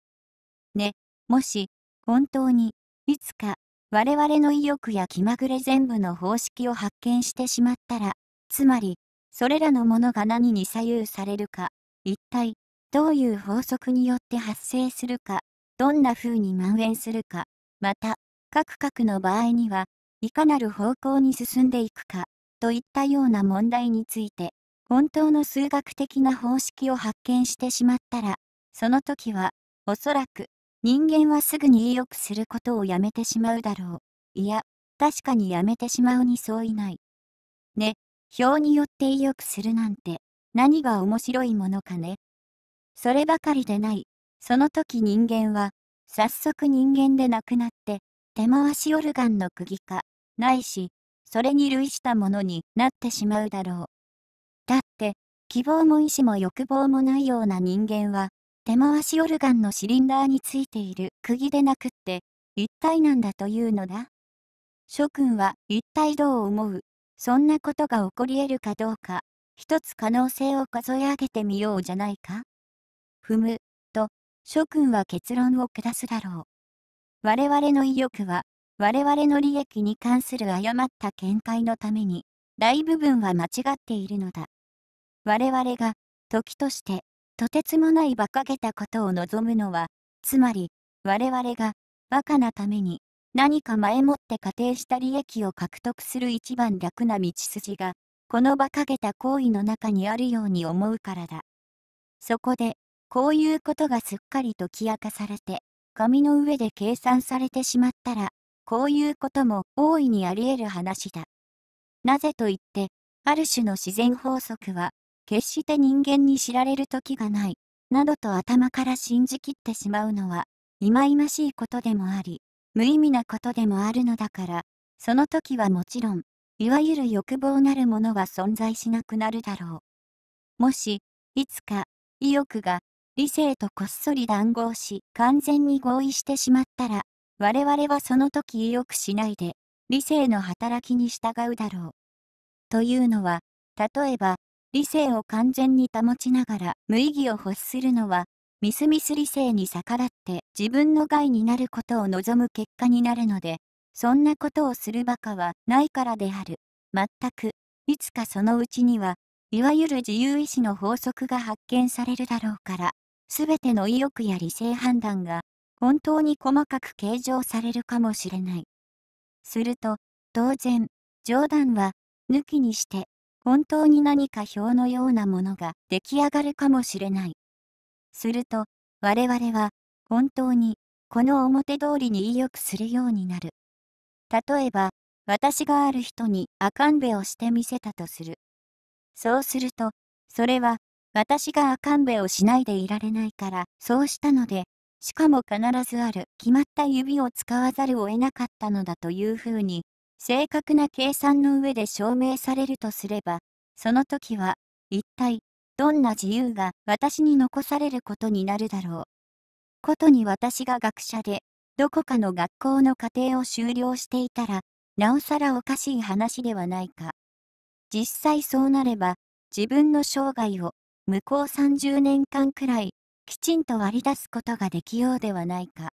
ね、もし、本当に、いつか、我々の意欲や気まぐれ全部の方式を発見してしまったら、つまり、それらのものが何に左右されるか、一体、どういう法則によって発生するか、どんな風に蔓延するか、また、各々の場合には、いかなる方向に進んでいくか、といったような問題について、本当の数学的な方式を発見してしまったら、その時は、おそらく、人間はすぐに意欲することをやめてしまうだろう。いや、確かにやめてしまうに相違ない。ね、表によって意欲するなんて、何が面白いものかね。そればかりでない。その時人間は、早速人間でなくなって、手回しオルガンの釘か、ないし、それに類したものになってしまうだろう。だって、希望も意志も欲望もないような人間は、手回しオルガンのシリンダーについている釘でなくって、一体なんだというのだ。諸君は一体どう思うそんなことが起こり得るかどうか、一つ可能性を数え上げてみようじゃないか。ふむ、と、諸君は結論を下すだろう。我々の意欲は、我々の利益に関する誤った見解のために、大部分は間違っているのだ。我々が時としてとてつもない馬鹿げたことを望むのはつまり我々が馬鹿なために何か前もって仮定した利益を獲得する一番楽な道筋がこの馬鹿げた行為の中にあるように思うからだそこでこういうことがすっかり解き明かされて紙の上で計算されてしまったらこういうことも大いにあり得る話だなぜといってある種の自然法則は決して人間に知られる時がない、などと頭から信じきってしまうのは、忌々しいことでもあり、無意味なことでもあるのだから、その時はもちろん、いわゆる欲望なるものは存在しなくなるだろう。もし、いつか、意欲が、理性とこっそり談合し、完全に合意してしまったら、我々はその時意欲しないで、理性の働きに従うだろう。というのは、例えば、理性を完全に保ちながら無意義を欲するのは、みすみす理性に逆らって自分の害になることを望む結果になるので、そんなことをする馬鹿はないからである。全く、いつかそのうちには、いわゆる自由意志の法則が発見されるだろうから、すべての意欲や理性判断が、本当に細かく計上されるかもしれない。すると、当然、冗談は、抜きにして、本当に何か表のようなものが出来上がるかもしれない。すると、我々は本当にこの表通りに意欲するようになる。例えば、私がある人にあかんべをしてみせたとする。そうすると、それは私があかんべをしないでいられないからそうしたので、しかも必ずある決まった指を使わざるを得なかったのだというふうに正確な計算の上で証明されるとすれば、その時は、一体、どんな自由が私に残されることになるだろう。ことに私が学者で、どこかの学校の課程を修了していたら、なおさらおかしい話ではないか。実際そうなれば、自分の生涯を、向こう30年間くらい、きちんと割り出すことができようではないか。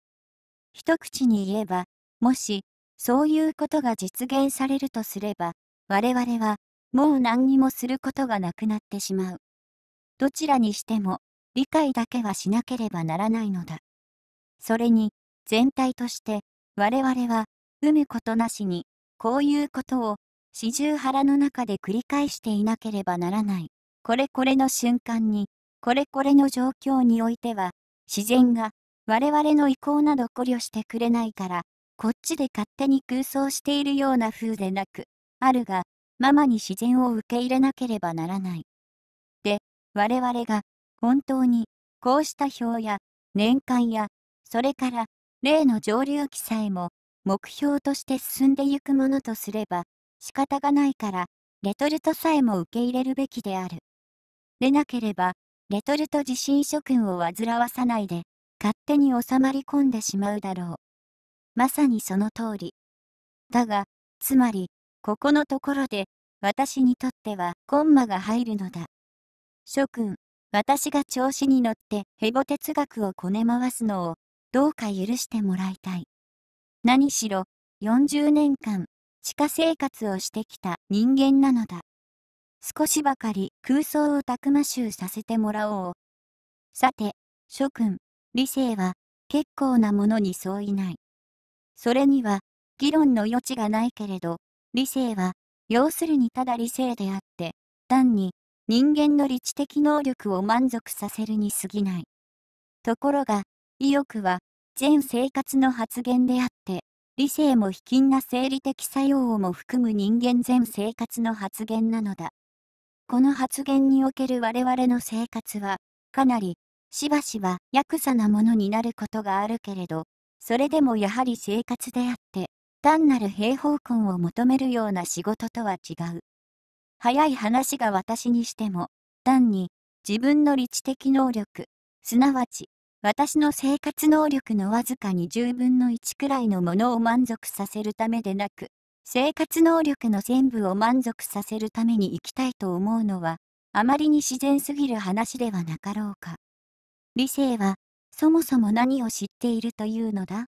一口に言えば、もし、そういうことが実現されるとすれば、我々はもう何にもすることがなくなってしまう。どちらにしても、理解だけはしなければならないのだ。それに、全体として、我々は、産むことなしに、こういうことを、四十腹の中で繰り返していなければならない。これこれの瞬間に、これこれの状況においては、自然が、我々の意向など考慮してくれないから、こっちで勝手に空想しているような風でなく、あるが、ママに自然を受け入れなければならない。で、我々が、本当に、こうした表や、年間や、それから、例の上流記載も、目標として進んでゆくものとすれば、仕方がないから、レトルトさえも受け入れるべきである。でなければ、レトルト自身諸君を煩わさないで、勝手に収まり込んでしまうだろう。まさにその通り。だが、つまり、ここのところで、私にとってはコンマが入るのだ。諸君、私が調子に乗ってヘボ哲学をこね回すのを、どうか許してもらいたい。何しろ、40年間、地下生活をしてきた人間なのだ。少しばかり空想をたくましゅうさせてもらおう。さて、諸君、理性は結構なものに相違ない。それには、議論の余地がないけれど、理性は、要するにただ理性であって、単に、人間の理知的能力を満足させるに過ぎない。ところが、意欲は、全生活の発言であって、理性も卑近な生理的作用をも含む人間全生活の発言なのだ。この発言における我々の生活は、かなり、しばしば、ヤクザなものになることがあるけれど、それでもやはり生活であって、単なる平方根を求めるような仕事とは違う。早い話が私にしても、単に自分の理知的能力、すなわち私の生活能力のわずかに10分の1くらいのものを満足させるためでなく、生活能力の全部を満足させるために生きたいと思うのは、あまりに自然すぎる話ではなかろうか。理性は、そもそも何を知っているというのだ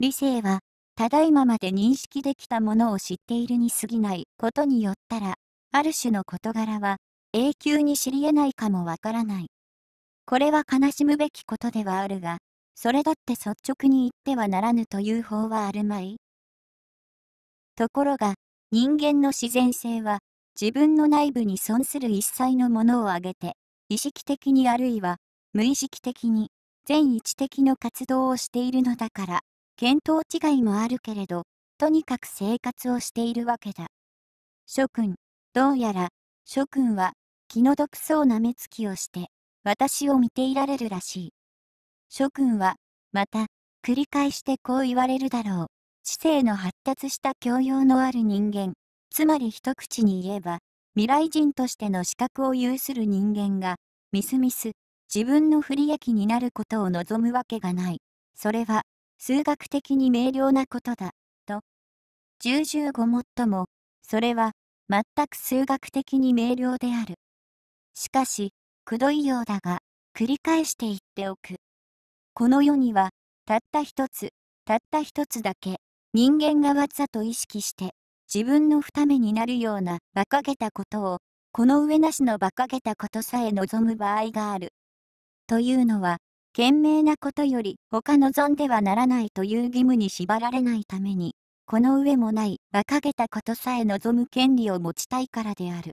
理性は、ただいままで認識できたものを知っているに過ぎないことによったら、ある種の事柄は、永久に知り得ないかもわからない。これは悲しむべきことではあるが、それだって率直に言ってはならぬという法はあるまい。ところが、人間の自然性は、自分の内部に損する一切のものを挙げて、意識的にあるいは、無意識的に、全一的の活動をしているのだから、見当違いもあるけれど、とにかく生活をしているわけだ。諸君、どうやら、諸君は、気の毒そうな目つきをして、私を見ていられるらしい。諸君は、また、繰り返してこう言われるだろう。知性の発達した教養のある人間、つまり一口に言えば、未来人としての資格を有する人間が、みすみす、自分の不利益になることを望むわけがない。それは、数学的に明瞭なことだ、と。重々ごもっとも、それは、全く数学的に明瞭である。しかし、くどいようだが、繰り返して言っておく。この世には、たった一つ、たった一つだけ、人間がわざと意識して、自分の二目になるような馬鹿げたことを、この上なしの馬鹿げたことさえ望む場合がある。というのは、賢明なことより他望んではならないという義務に縛られないために、この上もない馬鹿げたことさえ望む権利を持ちたいからである。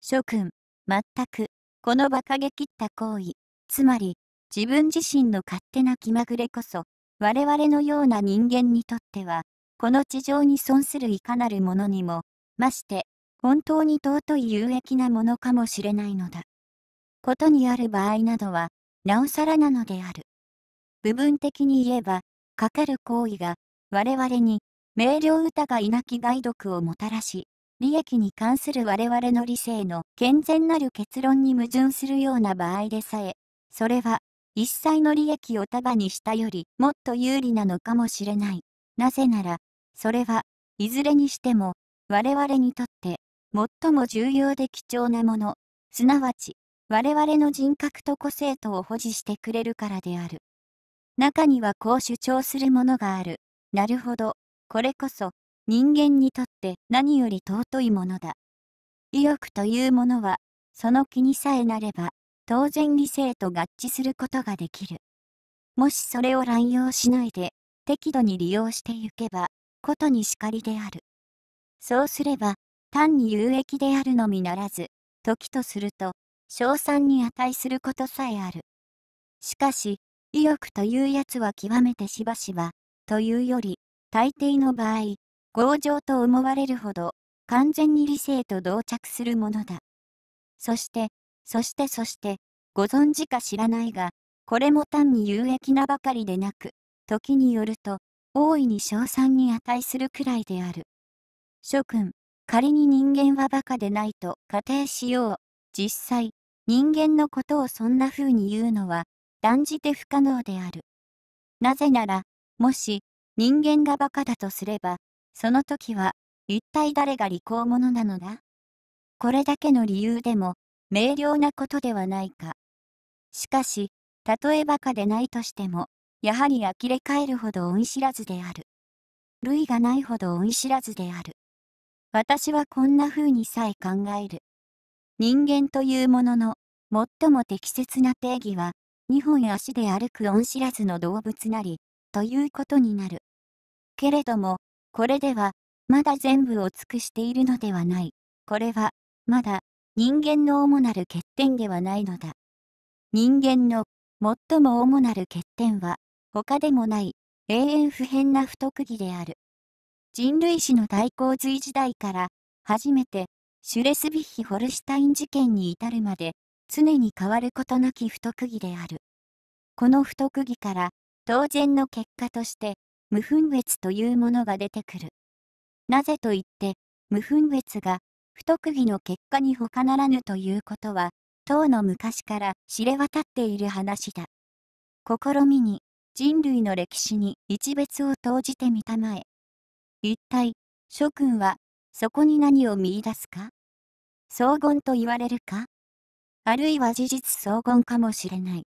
諸君、全く、この馬鹿げきった行為、つまり、自分自身の勝手な気まぐれこそ、我々のような人間にとっては、この地上に損するいかなるものにも、まして、本当に尊い有益なものかもしれないのだ。ことにある場合などは、なおさらなのである。部分的に言えば、かかる行為が、我々に、明瞭疑いなき害毒をもたらし、利益に関する我々の理性の健全なる結論に矛盾するような場合でさえ、それは、一切の利益を束にしたよりもっと有利なのかもしれない。なぜなら、それは、いずれにしても、我々にとって、最も重要で貴重なもの、すなわち、我々の人格と個性とを保持してくれるからである。中にはこう主張するものがある。なるほど。これこそ、人間にとって何より尊いものだ。意欲というものは、その気にさえなれば、当然理性と合致することができる。もしそれを乱用しないで、適度に利用してゆけば、ことにしかりである。そうすれば、単に有益であるのみならず、時とすると、称賛に値することさえある。しかし、意欲というやつは極めてしばしば、というより、大抵の場合、強情と思われるほど、完全に理性と同着するものだ。そして、そしてそして、ご存知か知らないが、これも単に有益なばかりでなく、時によると、大いに称賛に値するくらいである。諸君、仮に人間はバカでないと仮定しよう。実際、人間のことをそんな風に言うのは、断じて不可能である。なぜなら、もし、人間が馬鹿だとすれば、その時は、一体誰が利口者なのだこれだけの理由でも、明瞭なことではないか。しかし、たとえ馬鹿でないとしても、やはり呆れ返るほど恩知らずである。類がないほど恩知らずである。私はこんな風にさえ考える。人間というものの、最も適切な定義は、2本足で歩く恩知らずの動物なり、ということになる。けれども、これでは、まだ全部を尽くしているのではない。これは、まだ、人間の主なる欠点ではないのだ。人間の、最も主なる欠点は、他でもない、永遠不変な不特技である。人類史の大洪水時代から、初めて、シュレスビッヒ・ホルシュタイン事件に至るまで常に変わることなき不特技である。この不特技から当然の結果として無分別というものが出てくる。なぜといって無分別が不特技の結果に他ならぬということは当の昔から知れ渡っている話だ。試みに人類の歴史に一別を投じてみたまえ。一体諸君はそこに何を見いだすか荘厳と言われるかあるいは事実荘厳かもしれない。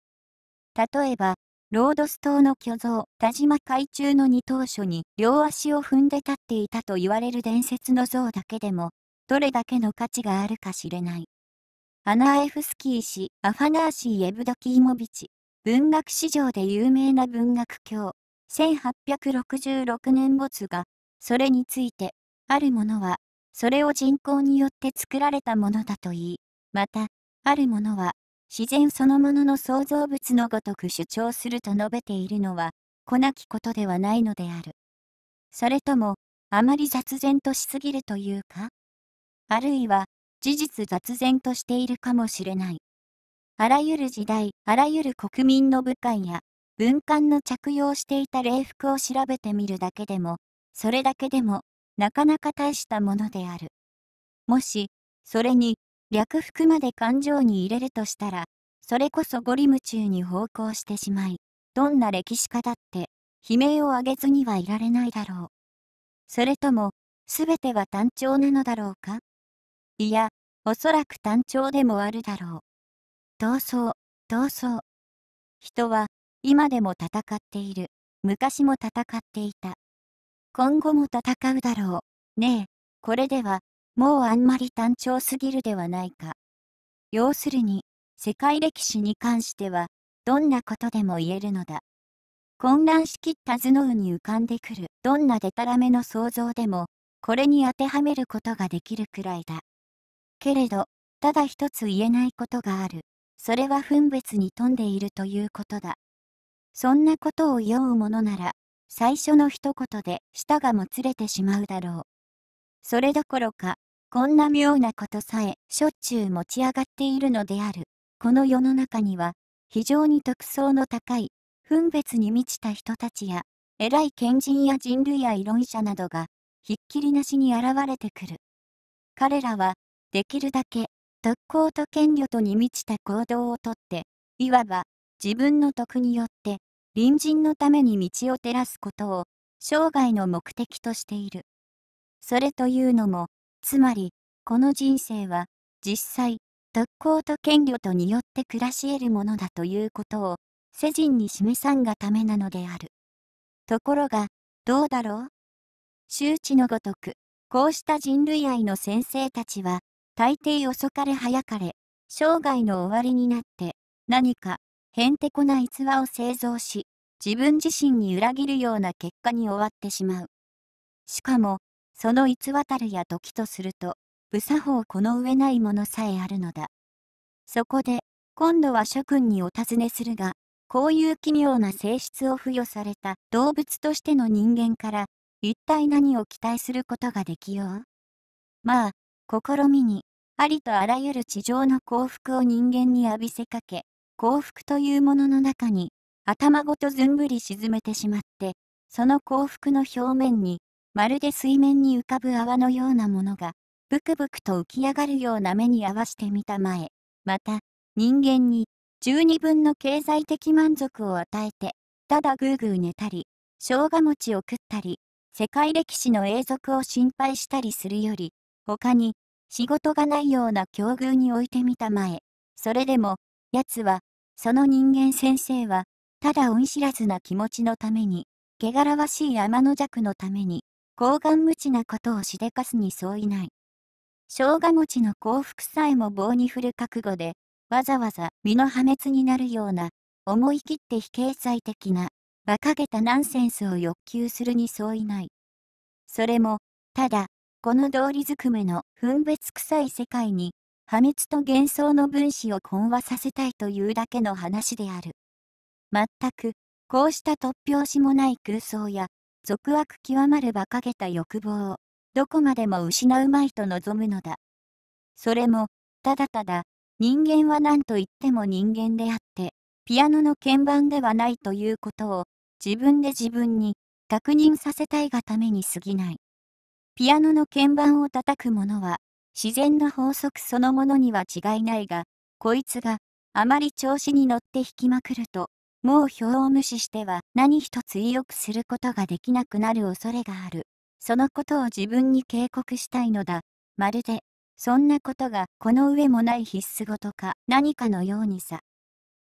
例えば、ロードス島の巨像、田島海中の二島所に両足を踏んで立っていたと言われる伝説の像だけでも、どれだけの価値があるか知れない。アナーエフスキー氏、アファナーシー・エブドキーモビチ、文学史上で有名な文学教、1866年没が、それについて、あるものは、それを人工によって作られたものだといい、また、あるものは、自然そのものの創造物のごとく主張すると述べているのは、こなきことではないのである。それとも、あまり雑然としすぎるというかあるいは、事実雑然としているかもしれない。あらゆる時代、あらゆる国民の武官や文官の着用していた礼服を調べてみるだけでも、それだけでもなかなか大したものである。もし、それに、略服まで感情に入れるとしたら、それこそゴリ夢中に奉公してしまい、どんな歴史家だって、悲鳴を上げずにはいられないだろう。それとも、すべては単調なのだろうかいや、おそらく単調でもあるだろう。闘争、闘争。人は、今でも戦っている。昔も戦っていた。今後も戦うだろう。ねえ、これでは、もうあんまり単調すぎるではないか。要するに、世界歴史に関しては、どんなことでも言えるのだ。混乱しきった頭脳に浮かんでくる、どんなでたらめの想像でも、これに当てはめることができるくらいだ。けれど、ただ一つ言えないことがある。それは分別に富んでいるということだ。そんなことを酔うものなら、最初の一言で舌がもつれてしまうだろう。それどころか、こんな妙なことさえしょっちゅう持ち上がっているのである。この世の中には、非常に特層の高い、分別に満ちた人たちや、偉い賢人や人類や異論者などが、ひっきりなしに現れてくる。彼らは、できるだけ、特攻と権力とに満ちた行動をとって、いわば、自分の徳によって、隣人のために道を照らすことを生涯の目的としている。それというのも、つまり、この人生は、実際、特攻と権利とによって暮らし得るものだということを、世人に示さんがためなのである。ところが、どうだろう周知のごとく、こうした人類愛の先生たちは、大抵遅かれ早かれ、生涯の終わりになって、何かへんてこな逸話を製造し、自分自身に裏切るような結果に終わってしまう。しかも、その逸話たるや時とすると、不作法この上ないものさえあるのだ。そこで、今度は諸君にお尋ねするが、こういう奇妙な性質を付与された動物としての人間から、一体何を期待することができようまあ、試みに、ありとあらゆる地上の幸福を人間に浴びせかけ、幸福というものの中に、頭ごとずんぶり沈めてしまって、その幸福の表面に、まるで水面に浮かぶ泡のようなものが、ブクブクと浮き上がるような目に合わせてみたまえ、また、人間に、十二分の経済的満足を与えて、ただグーグー寝たり、生姜餅を食ったり、世界歴史の永続を心配したりするより、他に、仕事がないような境遇に置いてみたまえ、それでも、奴は、その人間先生は、ただ恩知らずな気持ちのために、汚らわしい天の弱のために、高顔無知なことをしでかすに相違ない。生姜餅の幸福さえも棒に振る覚悟で、わざわざ身の破滅になるような、思い切って非経済的な、馬鹿げたナンセンスを欲求するに相違ない。それも、ただ、この道理ずくめの分別臭い世界に、破滅と幻想の分子を混和させたいというだけの話である。全く、こうした突拍子もない空想や、俗悪極まる馬鹿げた欲望を、どこまでも失うまいと望むのだ。それも、ただただ、人間は何と言っても人間であって、ピアノの鍵盤ではないということを、自分で自分に確認させたいがために過ぎない。ピアノの鍵盤を叩く者は、自然の法則そのものには違いないが、こいつがあまり調子に乗って引きまくると、もう表を無視しては何一つ意欲することができなくなる恐れがある。そのことを自分に警告したいのだ。まるで、そんなことがこの上もない必須ごとか何かのようにさ。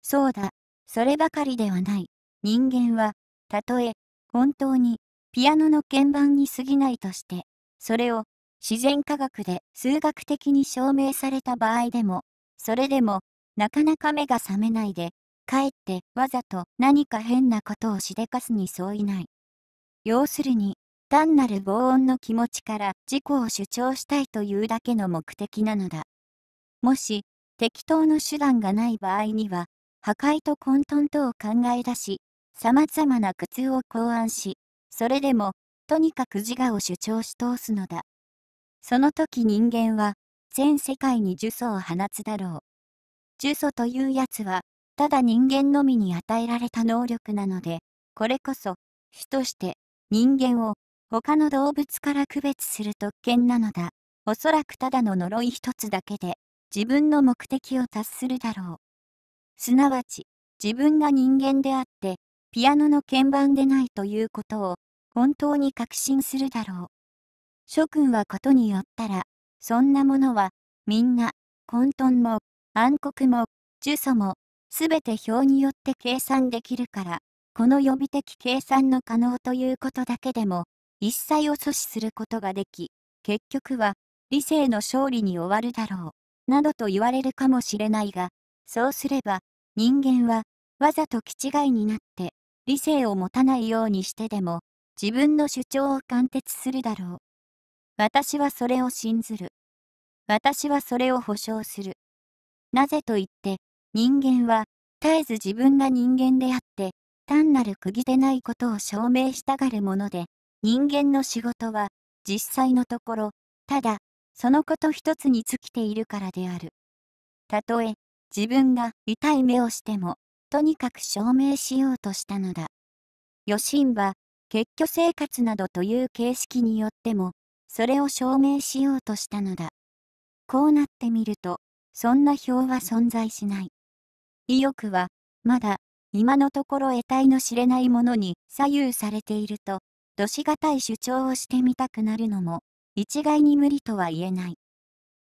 そうだ、そればかりではない。人間は、たとえ、本当に、ピアノの鍵盤に過ぎないとして、それを自然科学で数学的に証明された場合でも、それでも、なかなか目が覚めないで、かえってわざと何か変なことをしでかすに相違ない。要するに、単なる防音の気持ちから自己を主張したいというだけの目的なのだ。もし、適当の手段がない場合には、破壊と混沌とを考え出し、様々な苦痛を考案し、それでも、とにかく自我を主張し通すのだ。その時人間は、全世界に呪詛を放つだろう。呪詛というやつは、ただ人間のみに与えられた能力なので、これこそ、主として人間を他の動物から区別する特権なのだ。おそらくただの呪い一つだけで、自分の目的を達するだろう。すなわち、自分が人間であって、ピアノの鍵盤でないということを、本当に確信するだろう。諸君はことによったら、そんなものは、みんな、混沌も、暗黒も、呪詛も、すべて表によって計算できるから、この予備的計算の可能ということだけでも、一切を阻止することができ、結局は、理性の勝利に終わるだろう、などと言われるかもしれないが、そうすれば、人間は、わざと気違いになって、理性を持たないようにしてでも、自分の主張を貫徹するだろう。私はそれを信ずる。私はそれを保証する。なぜと言って、人間は絶えず自分が人間であって、単なる釘でないことを証明したがるもので、人間の仕事は、実際のところ、ただ、そのこと一つに尽きているからである。たとえ、自分が痛い目をしても、とにかく証明しようとしたのだ。余震は、結居生活などという形式によっても、それを証明しようとしたのだ。こうなってみると、そんな表は存在しない。意欲は、まだ、今のところ得体の知れないものに左右されていると、どしがたい主張をしてみたくなるのも、一概に無理とは言えない。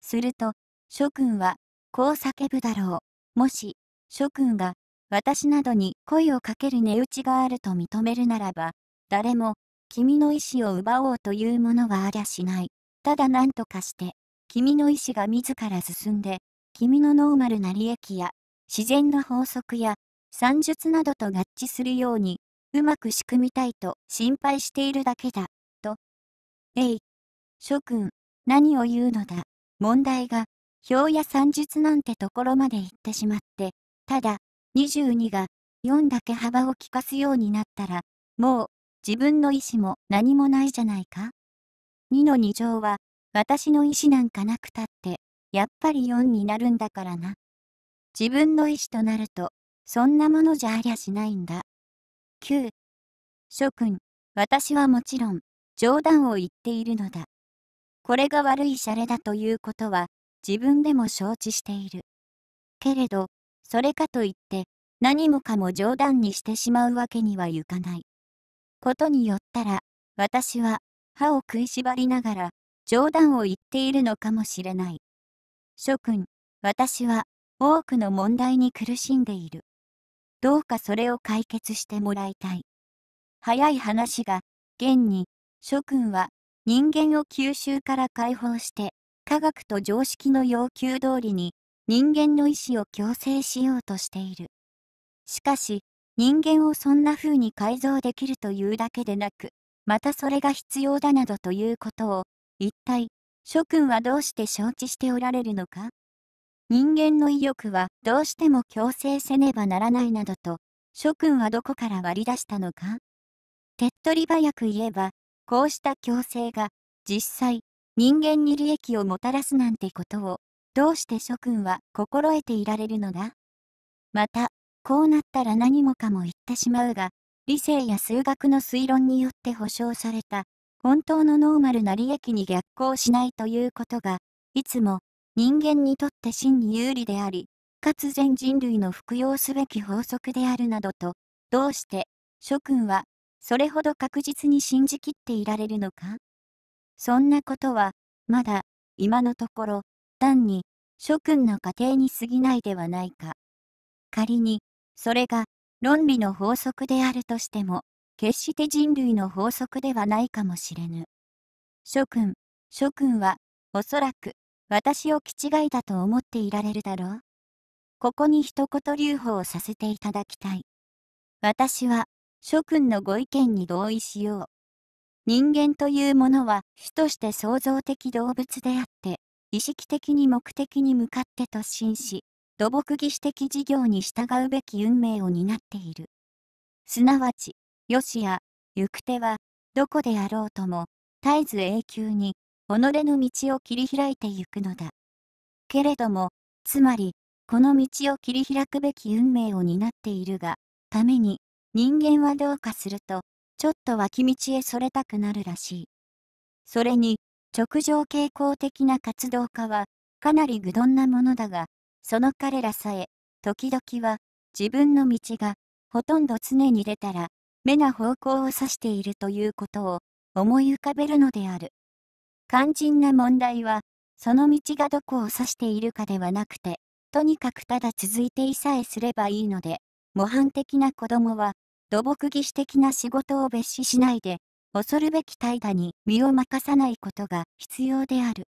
すると、諸君は、こう叫ぶだろう。もし、諸君が、私などに声をかける値打ちがあると認めるならば、誰も、君の意志を奪おうというものはありゃしない。ただ何とかして、君の意志が自ら進んで、君のノーマルな利益や、自然の法則や、算術などと合致するように、うまく仕組みたいと心配しているだけだ、と。えい。諸君、何を言うのだ。問題が、表や算術なんてところまで行ってしまって、ただ、22が、4だけ幅を利かすようになったら、もう、自分の意思も何もないじゃないか。2の2乗は、私の意思なんかなくたって、やっぱり4になるんだからな。自分の意思となると、そんなものじゃありゃしないんだ。9、諸君、私はもちろん、冗談を言っているのだ。これが悪いシャレだということは、自分でも承知している。けれど、それかといって、何もかも冗談にしてしまうわけにはいかない。ことによったら、私は歯を食いしばりながら冗談を言っているのかもしれない。諸君、私は多くの問題に苦しんでいる。どうかそれを解決してもらいたい。早い話が、現に、諸君は人間を吸収から解放して、科学と常識の要求通りに人間の意志を強制しようとしている。しかし、人間をそんな風に改造できるというだけでなく、またそれが必要だなどということを、一体、諸君はどうして承知しておられるのか人間の意欲はどうしても強制せねばならないなどと、諸君はどこから割り出したのか手っ取り早く言えば、こうした強制が、実際、人間に利益をもたらすなんてことを、どうして諸君は心得ていられるのだまた、こうなったら何もかも言ってしまうが、理性や数学の推論によって保証された、本当のノーマルな利益に逆行しないということが、いつも人間にとって真に有利であり、かつ全人類の服用すべき法則であるなどと、どうして諸君はそれほど確実に信じきっていられるのかそんなことは、まだ今のところ単に諸君の過程に過ぎないではないか。仮にそれが論理の法則であるとしても、決して人類の法則ではないかもしれぬ。諸君、諸君は、おそらく、私を気違いだと思っていられるだろう。ここに一言留保をさせていただきたい。私は、諸君のご意見に同意しよう。人間というものは、主として創造的動物であって、意識的に目的に向かって突進し、土木技師的事業に従うべき運命を担っている。すなわち、よしや、行く手は、どこであろうとも、絶えず永久に、己の道を切り開いてゆくのだ。けれども、つまり、この道を切り開くべき運命を担っているが、ために、人間はどうかすると、ちょっと脇道へそれたくなるらしい。それに、直上傾向的な活動家は、かなり愚鈍なものだが、その彼らさえ、時々は、自分の道が、ほとんど常に出たら、目な方向を指しているということを、思い浮かべるのである。肝心な問題は、その道がどこを指しているかではなくて、とにかくただ続いていさえすればいいので、模範的な子供は、土木技師的な仕事を蔑視しないで、恐るべき怠惰に身を任さないことが必要である。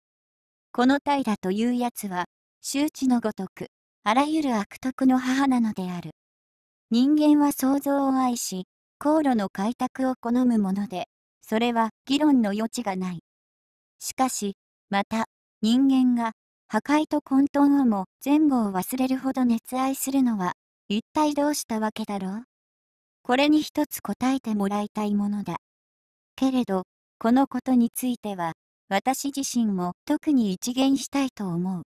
この怠惰というやつは、周知のごとく、あらゆる悪徳の母なのである。人間は想像を愛し、航路の開拓を好むもので、それは議論の余地がない。しかし、また、人間が、破壊と混沌をも前後を忘れるほど熱愛するのは、一体どうしたわけだろうこれに一つ答えてもらいたいものだ。けれど、このことについては、私自身も特に一言したいと思う。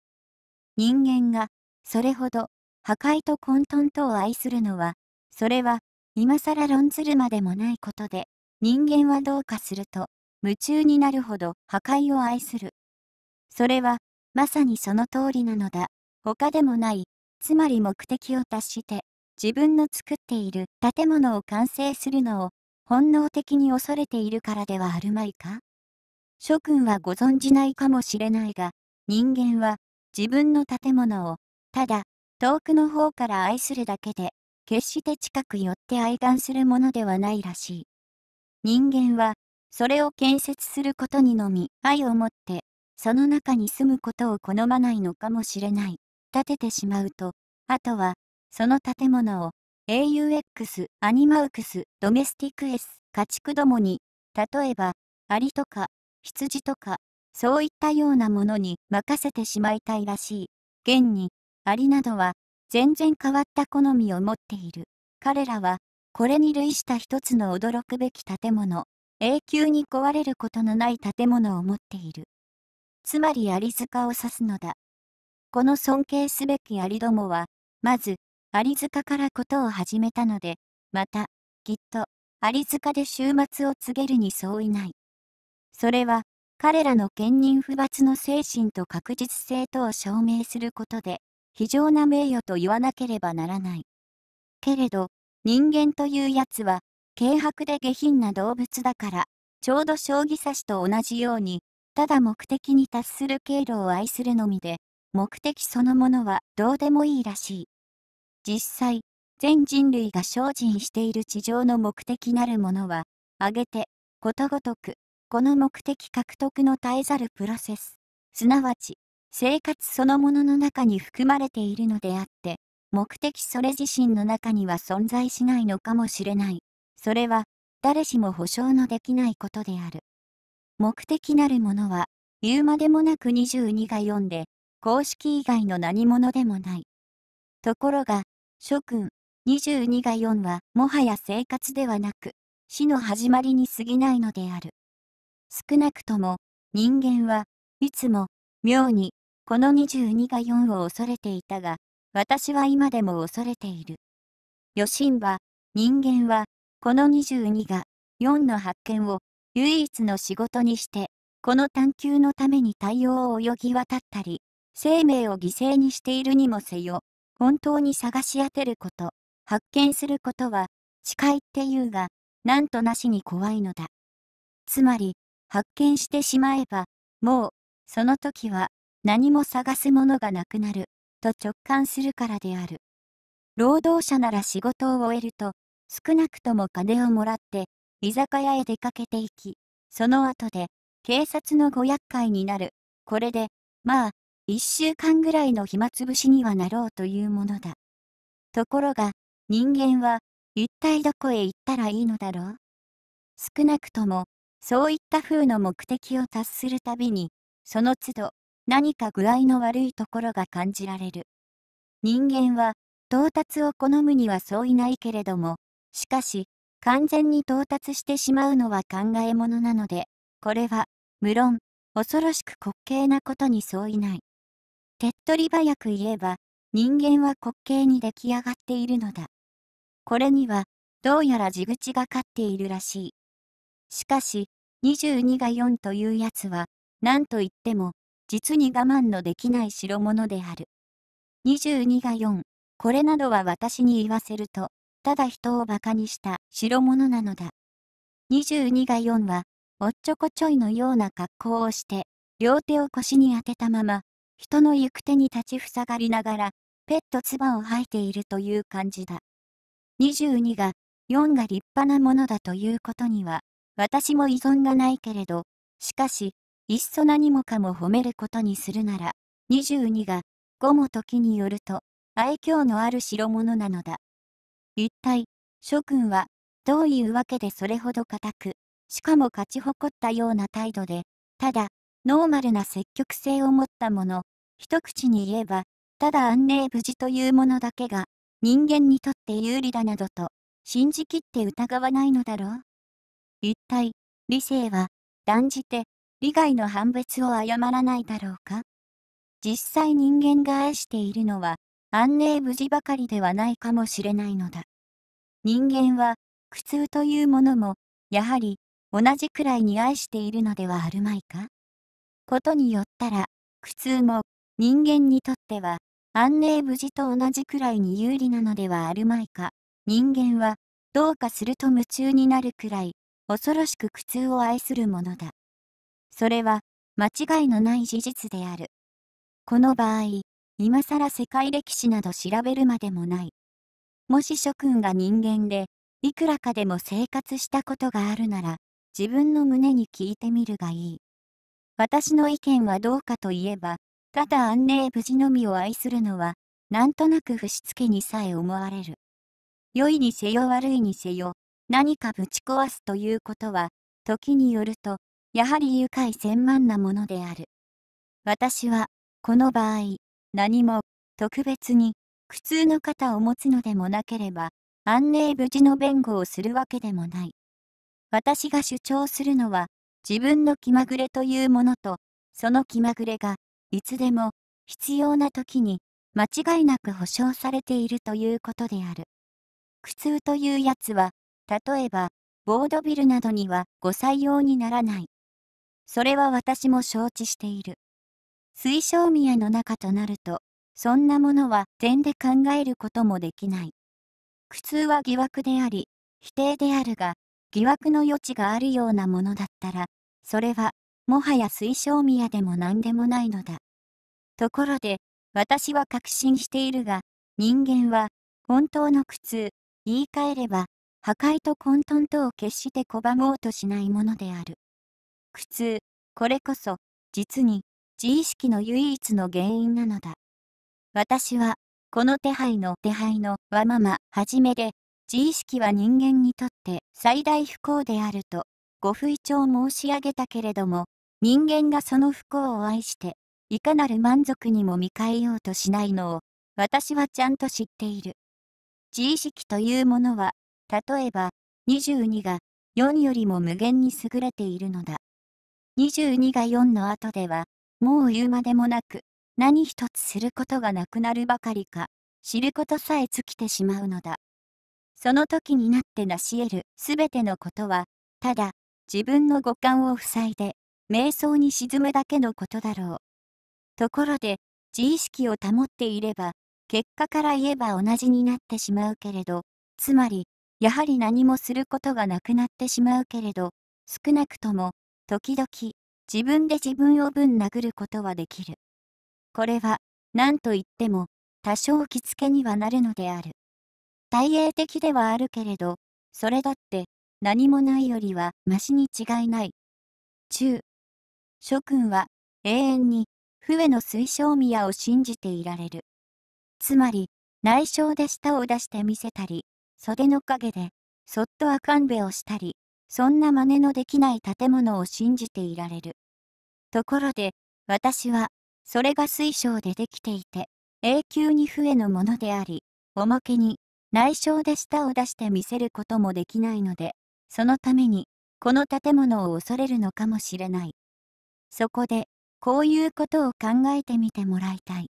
人間がそれほど破壊と混沌とを愛するのは、それは今更論ずるまでもないことで、人間はどうかすると夢中になるほど破壊を愛する。それはまさにその通りなのだ。他でもない、つまり目的を達して、自分の作っている建物を完成するのを本能的に恐れているからではあるまいか諸君はご存じないかもしれないが、人間は自分の建物を、ただ、遠くの方から愛するだけで、決して近く寄って愛願するものではないらしい。人間は、それを建設することにのみ愛を持って、その中に住むことを好まないのかもしれない。建ててしまうと、あとは、その建物を、AUX、アニマウクス、ドメスティクエス、家畜どもに、例えば、アリとか、羊とか、そういったようなものに任せてしまいたいらしい。現に、アリなどは、全然変わった好みを持っている。彼らは、これに類した一つの驚くべき建物、永久に壊れることのない建物を持っている。つまりアリ塚を指すのだ。この尊敬すべきアリどもは、まず、アリ塚からことを始めたので、また、きっと、アリ塚で終末を告げるに相違ない。それは、彼らの兼任不罰の精神と確実性とを証明することで、非常な名誉と言わなければならない。けれど、人間というやつは、軽薄で下品な動物だから、ちょうど将棋指しと同じように、ただ目的に達する経路を愛するのみで、目的そのものはどうでもいいらしい。実際、全人類が精進している地上の目的なるものは、挙げて、ことごとく、この目的獲得の絶えざるプロセス、すなわち、生活そのものの中に含まれているのであって、目的それ自身の中には存在しないのかもしれない。それは、誰しも保証のできないことである。目的なるものは、言うまでもなく22が4で、公式以外の何者でもない。ところが、諸君、22が4は、もはや生活ではなく、死の始まりに過ぎないのである。少なくとも、人間はいつも、妙に、この22が4を恐れていたが、私は今でも恐れている。余震は、人間は、この22が4の発見を唯一の仕事にして、この探求のために対応を泳ぎ渡ったり、生命を犠牲にしているにもせよ、本当に探し当てること、発見することは、誓いっていうが、なんとなしに怖いのだ。つまり、発見してしまえば、もう、その時は、何も探すものがなくなる、と直感するからである。労働者なら仕事を終えると、少なくとも金をもらって、居酒屋へ出かけていき、その後で、警察のご厄介になる。これで、まあ、一週間ぐらいの暇つぶしにはなろうというものだ。ところが、人間は、一体どこへ行ったらいいのだろう少なくとも、そういった風の目的を達するたびに、その都度、何か具合の悪いところが感じられる。人間は、到達を好むにはそういないけれども、しかし、完全に到達してしまうのは考えものなので、これは、無論、恐ろしく滑稽なことに相違ない。手っ取り早く言えば、人間は滑稽に出来上がっているのだ。これには、どうやら地口がかっているらしい。しかし、22が4というやつは、何と言っても、実に我慢のできない代物である。22が4、これなどは私に言わせると、ただ人を馬鹿にした代物なのだ。22が4は、おっちょこちょいのような格好をして、両手を腰に当てたまま、人の行く手に立ちふさがりながら、ペット唾を吐いているという感じだ。22が、4が立派なものだということには、私も依存がないけれど、しかし、いっそ何もかも褒めることにするなら、22が、5も時によると、愛嬌のある代物なのだ。一体、諸君は、どういうわけでそれほど固く、しかも勝ち誇ったような態度で、ただ、ノーマルな積極性を持ったもの、一口に言えば、ただ安寧無事というものだけが、人間にとって有利だなどと、信じきって疑わないのだろう一体、理性は、断じて、利害の判別を誤らないだろうか実際人間が愛しているのは、安寧無事ばかりではないかもしれないのだ。人間は、苦痛というものも、やはり、同じくらいに愛しているのではあるまいかことによったら、苦痛も、人間にとっては、安寧無事と同じくらいに有利なのではあるまいか。人間は、どうかすると夢中になるくらい、恐ろしく苦痛を愛するものだ。それは、間違いのない事実である。この場合、今更世界歴史など調べるまでもない。もし諸君が人間で、いくらかでも生活したことがあるなら、自分の胸に聞いてみるがいい。私の意見はどうかといえば、ただ安寧無事のみを愛するのは、なんとなく不しつけにさえ思われる。良いにせよ悪いにせよ、何かぶち壊すということは、時によると、やはり愉快千万なものである。私は、この場合、何も、特別に、苦痛の肩を持つのでもなければ、安寧無事の弁護をするわけでもない。私が主張するのは、自分の気まぐれというものと、その気まぐれが、いつでも、必要な時に、間違いなく保証されているということである。苦痛というやつは、例えば、ボードビルなどにはご採用にならない。それは私も承知している。水晶宮の中となると、そんなものは点で考えることもできない。苦痛は疑惑であり、否定であるが、疑惑の余地があるようなものだったら、それは、もはや水晶宮でも何でもないのだ。ところで、私は確信しているが、人間は、本当の苦痛、言い換えれば、破壊と混沌とを決して拒もうとしないものである。苦痛、これこそ、実に、自意識の唯一の原因なのだ。私は、この手配の手配のわまま、はじめで、自意識は人間にとって最大不幸であると、ご不意調申し上げたけれども、人間がその不幸を愛して、いかなる満足にも見返ようとしないのを、私はちゃんと知っている。自意識というものは、例えば、22が4よりも無限に優れているのだ。22が4の後では、もう言うまでもなく、何一つすることがなくなるばかりか、知ることさえ尽きてしまうのだ。その時になって成し得るすべてのことは、ただ、自分の五感を塞いで、瞑想に沈むだけのことだろう。ところで、自意識を保っていれば、結果から言えば同じになってしまうけれど、つまり、やはり何もすることがなくなってしまうけれど、少なくとも、時々、自分で自分をぶん殴ることはできる。これは、何と言っても、多少着付けにはなるのである。大英的ではあるけれど、それだって、何もないよりは、マシに違いない。中。諸君は、永遠に、笛の推奨宮を信じていられる。つまり、内緒で舌を出してみせたり、袖の陰で、そっと赤んべをしたり、そんな真似のできない建物を信じていられる。ところで、私は、それが水晶でできていて、永久に笛のものであり、おまけに、内緒で舌を出して見せることもできないので、そのために、この建物を恐れるのかもしれない。そこで、こういうことを考えてみてもらいたい。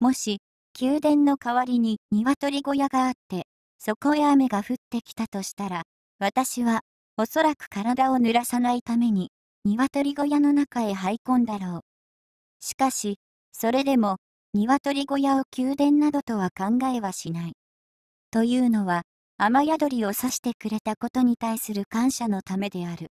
もし、宮殿の代わりに鶏小屋があって、そこへ雨が降ってきたとしたら、私は、おそらく体を濡らさないために、鶏小屋の中へ入り込んだろう。しかし、それでも、鶏小屋を宮殿などとは考えはしない。というのは、雨宿りをさしてくれたことに対する感謝のためである。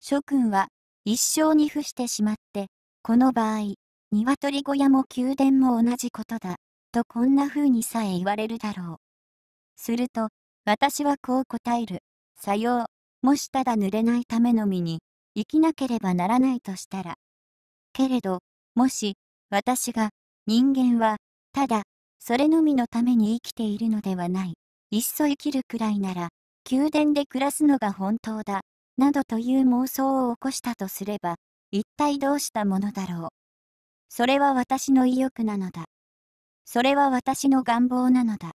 諸君は、一生に付してしまって、この場合、鶏小屋も宮殿も同じことだ、とこんな風にさえ言われるだろう。すると、私はこう答える。さよう。もしただ濡れないための身に、生きなければならないとしたら。けれど、もし、私が、人間は、ただ、それのみのために生きているのではない。いっそ生きるくらいなら、宮殿で暮らすのが本当だ、などという妄想を起こしたとすれば、一体どうしたものだろう。それは私の意欲なのだ。それは私の願望なのだ。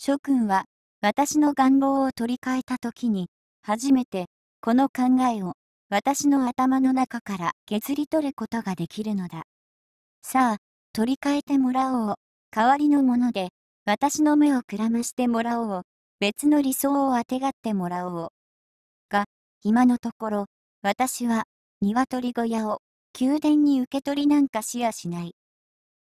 諸君は、私の願望を取り替えた時に、初めて、この考えを、私の頭の中から削り取ることができるのだ。さあ、取り替えてもらおう。代わりのもので、私の目をくらましてもらおう。別の理想をあてがってもらおう。が、今のところ、私は、鶏小屋を、宮殿に受け取りなんかしやしない。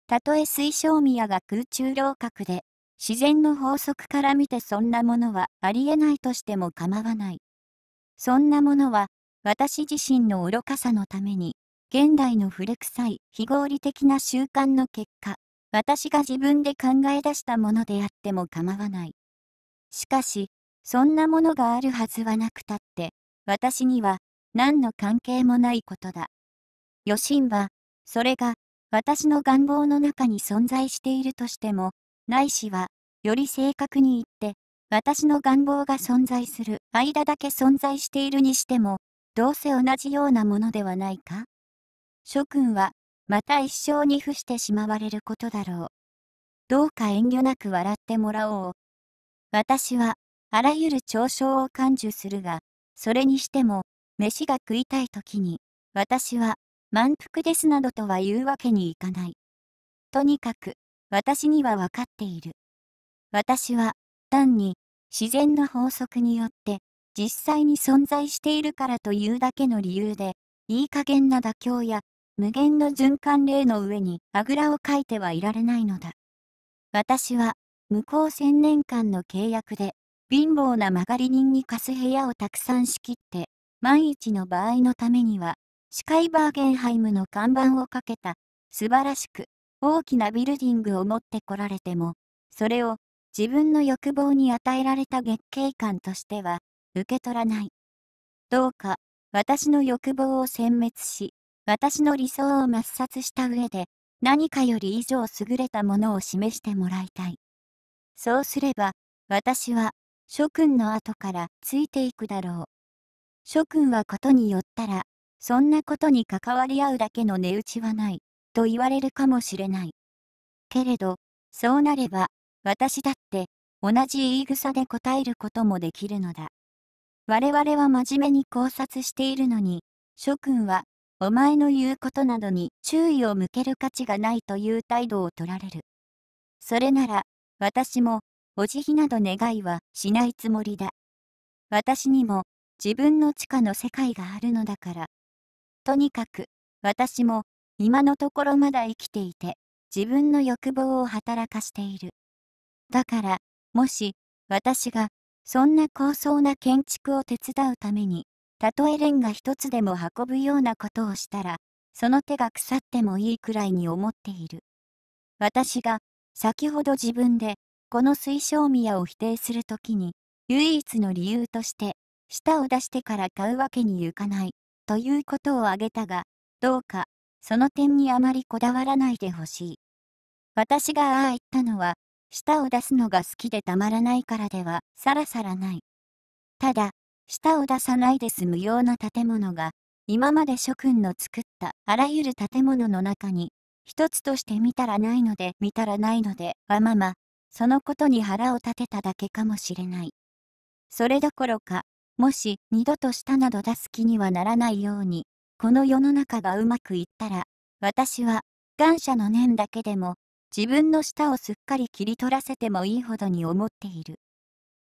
たとえ水晶宮が空中楼閣で、自然の法則から見てそんなものはありえないとしても構わない。そんなものは、私自身の愚かさのために、現代の古臭い非合理的な習慣の結果、私が自分で考え出したものであっても構わない。しかし、そんなものがあるはずはなくたって、私には何の関係もないことだ。余震は、それが私の願望の中に存在しているとしても、ないしは、より正確に言って、私の願望が存在する間だけ存在しているにしても、どうせ同じようなものではないか諸君は、また一生に付してしまわれることだろう。どうか遠慮なく笑ってもらおう。私は、あらゆる嘲笑を感受するが、それにしても、飯が食いたい時に、私は、満腹ですなどとは言うわけにいかない。とにかく、私には分かっている。私は、単に、自然の法則によって、実際に存在しているからというだけの理由で、いい加減な妥協や、無限の循環例の上にあぐらをかいてはいられないのだ。私は、向こう千年間の契約で、貧乏な曲がり人に貸す部屋をたくさん仕切って、万一の場合のためには、司会バーゲンハイムの看板をかけた、素晴らしく大きなビルディングを持ってこられても、それを自分の欲望に与えられた月経感としては受け取らない。どうか私の欲望を殲滅し、私の理想を抹殺した上で、何かより以上優れたものを示してもらいたい。そうすれば、私は諸君の後からついていくだろう。諸君はことによったら、そんなことに関わり合うだけの値打ちはない。と言われるかもしれない。けれど、そうなれば、私だって、同じ言い草で答えることもできるのだ。我々は真面目に考察しているのに、諸君は、お前の言うことなどに注意を向ける価値がないという態度を取られる。それなら、私も、お慈悲など願いはしないつもりだ。私にも、自分の地下の世界があるのだから。とにかく、私も、今のところまだ生きていて、自分の欲望を働かしている。だから、もし、私が、そんな高層な建築を手伝うために、たとえレンガ一つでも運ぶようなことをしたら、その手が腐ってもいいくらいに思っている。私が、先ほど自分で、この水晶宮を否定するときに、唯一の理由として、舌を出してから買うわけにいかない、ということを挙げたが、どうか、その点にあまりこだわらないでほしい。私がああ言ったのは、舌を出すのが好きでたまらないからではさらさらない。ただ、舌を出さないで済むような建物が、今まで諸君の作ったあらゆる建物の中に、一つとして見たらないので見たらないので、わまま、そのことに腹を立てただけかもしれない。それどころか、もし二度と舌など出す気にはならないように、この世の中がうまくいったら、私は、感謝の念だけでも、自分の舌をすっかり切り取らせてもいいほどに思っている。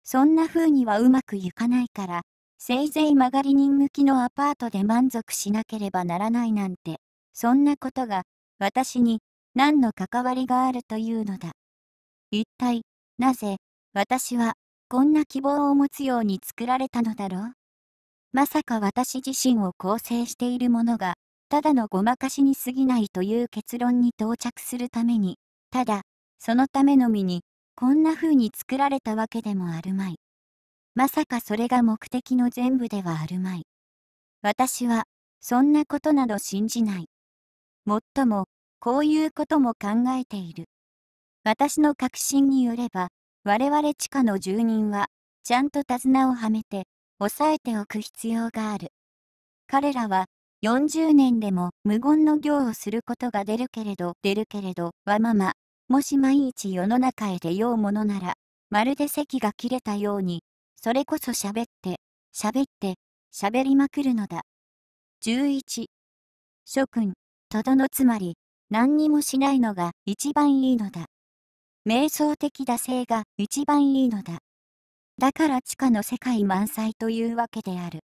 そんな風にはうまくいかないから、せいぜい曲がり人向きのアパートで満足しなければならないなんて、そんなことが、私に、何の関わりがあるというのだ。一体、なぜ、私は、こんな希望を持つように作られたのだろうまさか私自身を構成しているものが、ただのごまかしに過ぎないという結論に到着するために、ただ、そのためのみに、こんな風に作られたわけでもあるまい。まさかそれが目的の全部ではあるまい。私は、そんなことなど信じない。もっとも、こういうことも考えている。私の確信によれば、我々地下の住人は、ちゃんと手綱をはめて、抑えておく必要がある。彼らは40年でも無言の行をすることが出るけれど出るけれどわまま、もし毎日世の中へ出ようものなら、まるで席が切れたように、それこそ喋って、喋って、喋りまくるのだ。11。諸君、とどのつまり、何にもしないのが一番いいのだ。瞑想的惰性が一番いいのだ。だから地下の世界満載というわけである。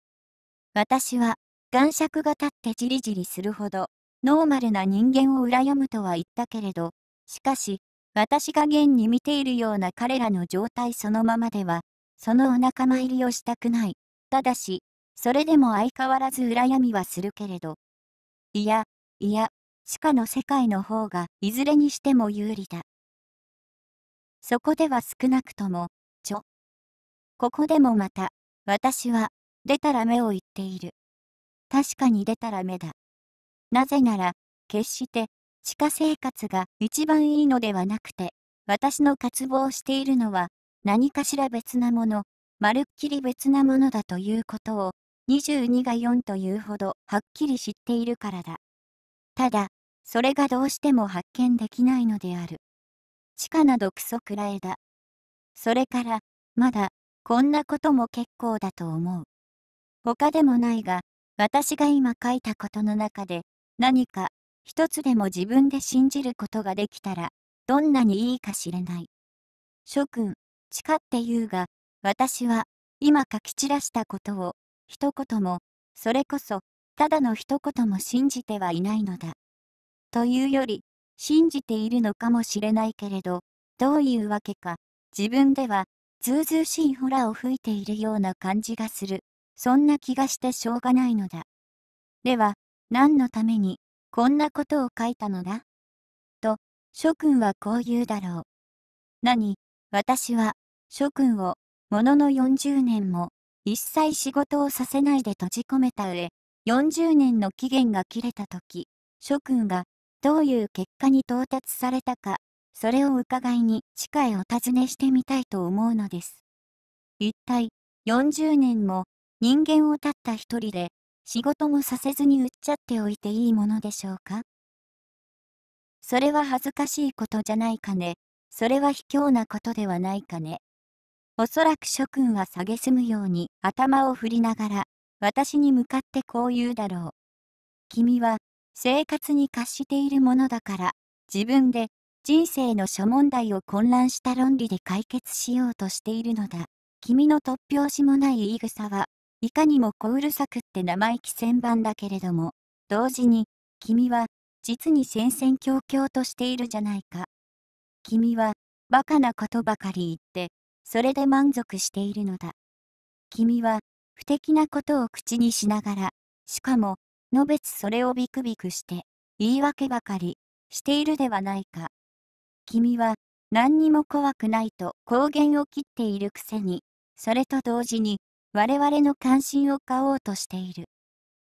私は、眼尺が立ってじりじりするほど、ノーマルな人間を羨むとは言ったけれど、しかし、私が現に見ているような彼らの状態そのままでは、そのお仲間入りをしたくない。ただし、それでも相変わらず羨みはするけれど。いや、いや、地下の世界の方がいずれにしても有利だ。そこでは少なくとも、ここでもまた、私は、出たら目を言っている。確かに出たら目だ。なぜなら、決して地下生活が一番いいのではなくて、私の渇望しているのは何かしら別なもの、まるっきり別なものだということを、22が4というほどはっきり知っているからだ。ただ、それがどうしても発見できないのである。地下などクソくらえだ。それから、まだこんなことも結構だと思う。他でもないが、私が今書いたことの中で、何か一つでも自分で信じることができたら、どんなにいいか知れない。諸君、誓って言うが、私は、今書き散らしたことを、一言も、それこそ、ただの一言も信じてはいないのだ。というより、信じているのかもしれないけれど、どういうわけか、自分では、ずうずうしいホラを吹いているような感じがする。そんな気がしてしょうがないのだ。では、何のために、こんなことを書いたのだと、諸君はこう言うだろう。何、私は、諸君を、ものの40年も、一切仕事をさせないで閉じ込めた上、40年の期限が切れた時、諸君が、どういう結果に到達されたか、それを伺いに地下へお尋ねしてみたいと思うのです。一体40年も人間をたった一人で仕事もさせずに売っちゃっておいていいものでしょうかそれは恥ずかしいことじゃないかね。それは卑怯なことではないかね。おそらく諸君は蔑むように頭を振りながら、私に向かってこう言うだろう。君は生活に貸しているものだから、自分で人生の諸問題を混乱した論理で解決しようとしているのだ。君の突拍子もない言い草は、いかにも小うるさくって生意気千番だけれども、同時に、君は、実に戦々恐々としているじゃないか。君は、バカなことばかり言って、それで満足しているのだ。君は、不敵なことを口にしながら、しかも、のべつそれをビクビクして、言い訳ばかり、しているではないか。君は、何にも怖くないと公言を切っているくせに、それと同時に、我々の関心を買おうとしている。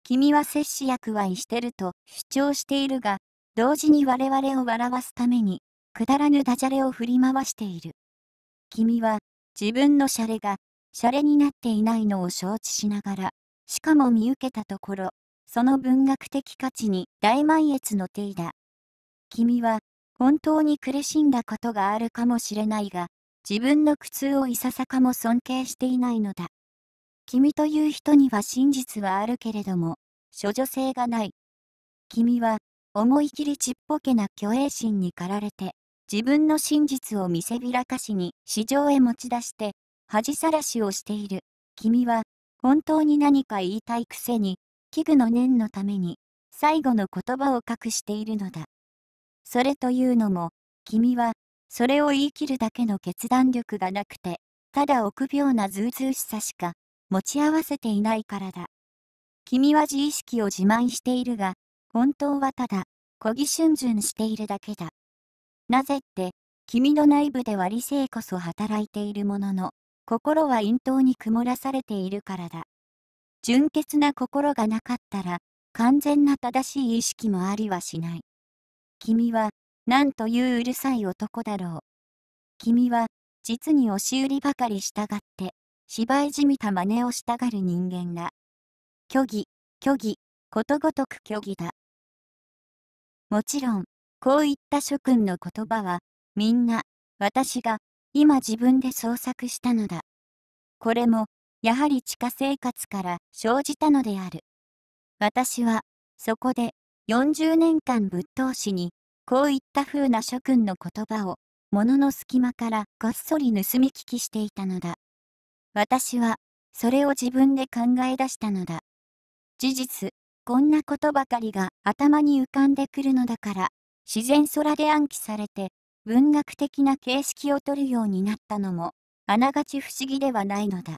君は摂氏役割してると主張しているが、同時に我々を笑わすために、くだらぬダジャレを振り回している。君は、自分のシャレが、シャレになっていないのを承知しながら、しかも見受けたところ、その文学的価値に大満悦の定だ。君は、本当に苦しんだことがあるかもしれないが、自分の苦痛をいささかも尊敬していないのだ。君という人には真実はあるけれども、処女性がない。君は、思い切りちっぽけな虚栄心に駆られて、自分の真実を見せびらかしに市場へ持ち出して、恥さらしをしている。君は、本当に何か言いたいくせに、器具の念のために、最後の言葉を隠しているのだ。それというのも、君は、それを言い切るだけの決断力がなくて、ただ臆病なずうずうしさしか、持ち合わせていないからだ。君は自意識を自慢しているが、本当はただ、小ぎしゅゅんしているだけだ。なぜって、君の内部では理性こそ働いているものの、心は陰頭に曇らされているからだ。純潔な心がなかったら、完全な正しい意識もありはしない。君は、なんといううるさい男だろう。君は、実に押し売りばかり従って、芝居じみた真似をしたがる人間だ。虚偽、虚偽、ことごとく虚偽だ。もちろん、こういった諸君の言葉は、みんな、私が、今自分で創作したのだ。これも、やはり地下生活から生じたのである。私は、そこで、40年間ぶっ通しに、こういった風な諸君の言葉を、物の隙間からごっそり盗み聞きしていたのだ。私は、それを自分で考え出したのだ。事実、こんなことばかりが頭に浮かんでくるのだから、自然空で暗記されて、文学的な形式をとるようになったのも、あながち不思議ではないのだ。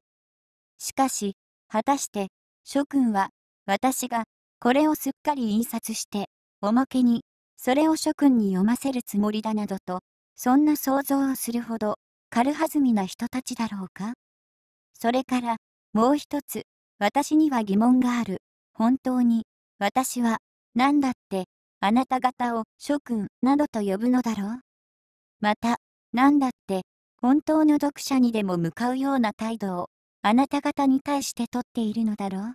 しかし、果たして、諸君は、私がこれをすっかり印刷して、おまけに、それを諸君に読ませるつもりだなどと、そんな想像をするほど、軽はずみな人たちだろうかそれから、もう一つ、私には疑問がある。本当に、私は、何だって、あなた方を諸君などと呼ぶのだろうまた、何だって、本当の読者にでも向かうような態度を、あなた方に対してとっているのだろう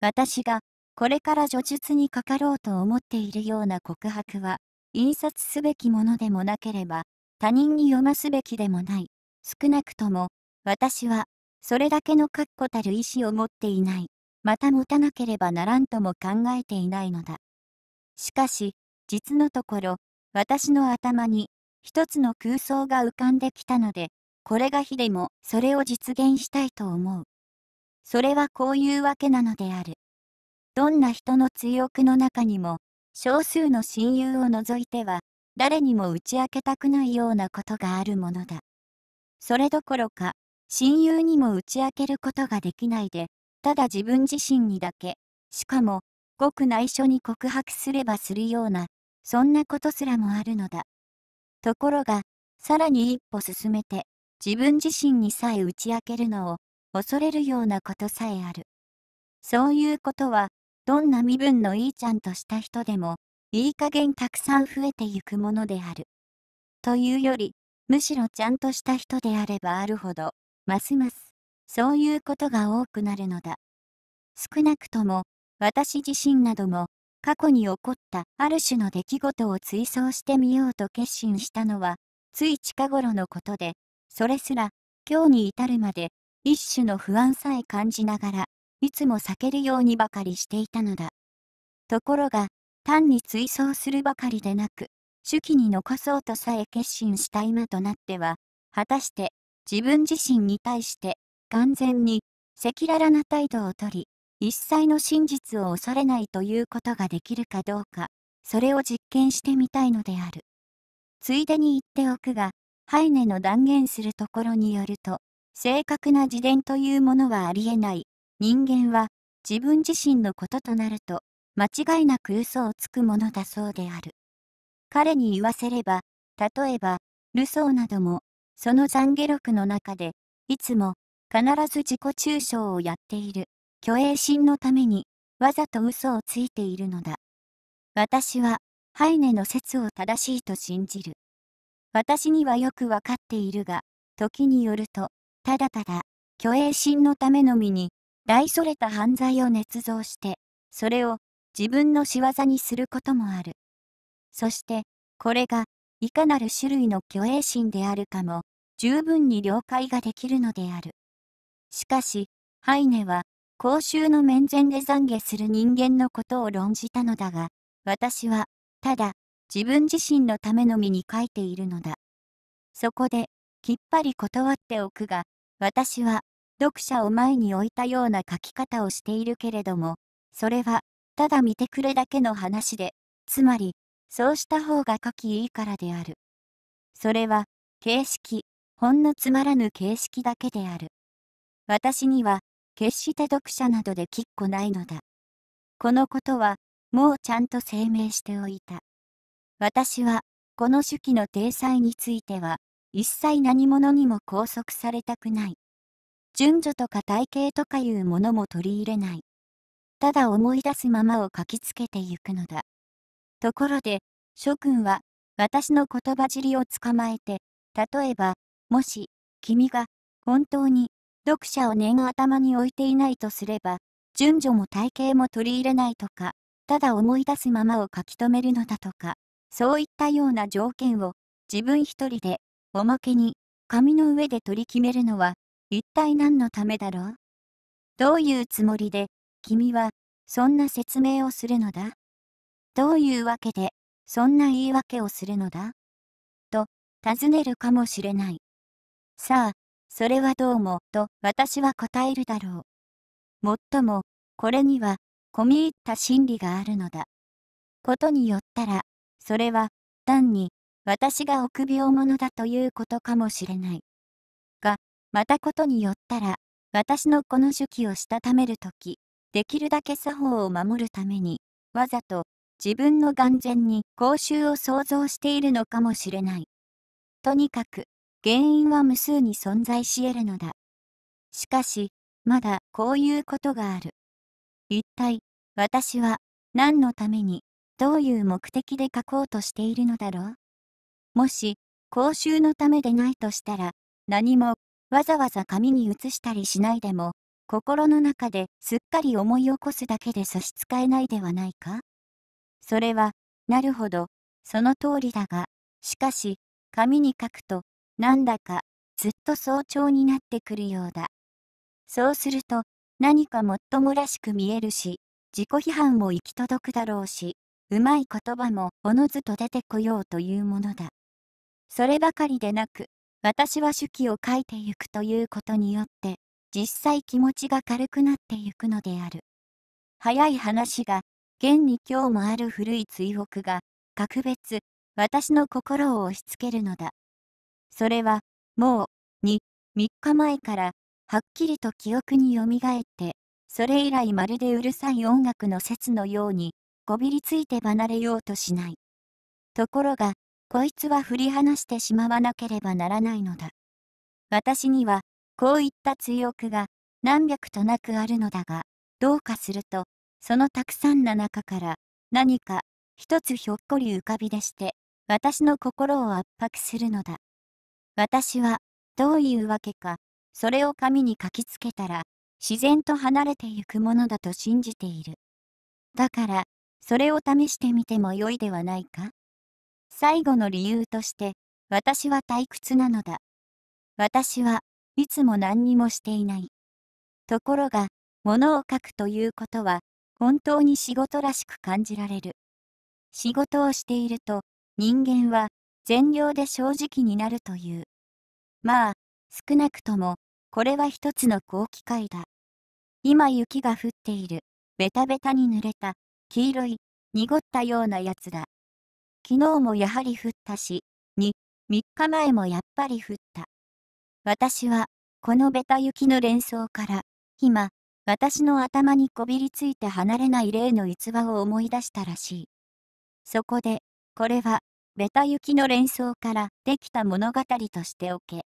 私がこれから叙述にかかろうと思っているような告白は、印刷すべきものでもなければ、他人に読ますべきでもない。少なくとも、私は、それだけの確固たる意志を持っていない。また持たなければならんとも考えていないのだ。しかし、実のところ、私の頭に、一つの空想が浮かんできたので、これが非でも、それを実現したいと思う。それはこういうわけなのである。どんな人の追憶の中にも、少数の親友を除いては、誰にも打ち明けたくないようなことがあるものだ。それどころか、親友にも打ち明けることができないで、ただ自分自身にだけ、しかも、ごく内緒に告白すればするような、そんなことすらもあるのだ。ところが、さらに一歩進めて、自分自身にさえ打ち明けるのを、恐れるようなことさえある。そういうことは、どんな身分のいいちゃんとした人でも、いい加減たくさん増えてゆくものである。というより、むしろちゃんとした人であればあるほど、ますます、そういうことが多くなるのだ。少なくとも、私自身なども、過去に起こったある種の出来事を追想してみようと決心したのは、つい近頃のことで、それすら、今日に至るまで、一種の不安さえ感じながら、いつも避けるようにばかりしていたのだ。ところが、単に追走するばかりでなく、手記に残そうとさえ決心した今となっては、果たして自分自身に対して完全に赤裸々な態度をとり、一切の真実を恐れないということができるかどうか、それを実験してみたいのである。ついでに言っておくが、ハイネの断言するところによると、正確な自伝というものはありえない、人間は自分自身のこととなると間違いなく嘘をつくものだそうである。彼に言わせれば、例えば、ルソーなども、その懺悔録の中で、いつも、必ず自己中傷をやっている、虚栄心のために、わざと嘘をついているのだ。私は、ハイネの説を正しいと信じる。私にはよくわかっているが、時によると、ただただ、虚栄心のためのみに、大それた犯罪を捏造して、それを自分の仕業にすることもある。そして、これがいかなる種類の虚栄心であるかも、十分に了解ができるのである。しかし、ハイネは、公衆の面前で懺悔する人間のことを論じたのだが、私は、ただ、自分自身のためのみに書いているのだ。そこで、きっぱり断っておくが、私は、読者を前に置いたような書き方をしているけれども、それは、ただ見てくれだけの話で、つまり、そうした方が書きいいからである。それは、形式、ほんのつまらぬ形式だけである。私には、決して読者などできっこないのだ。このことは、もうちゃんと声明しておいた。私は、この手記の体裁については、一切何者にも拘束されたくない。順序とか体型とかいうものも取り入れない。ただ思い出すままを書きつけてゆくのだ。ところで、諸君は、私の言葉尻を捕まえて、例えば、もし、君が、本当に、読者を念頭に置いていないとすれば、順序も体型も取り入れないとか、ただ思い出すままを書き留めるのだとか、そういったような条件を、自分一人で、おまけに、紙の上で取り決めるのは、一体何のためだろうどういうつもりで、君は、そんな説明をするのだどういうわけで、そんな言い訳をするのだと、尋ねるかもしれない。さあ、それはどうも、と私は答えるだろう。もっとも、これには、込み入った心理があるのだ。ことによったら、それは、単に、私が臆病者だということかもしれない。が、またことによったら、私のこの手記をしたためるとき、できるだけ作法を守るために、わざと自分の眼前に口臭を想像しているのかもしれない。とにかく、原因は無数に存在し得るのだ。しかし、まだこういうことがある。一体、私は何のために、どういう目的で書こうとしているのだろうもし、講習のためでないとしたら、何もわざわざ紙に写したりしないでも、心の中ですっかり思い起こすだけで差し支えないではないかそれは、なるほど、その通りだが、しかし、紙に書くと、なんだか、ずっと早朝になってくるようだ。そうすると、何かもっともらしく見えるし、自己批判も行き届くだろうし、うまい言葉もおのずと出てこようというものだ。そればかりでなく、私は手記を書いてゆくということによって、実際気持ちが軽くなってゆくのである。早い話が、現に今日もある古い追憶が、格別、私の心を押し付けるのだ。それは、もう、2、3日前から、はっきりと記憶によみがえって、それ以来まるでうるさい音楽の説のように、こびりついて離れようとしない。ところが、こいつは振り離してしまわなければならないのだ。私には、こういった追憶が何百となくあるのだが、どうかすると、そのたくさんの中から何か一つひょっこり浮かび出して、私の心を圧迫するのだ。私は、どういうわけか、それを紙に書きつけたら、自然と離れてゆくものだと信じている。だから、それを試してみてもよいではないか最後の理由として、私は退屈なのだ。私はいつも何にもしていない。ところが、物を書くということは、本当に仕事らしく感じられる。仕事をしていると、人間は善良で正直になるという。まあ、少なくとも、これは一つの好機会だ。今雪が降っている、ベタベタに濡れた、黄色い、濁ったようなやつだ。昨日もやはり降ったし、2、3日前もやっぱり降った。私は、このベタ雪の連想から、今、私の頭にこびりついて離れない例の逸話を思い出したらしい。そこで、これは、ベタ雪の連想からできた物語としておけ。